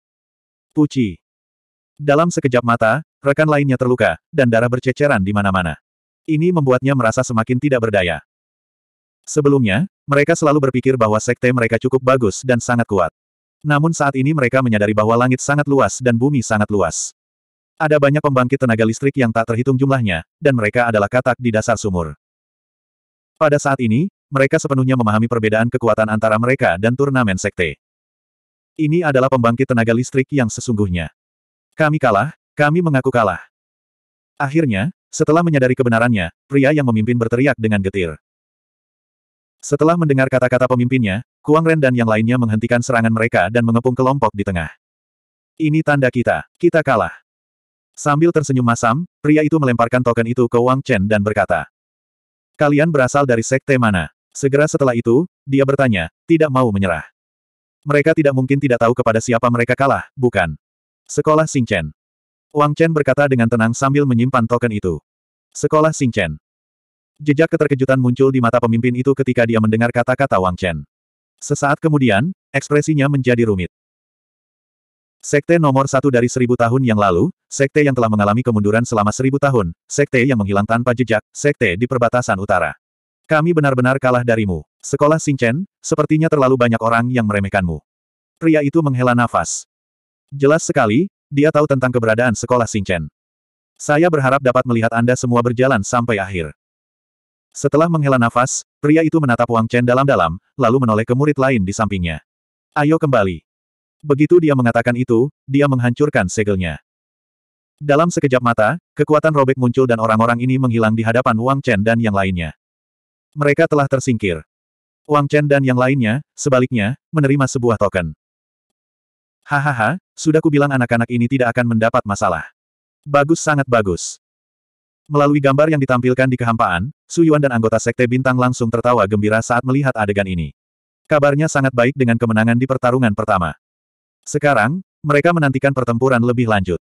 Puci. Dalam sekejap mata, rekan lainnya terluka, dan darah berceceran di mana-mana. Ini membuatnya merasa semakin tidak berdaya. Sebelumnya, mereka selalu berpikir bahwa sekte mereka cukup bagus dan sangat kuat. Namun saat ini mereka menyadari bahwa langit sangat luas dan bumi sangat luas. Ada banyak pembangkit tenaga listrik yang tak terhitung jumlahnya, dan mereka adalah katak di dasar sumur. Pada saat ini, mereka sepenuhnya memahami perbedaan kekuatan antara mereka dan turnamen sekte. Ini adalah pembangkit tenaga listrik yang sesungguhnya. Kami kalah, kami mengaku kalah. Akhirnya, setelah menyadari kebenarannya, pria yang memimpin berteriak dengan getir. Setelah mendengar kata-kata pemimpinnya, Kuang Ren dan yang lainnya menghentikan serangan mereka dan mengepung kelompok di tengah. Ini tanda kita, kita kalah. Sambil tersenyum masam, pria itu melemparkan token itu ke Wang Chen dan berkata, Kalian berasal dari sekte mana? Segera setelah itu, dia bertanya, tidak mau menyerah. Mereka tidak mungkin tidak tahu kepada siapa mereka kalah, bukan? Sekolah Chen. Wang Chen berkata dengan tenang sambil menyimpan token itu. Sekolah Chen. Jejak keterkejutan muncul di mata pemimpin itu ketika dia mendengar kata-kata Wang Chen. Sesaat kemudian, ekspresinya menjadi rumit. Sekte nomor satu dari seribu tahun yang lalu, sekte yang telah mengalami kemunduran selama seribu tahun, sekte yang menghilang tanpa jejak, sekte di perbatasan utara. Kami benar-benar kalah darimu. Sekolah Chen. sepertinya terlalu banyak orang yang meremehkanmu. Pria itu menghela nafas. Jelas sekali, dia tahu tentang keberadaan sekolah Chen. Saya berharap dapat melihat Anda semua berjalan sampai akhir. Setelah menghela nafas, pria itu menatap Wang Chen dalam-dalam, lalu menoleh ke murid lain di sampingnya. Ayo kembali. Begitu dia mengatakan itu, dia menghancurkan segelnya. Dalam sekejap mata, kekuatan robek muncul dan orang-orang ini menghilang di hadapan Wang Chen dan yang lainnya. Mereka telah tersingkir. Wang Chen dan yang lainnya, sebaliknya, menerima sebuah token. Hahaha, sudah kubilang anak-anak ini tidak akan mendapat masalah. Bagus sangat bagus. Melalui gambar yang ditampilkan di kehampaan, Su Yuan dan anggota Sekte Bintang langsung tertawa gembira saat melihat adegan ini. Kabarnya sangat baik dengan kemenangan di pertarungan pertama. Sekarang, mereka menantikan pertempuran lebih lanjut.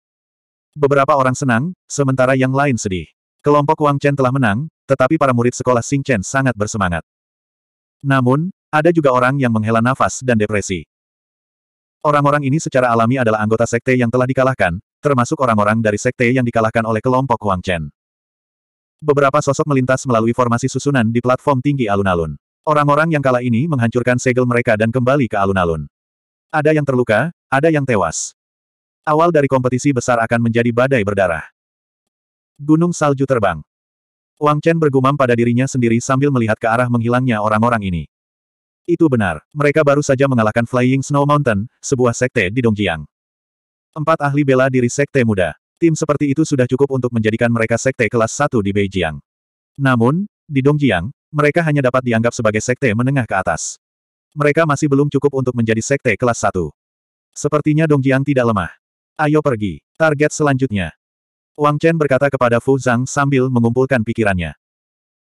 Beberapa orang senang, sementara yang lain sedih. Kelompok Wang Chen telah menang, tetapi para murid sekolah Xing Chen sangat bersemangat. Namun, ada juga orang yang menghela nafas dan depresi. Orang-orang ini secara alami adalah anggota sekte yang telah dikalahkan, termasuk orang-orang dari sekte yang dikalahkan oleh kelompok Wang Chen beberapa sosok melintas melalui formasi susunan di platform tinggi alun-alun. Orang-orang yang kala ini menghancurkan segel mereka dan kembali ke alun-alun. Ada yang terluka, ada yang tewas. Awal dari kompetisi besar akan menjadi badai berdarah. Gunung salju terbang. Wang Chen bergumam pada dirinya sendiri sambil melihat ke arah menghilangnya orang-orang ini. Itu benar, mereka baru saja mengalahkan Flying Snow Mountain, sebuah sekte di Dongjiang. Empat ahli bela diri sekte muda. Tim seperti itu sudah cukup untuk menjadikan mereka sekte kelas 1 di Beijing. Namun, di Dongjiang, mereka hanya dapat dianggap sebagai sekte menengah ke atas. Mereka masih belum cukup untuk menjadi sekte kelas 1. Sepertinya Dongjiang tidak lemah. Ayo pergi. Target selanjutnya. Wang Chen berkata kepada Fu Zhang sambil mengumpulkan pikirannya.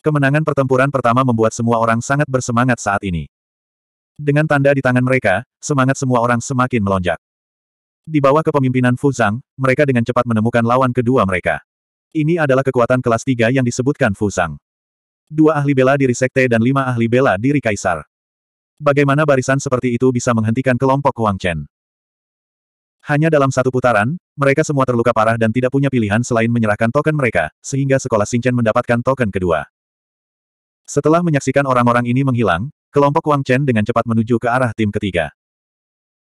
Kemenangan pertempuran pertama membuat semua orang sangat bersemangat saat ini. Dengan tanda di tangan mereka, semangat semua orang semakin melonjak. Di bawah kepemimpinan Fu Zhang, mereka dengan cepat menemukan lawan kedua mereka. Ini adalah kekuatan kelas tiga yang disebutkan Fu Zhang. Dua ahli bela diri sekte dan lima ahli bela diri kaisar. Bagaimana barisan seperti itu bisa menghentikan kelompok Huang Chen? Hanya dalam satu putaran, mereka semua terluka parah dan tidak punya pilihan selain menyerahkan token mereka, sehingga sekolah Chen mendapatkan token kedua. Setelah menyaksikan orang-orang ini menghilang, kelompok Wang Chen dengan cepat menuju ke arah tim ketiga.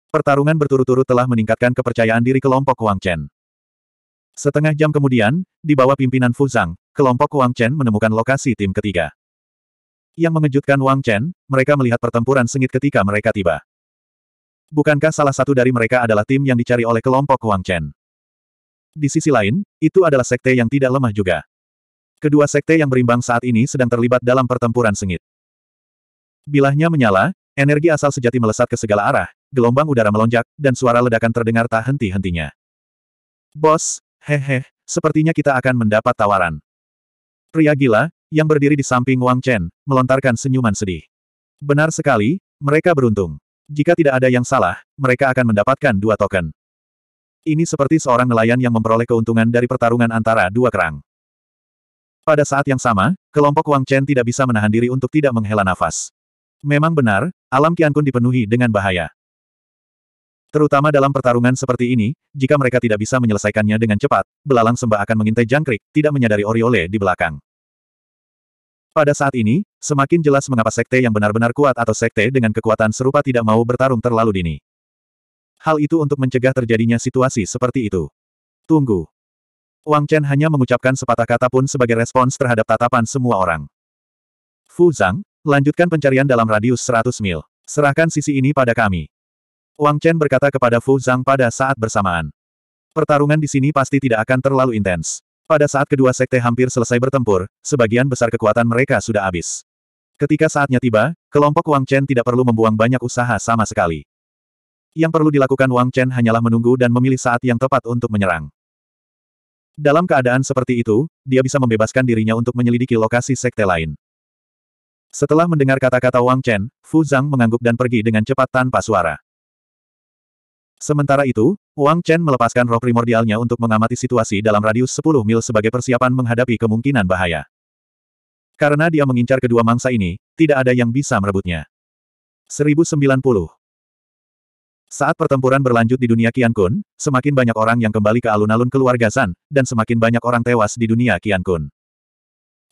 Pertarungan berturut-turut telah meningkatkan kepercayaan diri kelompok Wang Chen. Setengah jam kemudian, di bawah pimpinan Fu Zhang, kelompok Wang Chen menemukan lokasi tim ketiga. Yang mengejutkan Wang Chen, mereka melihat pertempuran sengit ketika mereka tiba. Bukankah salah satu dari mereka adalah tim yang dicari oleh kelompok Wang Chen? Di sisi lain, itu adalah sekte yang tidak lemah juga. Kedua sekte yang berimbang saat ini sedang terlibat dalam pertempuran sengit. Bilahnya menyala, energi asal sejati melesat ke segala arah, gelombang udara melonjak, dan suara ledakan terdengar tak henti-hentinya. Bos, hehe, sepertinya kita akan mendapat tawaran. Pria gila, yang berdiri di samping Wang Chen, melontarkan senyuman sedih. Benar sekali, mereka beruntung. Jika tidak ada yang salah, mereka akan mendapatkan dua token. Ini seperti seorang nelayan yang memperoleh keuntungan dari pertarungan antara dua kerang. Pada saat yang sama, kelompok Wang Chen tidak bisa menahan diri untuk tidak menghela nafas. Memang benar, alam Qiankun dipenuhi dengan bahaya. Terutama dalam pertarungan seperti ini, jika mereka tidak bisa menyelesaikannya dengan cepat, belalang sembah akan mengintai jangkrik, tidak menyadari Oriole di belakang. Pada saat ini, semakin jelas mengapa sekte yang benar-benar kuat atau sekte dengan kekuatan serupa tidak mau bertarung terlalu dini. Hal itu untuk mencegah terjadinya situasi seperti itu. Tunggu. Wang Chen hanya mengucapkan sepatah kata pun sebagai respons terhadap tatapan semua orang. Fu Zhang, lanjutkan pencarian dalam radius 100 mil. Serahkan sisi ini pada kami. Wang Chen berkata kepada Fu Zhang pada saat bersamaan. Pertarungan di sini pasti tidak akan terlalu intens. Pada saat kedua sekte hampir selesai bertempur, sebagian besar kekuatan mereka sudah habis. Ketika saatnya tiba, kelompok Wang Chen tidak perlu membuang banyak usaha sama sekali. Yang perlu dilakukan Wang Chen hanyalah menunggu dan memilih saat yang tepat untuk menyerang. Dalam keadaan seperti itu, dia bisa membebaskan dirinya untuk menyelidiki lokasi sekte lain. Setelah mendengar kata-kata Wang Chen, Fu Zhang mengangguk dan pergi dengan cepat tanpa suara. Sementara itu, Wang Chen melepaskan roh primordialnya untuk mengamati situasi dalam radius 10 mil sebagai persiapan menghadapi kemungkinan bahaya. Karena dia mengincar kedua mangsa ini, tidak ada yang bisa merebutnya. 1090 Saat pertempuran berlanjut di dunia Qiankun, semakin banyak orang yang kembali ke alun-alun keluarga San, dan semakin banyak orang tewas di dunia Qiankun.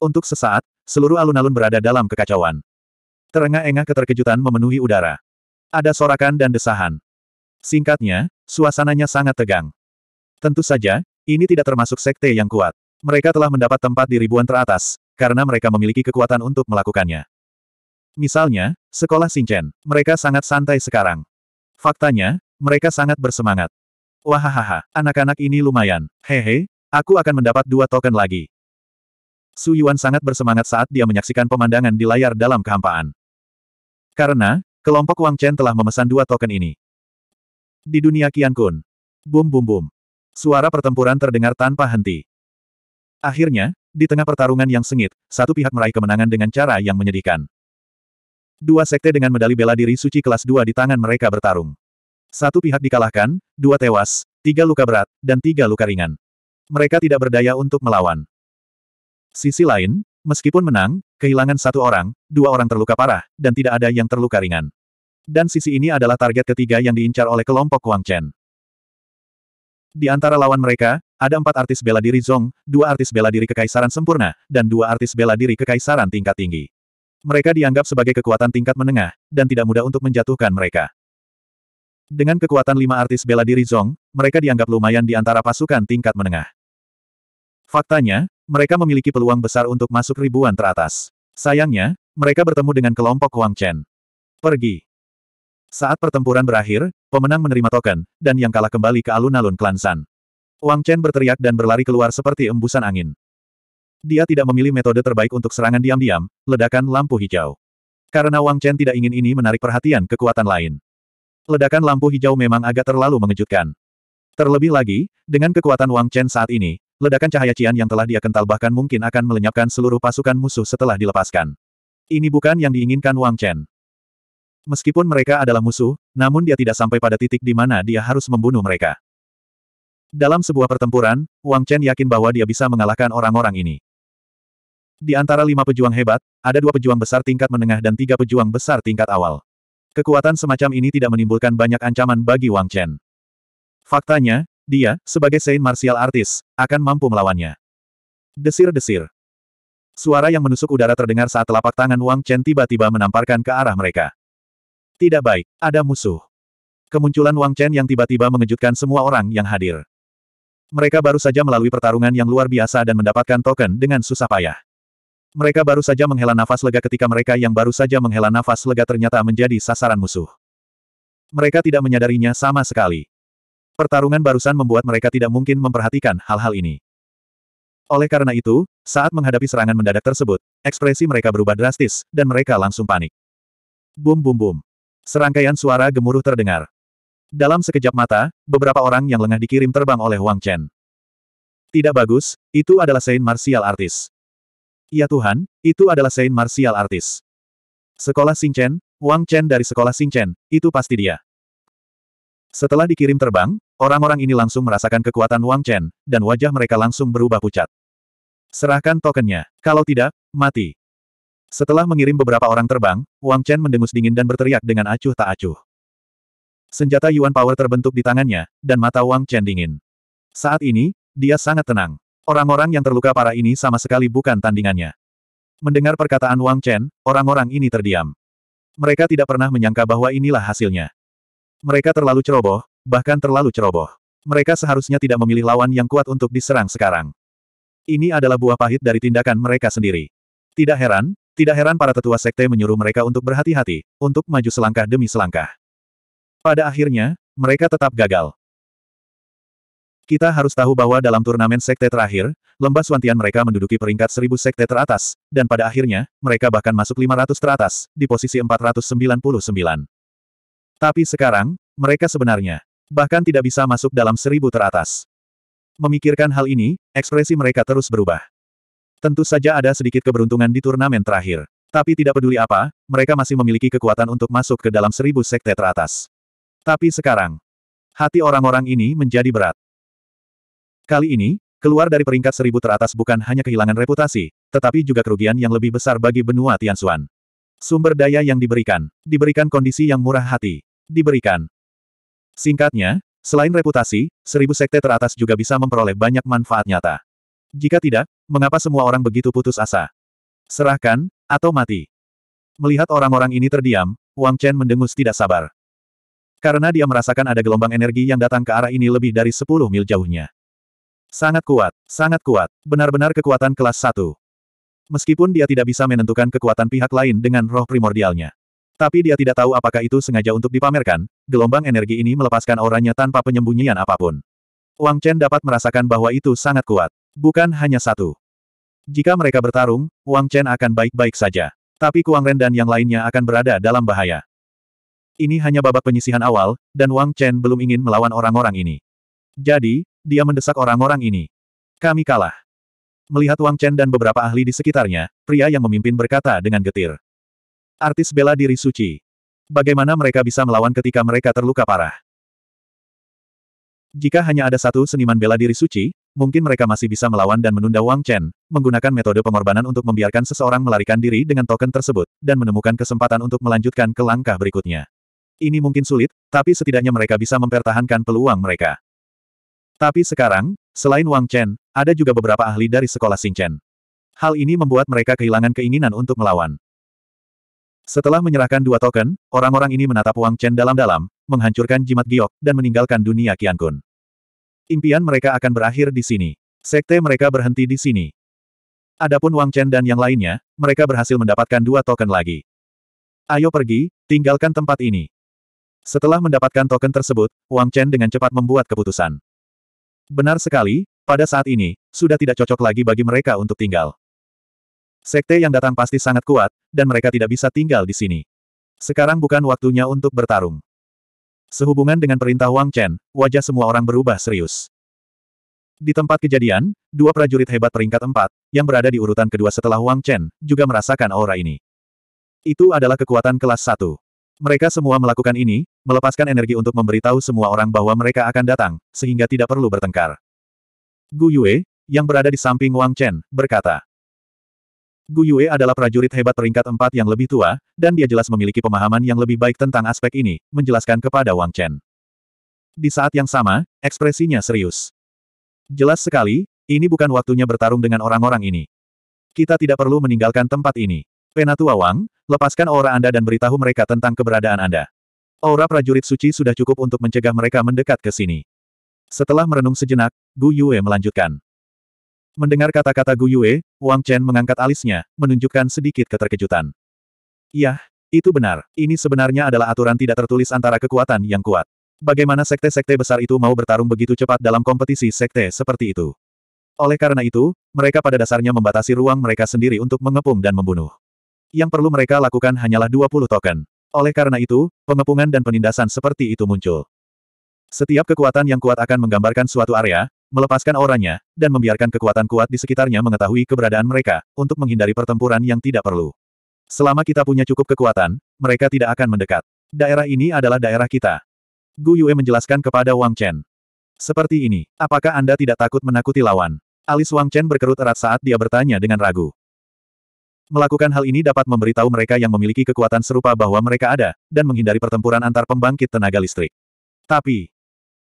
Untuk sesaat, seluruh alun-alun berada dalam kekacauan. Terengah-engah keterkejutan memenuhi udara. Ada sorakan dan desahan. Singkatnya, suasananya sangat tegang. Tentu saja, ini tidak termasuk sekte yang kuat. Mereka telah mendapat tempat di ribuan teratas, karena mereka memiliki kekuatan untuk melakukannya. Misalnya, sekolah Sinchen, mereka sangat santai sekarang. Faktanya, mereka sangat bersemangat. Wahahaha, anak-anak ini lumayan. Hehe, aku akan mendapat dua token lagi. Su Yuan sangat bersemangat saat dia menyaksikan pemandangan di layar dalam kehampaan. Karena, kelompok Wang Chen telah memesan dua token ini. Di dunia Kian Kun. Bum bum bum. Suara pertempuran terdengar tanpa henti. Akhirnya, di tengah pertarungan yang sengit, satu pihak meraih kemenangan dengan cara yang menyedihkan. Dua sekte dengan medali bela diri suci kelas 2 di tangan mereka bertarung. Satu pihak dikalahkan, dua tewas, tiga luka berat, dan tiga luka ringan. Mereka tidak berdaya untuk melawan. Sisi lain, meskipun menang, kehilangan satu orang, dua orang terluka parah, dan tidak ada yang terluka ringan. Dan sisi ini adalah target ketiga yang diincar oleh kelompok Wang Chen. Di antara lawan mereka, ada empat artis bela diri Zong, dua artis bela diri Kekaisaran Sempurna, dan dua artis bela diri Kekaisaran tingkat tinggi. Mereka dianggap sebagai kekuatan tingkat menengah, dan tidak mudah untuk menjatuhkan mereka. Dengan kekuatan lima artis bela diri Zong, mereka dianggap lumayan di antara pasukan tingkat menengah. Faktanya, mereka memiliki peluang besar untuk masuk ribuan teratas. Sayangnya, mereka bertemu dengan kelompok Wang Chen. Pergi. Saat pertempuran berakhir, pemenang menerima token, dan yang kalah kembali ke alun-alun klan San. Wang Chen berteriak dan berlari keluar seperti embusan angin. Dia tidak memilih metode terbaik untuk serangan diam-diam, ledakan lampu hijau. Karena Wang Chen tidak ingin ini menarik perhatian kekuatan lain. Ledakan lampu hijau memang agak terlalu mengejutkan. Terlebih lagi, dengan kekuatan Wang Chen saat ini, ledakan cahaya Cian yang telah dia kental bahkan mungkin akan melenyapkan seluruh pasukan musuh setelah dilepaskan. Ini bukan yang diinginkan Wang Chen. Meskipun mereka adalah musuh, namun dia tidak sampai pada titik di mana dia harus membunuh mereka. Dalam sebuah pertempuran, Wang Chen yakin bahwa dia bisa mengalahkan orang-orang ini. Di antara lima pejuang hebat, ada dua pejuang besar tingkat menengah dan tiga pejuang besar tingkat awal. Kekuatan semacam ini tidak menimbulkan banyak ancaman bagi Wang Chen. Faktanya, dia, sebagai Saint Martial Artist, akan mampu melawannya. Desir-desir. Suara yang menusuk udara terdengar saat telapak tangan Wang Chen tiba-tiba menamparkan ke arah mereka. Tidak baik, ada musuh. Kemunculan Wang Chen yang tiba-tiba mengejutkan semua orang yang hadir. Mereka baru saja melalui pertarungan yang luar biasa dan mendapatkan token dengan susah payah. Mereka baru saja menghela nafas lega ketika mereka yang baru saja menghela nafas lega ternyata menjadi sasaran musuh. Mereka tidak menyadarinya sama sekali. Pertarungan barusan membuat mereka tidak mungkin memperhatikan hal-hal ini. Oleh karena itu, saat menghadapi serangan mendadak tersebut, ekspresi mereka berubah drastis, dan mereka langsung panik. Bum bum bum. Serangkaian suara gemuruh terdengar. Dalam sekejap mata, beberapa orang yang lengah dikirim terbang oleh Wang Chen. Tidak bagus, itu adalah Saint Martial Artis. Ya Tuhan, itu adalah Saint Martial Artis. Sekolah Chen, Wang Chen dari sekolah Chen, itu pasti dia. Setelah dikirim terbang, orang-orang ini langsung merasakan kekuatan Wang Chen, dan wajah mereka langsung berubah pucat. Serahkan tokennya, kalau tidak, mati. Setelah mengirim beberapa orang terbang, Wang Chen mendengus dingin dan berteriak dengan acuh tak acuh. Senjata Yuan Power terbentuk di tangannya, dan mata Wang Chen dingin. Saat ini, dia sangat tenang. Orang-orang yang terluka parah ini sama sekali bukan tandingannya. Mendengar perkataan Wang Chen, orang-orang ini terdiam. Mereka tidak pernah menyangka bahwa inilah hasilnya. Mereka terlalu ceroboh, bahkan terlalu ceroboh. Mereka seharusnya tidak memilih lawan yang kuat untuk diserang sekarang. Ini adalah buah pahit dari tindakan mereka sendiri. Tidak heran, tidak heran para tetua sekte menyuruh mereka untuk berhati-hati, untuk maju selangkah demi selangkah. Pada akhirnya, mereka tetap gagal. Kita harus tahu bahwa dalam turnamen sekte terakhir, lembah Swantian mereka menduduki peringkat 1000 sekte teratas, dan pada akhirnya, mereka bahkan masuk 500 teratas, di posisi 499. Tapi sekarang, mereka sebenarnya bahkan tidak bisa masuk dalam 1000 teratas. Memikirkan hal ini, ekspresi mereka terus berubah. Tentu saja ada sedikit keberuntungan di turnamen terakhir. Tapi tidak peduli apa, mereka masih memiliki kekuatan untuk masuk ke dalam seribu sekte teratas. Tapi sekarang, hati orang-orang ini menjadi berat. Kali ini, keluar dari peringkat seribu teratas bukan hanya kehilangan reputasi, tetapi juga kerugian yang lebih besar bagi benua Tianxuan. Sumber daya yang diberikan, diberikan kondisi yang murah hati, diberikan. Singkatnya, selain reputasi, seribu sekte teratas juga bisa memperoleh banyak manfaat nyata. Jika tidak, mengapa semua orang begitu putus asa? Serahkan, atau mati. Melihat orang-orang ini terdiam, Wang Chen mendengus tidak sabar. Karena dia merasakan ada gelombang energi yang datang ke arah ini lebih dari 10 mil jauhnya. Sangat kuat, sangat kuat, benar-benar kekuatan kelas 1. Meskipun dia tidak bisa menentukan kekuatan pihak lain dengan roh primordialnya. Tapi dia tidak tahu apakah itu sengaja untuk dipamerkan, gelombang energi ini melepaskan auranya tanpa penyembunyian apapun. Wang Chen dapat merasakan bahwa itu sangat kuat. Bukan hanya satu. Jika mereka bertarung, Wang Chen akan baik-baik saja. Tapi Kuang Ren dan yang lainnya akan berada dalam bahaya. Ini hanya babak penyisihan awal, dan Wang Chen belum ingin melawan orang-orang ini. Jadi, dia mendesak orang-orang ini. Kami kalah. Melihat Wang Chen dan beberapa ahli di sekitarnya, pria yang memimpin berkata dengan getir. Artis bela diri suci. Bagaimana mereka bisa melawan ketika mereka terluka parah? Jika hanya ada satu seniman bela diri suci, mungkin mereka masih bisa melawan dan menunda Wang Chen, menggunakan metode pengorbanan untuk membiarkan seseorang melarikan diri dengan token tersebut, dan menemukan kesempatan untuk melanjutkan ke langkah berikutnya. Ini mungkin sulit, tapi setidaknya mereka bisa mempertahankan peluang mereka. Tapi sekarang, selain Wang Chen, ada juga beberapa ahli dari sekolah Chen. Hal ini membuat mereka kehilangan keinginan untuk melawan. Setelah menyerahkan dua token, orang-orang ini menatap Wang Chen dalam-dalam, menghancurkan jimat giok, dan meninggalkan dunia Qiankun. Impian mereka akan berakhir di sini. Sekte mereka berhenti di sini. Adapun Wang Chen dan yang lainnya, mereka berhasil mendapatkan dua token lagi. Ayo pergi, tinggalkan tempat ini. Setelah mendapatkan token tersebut, Wang Chen dengan cepat membuat keputusan. Benar sekali, pada saat ini, sudah tidak cocok lagi bagi mereka untuk tinggal. Sekte yang datang pasti sangat kuat, dan mereka tidak bisa tinggal di sini. Sekarang bukan waktunya untuk bertarung. Sehubungan dengan perintah Wang Chen, wajah semua orang berubah serius. Di tempat kejadian, dua prajurit hebat peringkat empat, yang berada di urutan kedua setelah Wang Chen, juga merasakan aura ini. Itu adalah kekuatan kelas satu. Mereka semua melakukan ini, melepaskan energi untuk memberitahu semua orang bahwa mereka akan datang, sehingga tidak perlu bertengkar. Gu Yue, yang berada di samping Wang Chen, berkata, Gu Yue adalah prajurit hebat peringkat empat yang lebih tua, dan dia jelas memiliki pemahaman yang lebih baik tentang aspek ini, menjelaskan kepada Wang Chen. Di saat yang sama, ekspresinya serius. Jelas sekali, ini bukan waktunya bertarung dengan orang-orang ini. Kita tidak perlu meninggalkan tempat ini. Penatua Wang, lepaskan aura Anda dan beritahu mereka tentang keberadaan Anda. Aura prajurit suci sudah cukup untuk mencegah mereka mendekat ke sini. Setelah merenung sejenak, Gu Yue melanjutkan. Mendengar kata-kata Gu Yue, Wang Chen mengangkat alisnya, menunjukkan sedikit keterkejutan. Yah, itu benar. Ini sebenarnya adalah aturan tidak tertulis antara kekuatan yang kuat. Bagaimana sekte-sekte besar itu mau bertarung begitu cepat dalam kompetisi sekte seperti itu? Oleh karena itu, mereka pada dasarnya membatasi ruang mereka sendiri untuk mengepung dan membunuh. Yang perlu mereka lakukan hanyalah 20 token. Oleh karena itu, pengepungan dan penindasan seperti itu muncul. Setiap kekuatan yang kuat akan menggambarkan suatu area, melepaskan auranya, dan membiarkan kekuatan kuat di sekitarnya mengetahui keberadaan mereka, untuk menghindari pertempuran yang tidak perlu. Selama kita punya cukup kekuatan, mereka tidak akan mendekat. Daerah ini adalah daerah kita. Gu Yue menjelaskan kepada Wang Chen. Seperti ini, apakah Anda tidak takut menakuti lawan? Alis Wang Chen berkerut erat saat dia bertanya dengan ragu. Melakukan hal ini dapat memberitahu mereka yang memiliki kekuatan serupa bahwa mereka ada, dan menghindari pertempuran antar pembangkit tenaga listrik. Tapi,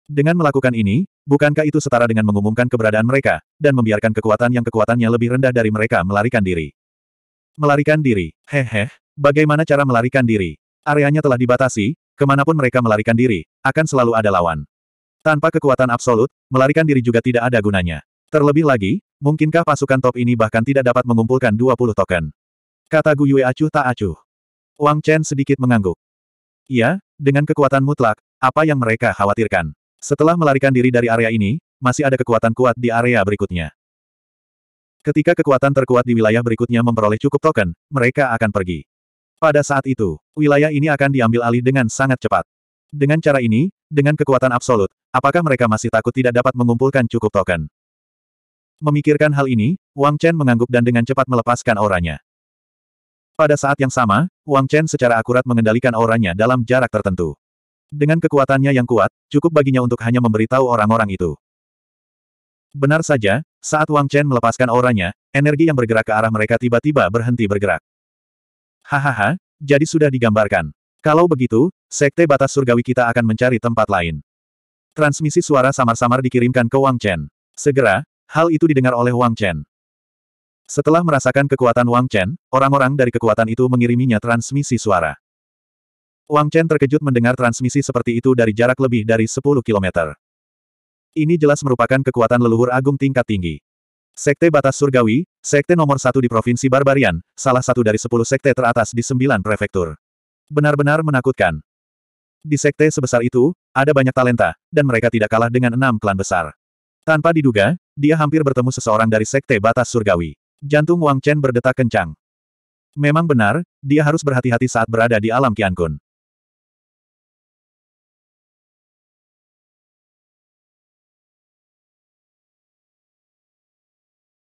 dengan melakukan ini, Bukankah itu setara dengan mengumumkan keberadaan mereka, dan membiarkan kekuatan yang kekuatannya lebih rendah dari mereka melarikan diri? Melarikan diri, hehe, bagaimana cara melarikan diri? Areanya telah dibatasi, kemanapun mereka melarikan diri, akan selalu ada lawan. Tanpa kekuatan absolut, melarikan diri juga tidak ada gunanya. Terlebih lagi, mungkinkah pasukan top ini bahkan tidak dapat mengumpulkan 20 token? Kata Gu Yue acuh tak acuh. Wang Chen sedikit mengangguk. Iya, dengan kekuatan mutlak, apa yang mereka khawatirkan? Setelah melarikan diri dari area ini, masih ada kekuatan kuat di area berikutnya. Ketika kekuatan terkuat di wilayah berikutnya memperoleh cukup token, mereka akan pergi. Pada saat itu, wilayah ini akan diambil alih dengan sangat cepat. Dengan cara ini, dengan kekuatan absolut, apakah mereka masih takut tidak dapat mengumpulkan cukup token? Memikirkan hal ini, Wang Chen mengangguk dan dengan cepat melepaskan auranya. Pada saat yang sama, Wang Chen secara akurat mengendalikan auranya dalam jarak tertentu. Dengan kekuatannya yang kuat, cukup baginya untuk hanya memberitahu orang-orang itu. Benar saja, saat Wang Chen melepaskan auranya, energi yang bergerak ke arah mereka tiba-tiba berhenti bergerak. Hahaha, jadi sudah digambarkan. Kalau begitu, sekte batas surgawi kita akan mencari tempat lain. Transmisi suara samar-samar dikirimkan ke Wang Chen. Segera, hal itu didengar oleh Wang Chen. Setelah merasakan kekuatan Wang Chen, orang-orang dari kekuatan itu mengiriminya transmisi suara. Wang Chen terkejut mendengar transmisi seperti itu dari jarak lebih dari 10 kilometer. Ini jelas merupakan kekuatan leluhur agung tingkat tinggi. Sekte Batas Surgawi, sekte nomor satu di Provinsi Barbarian, salah satu dari sepuluh sekte teratas di sembilan prefektur. Benar-benar menakutkan. Di sekte sebesar itu, ada banyak talenta, dan mereka tidak kalah dengan enam klan besar. Tanpa diduga, dia hampir bertemu seseorang dari sekte Batas Surgawi. Jantung Wang Chen berdetak kencang. Memang benar, dia harus berhati-hati saat berada di alam Qiankun.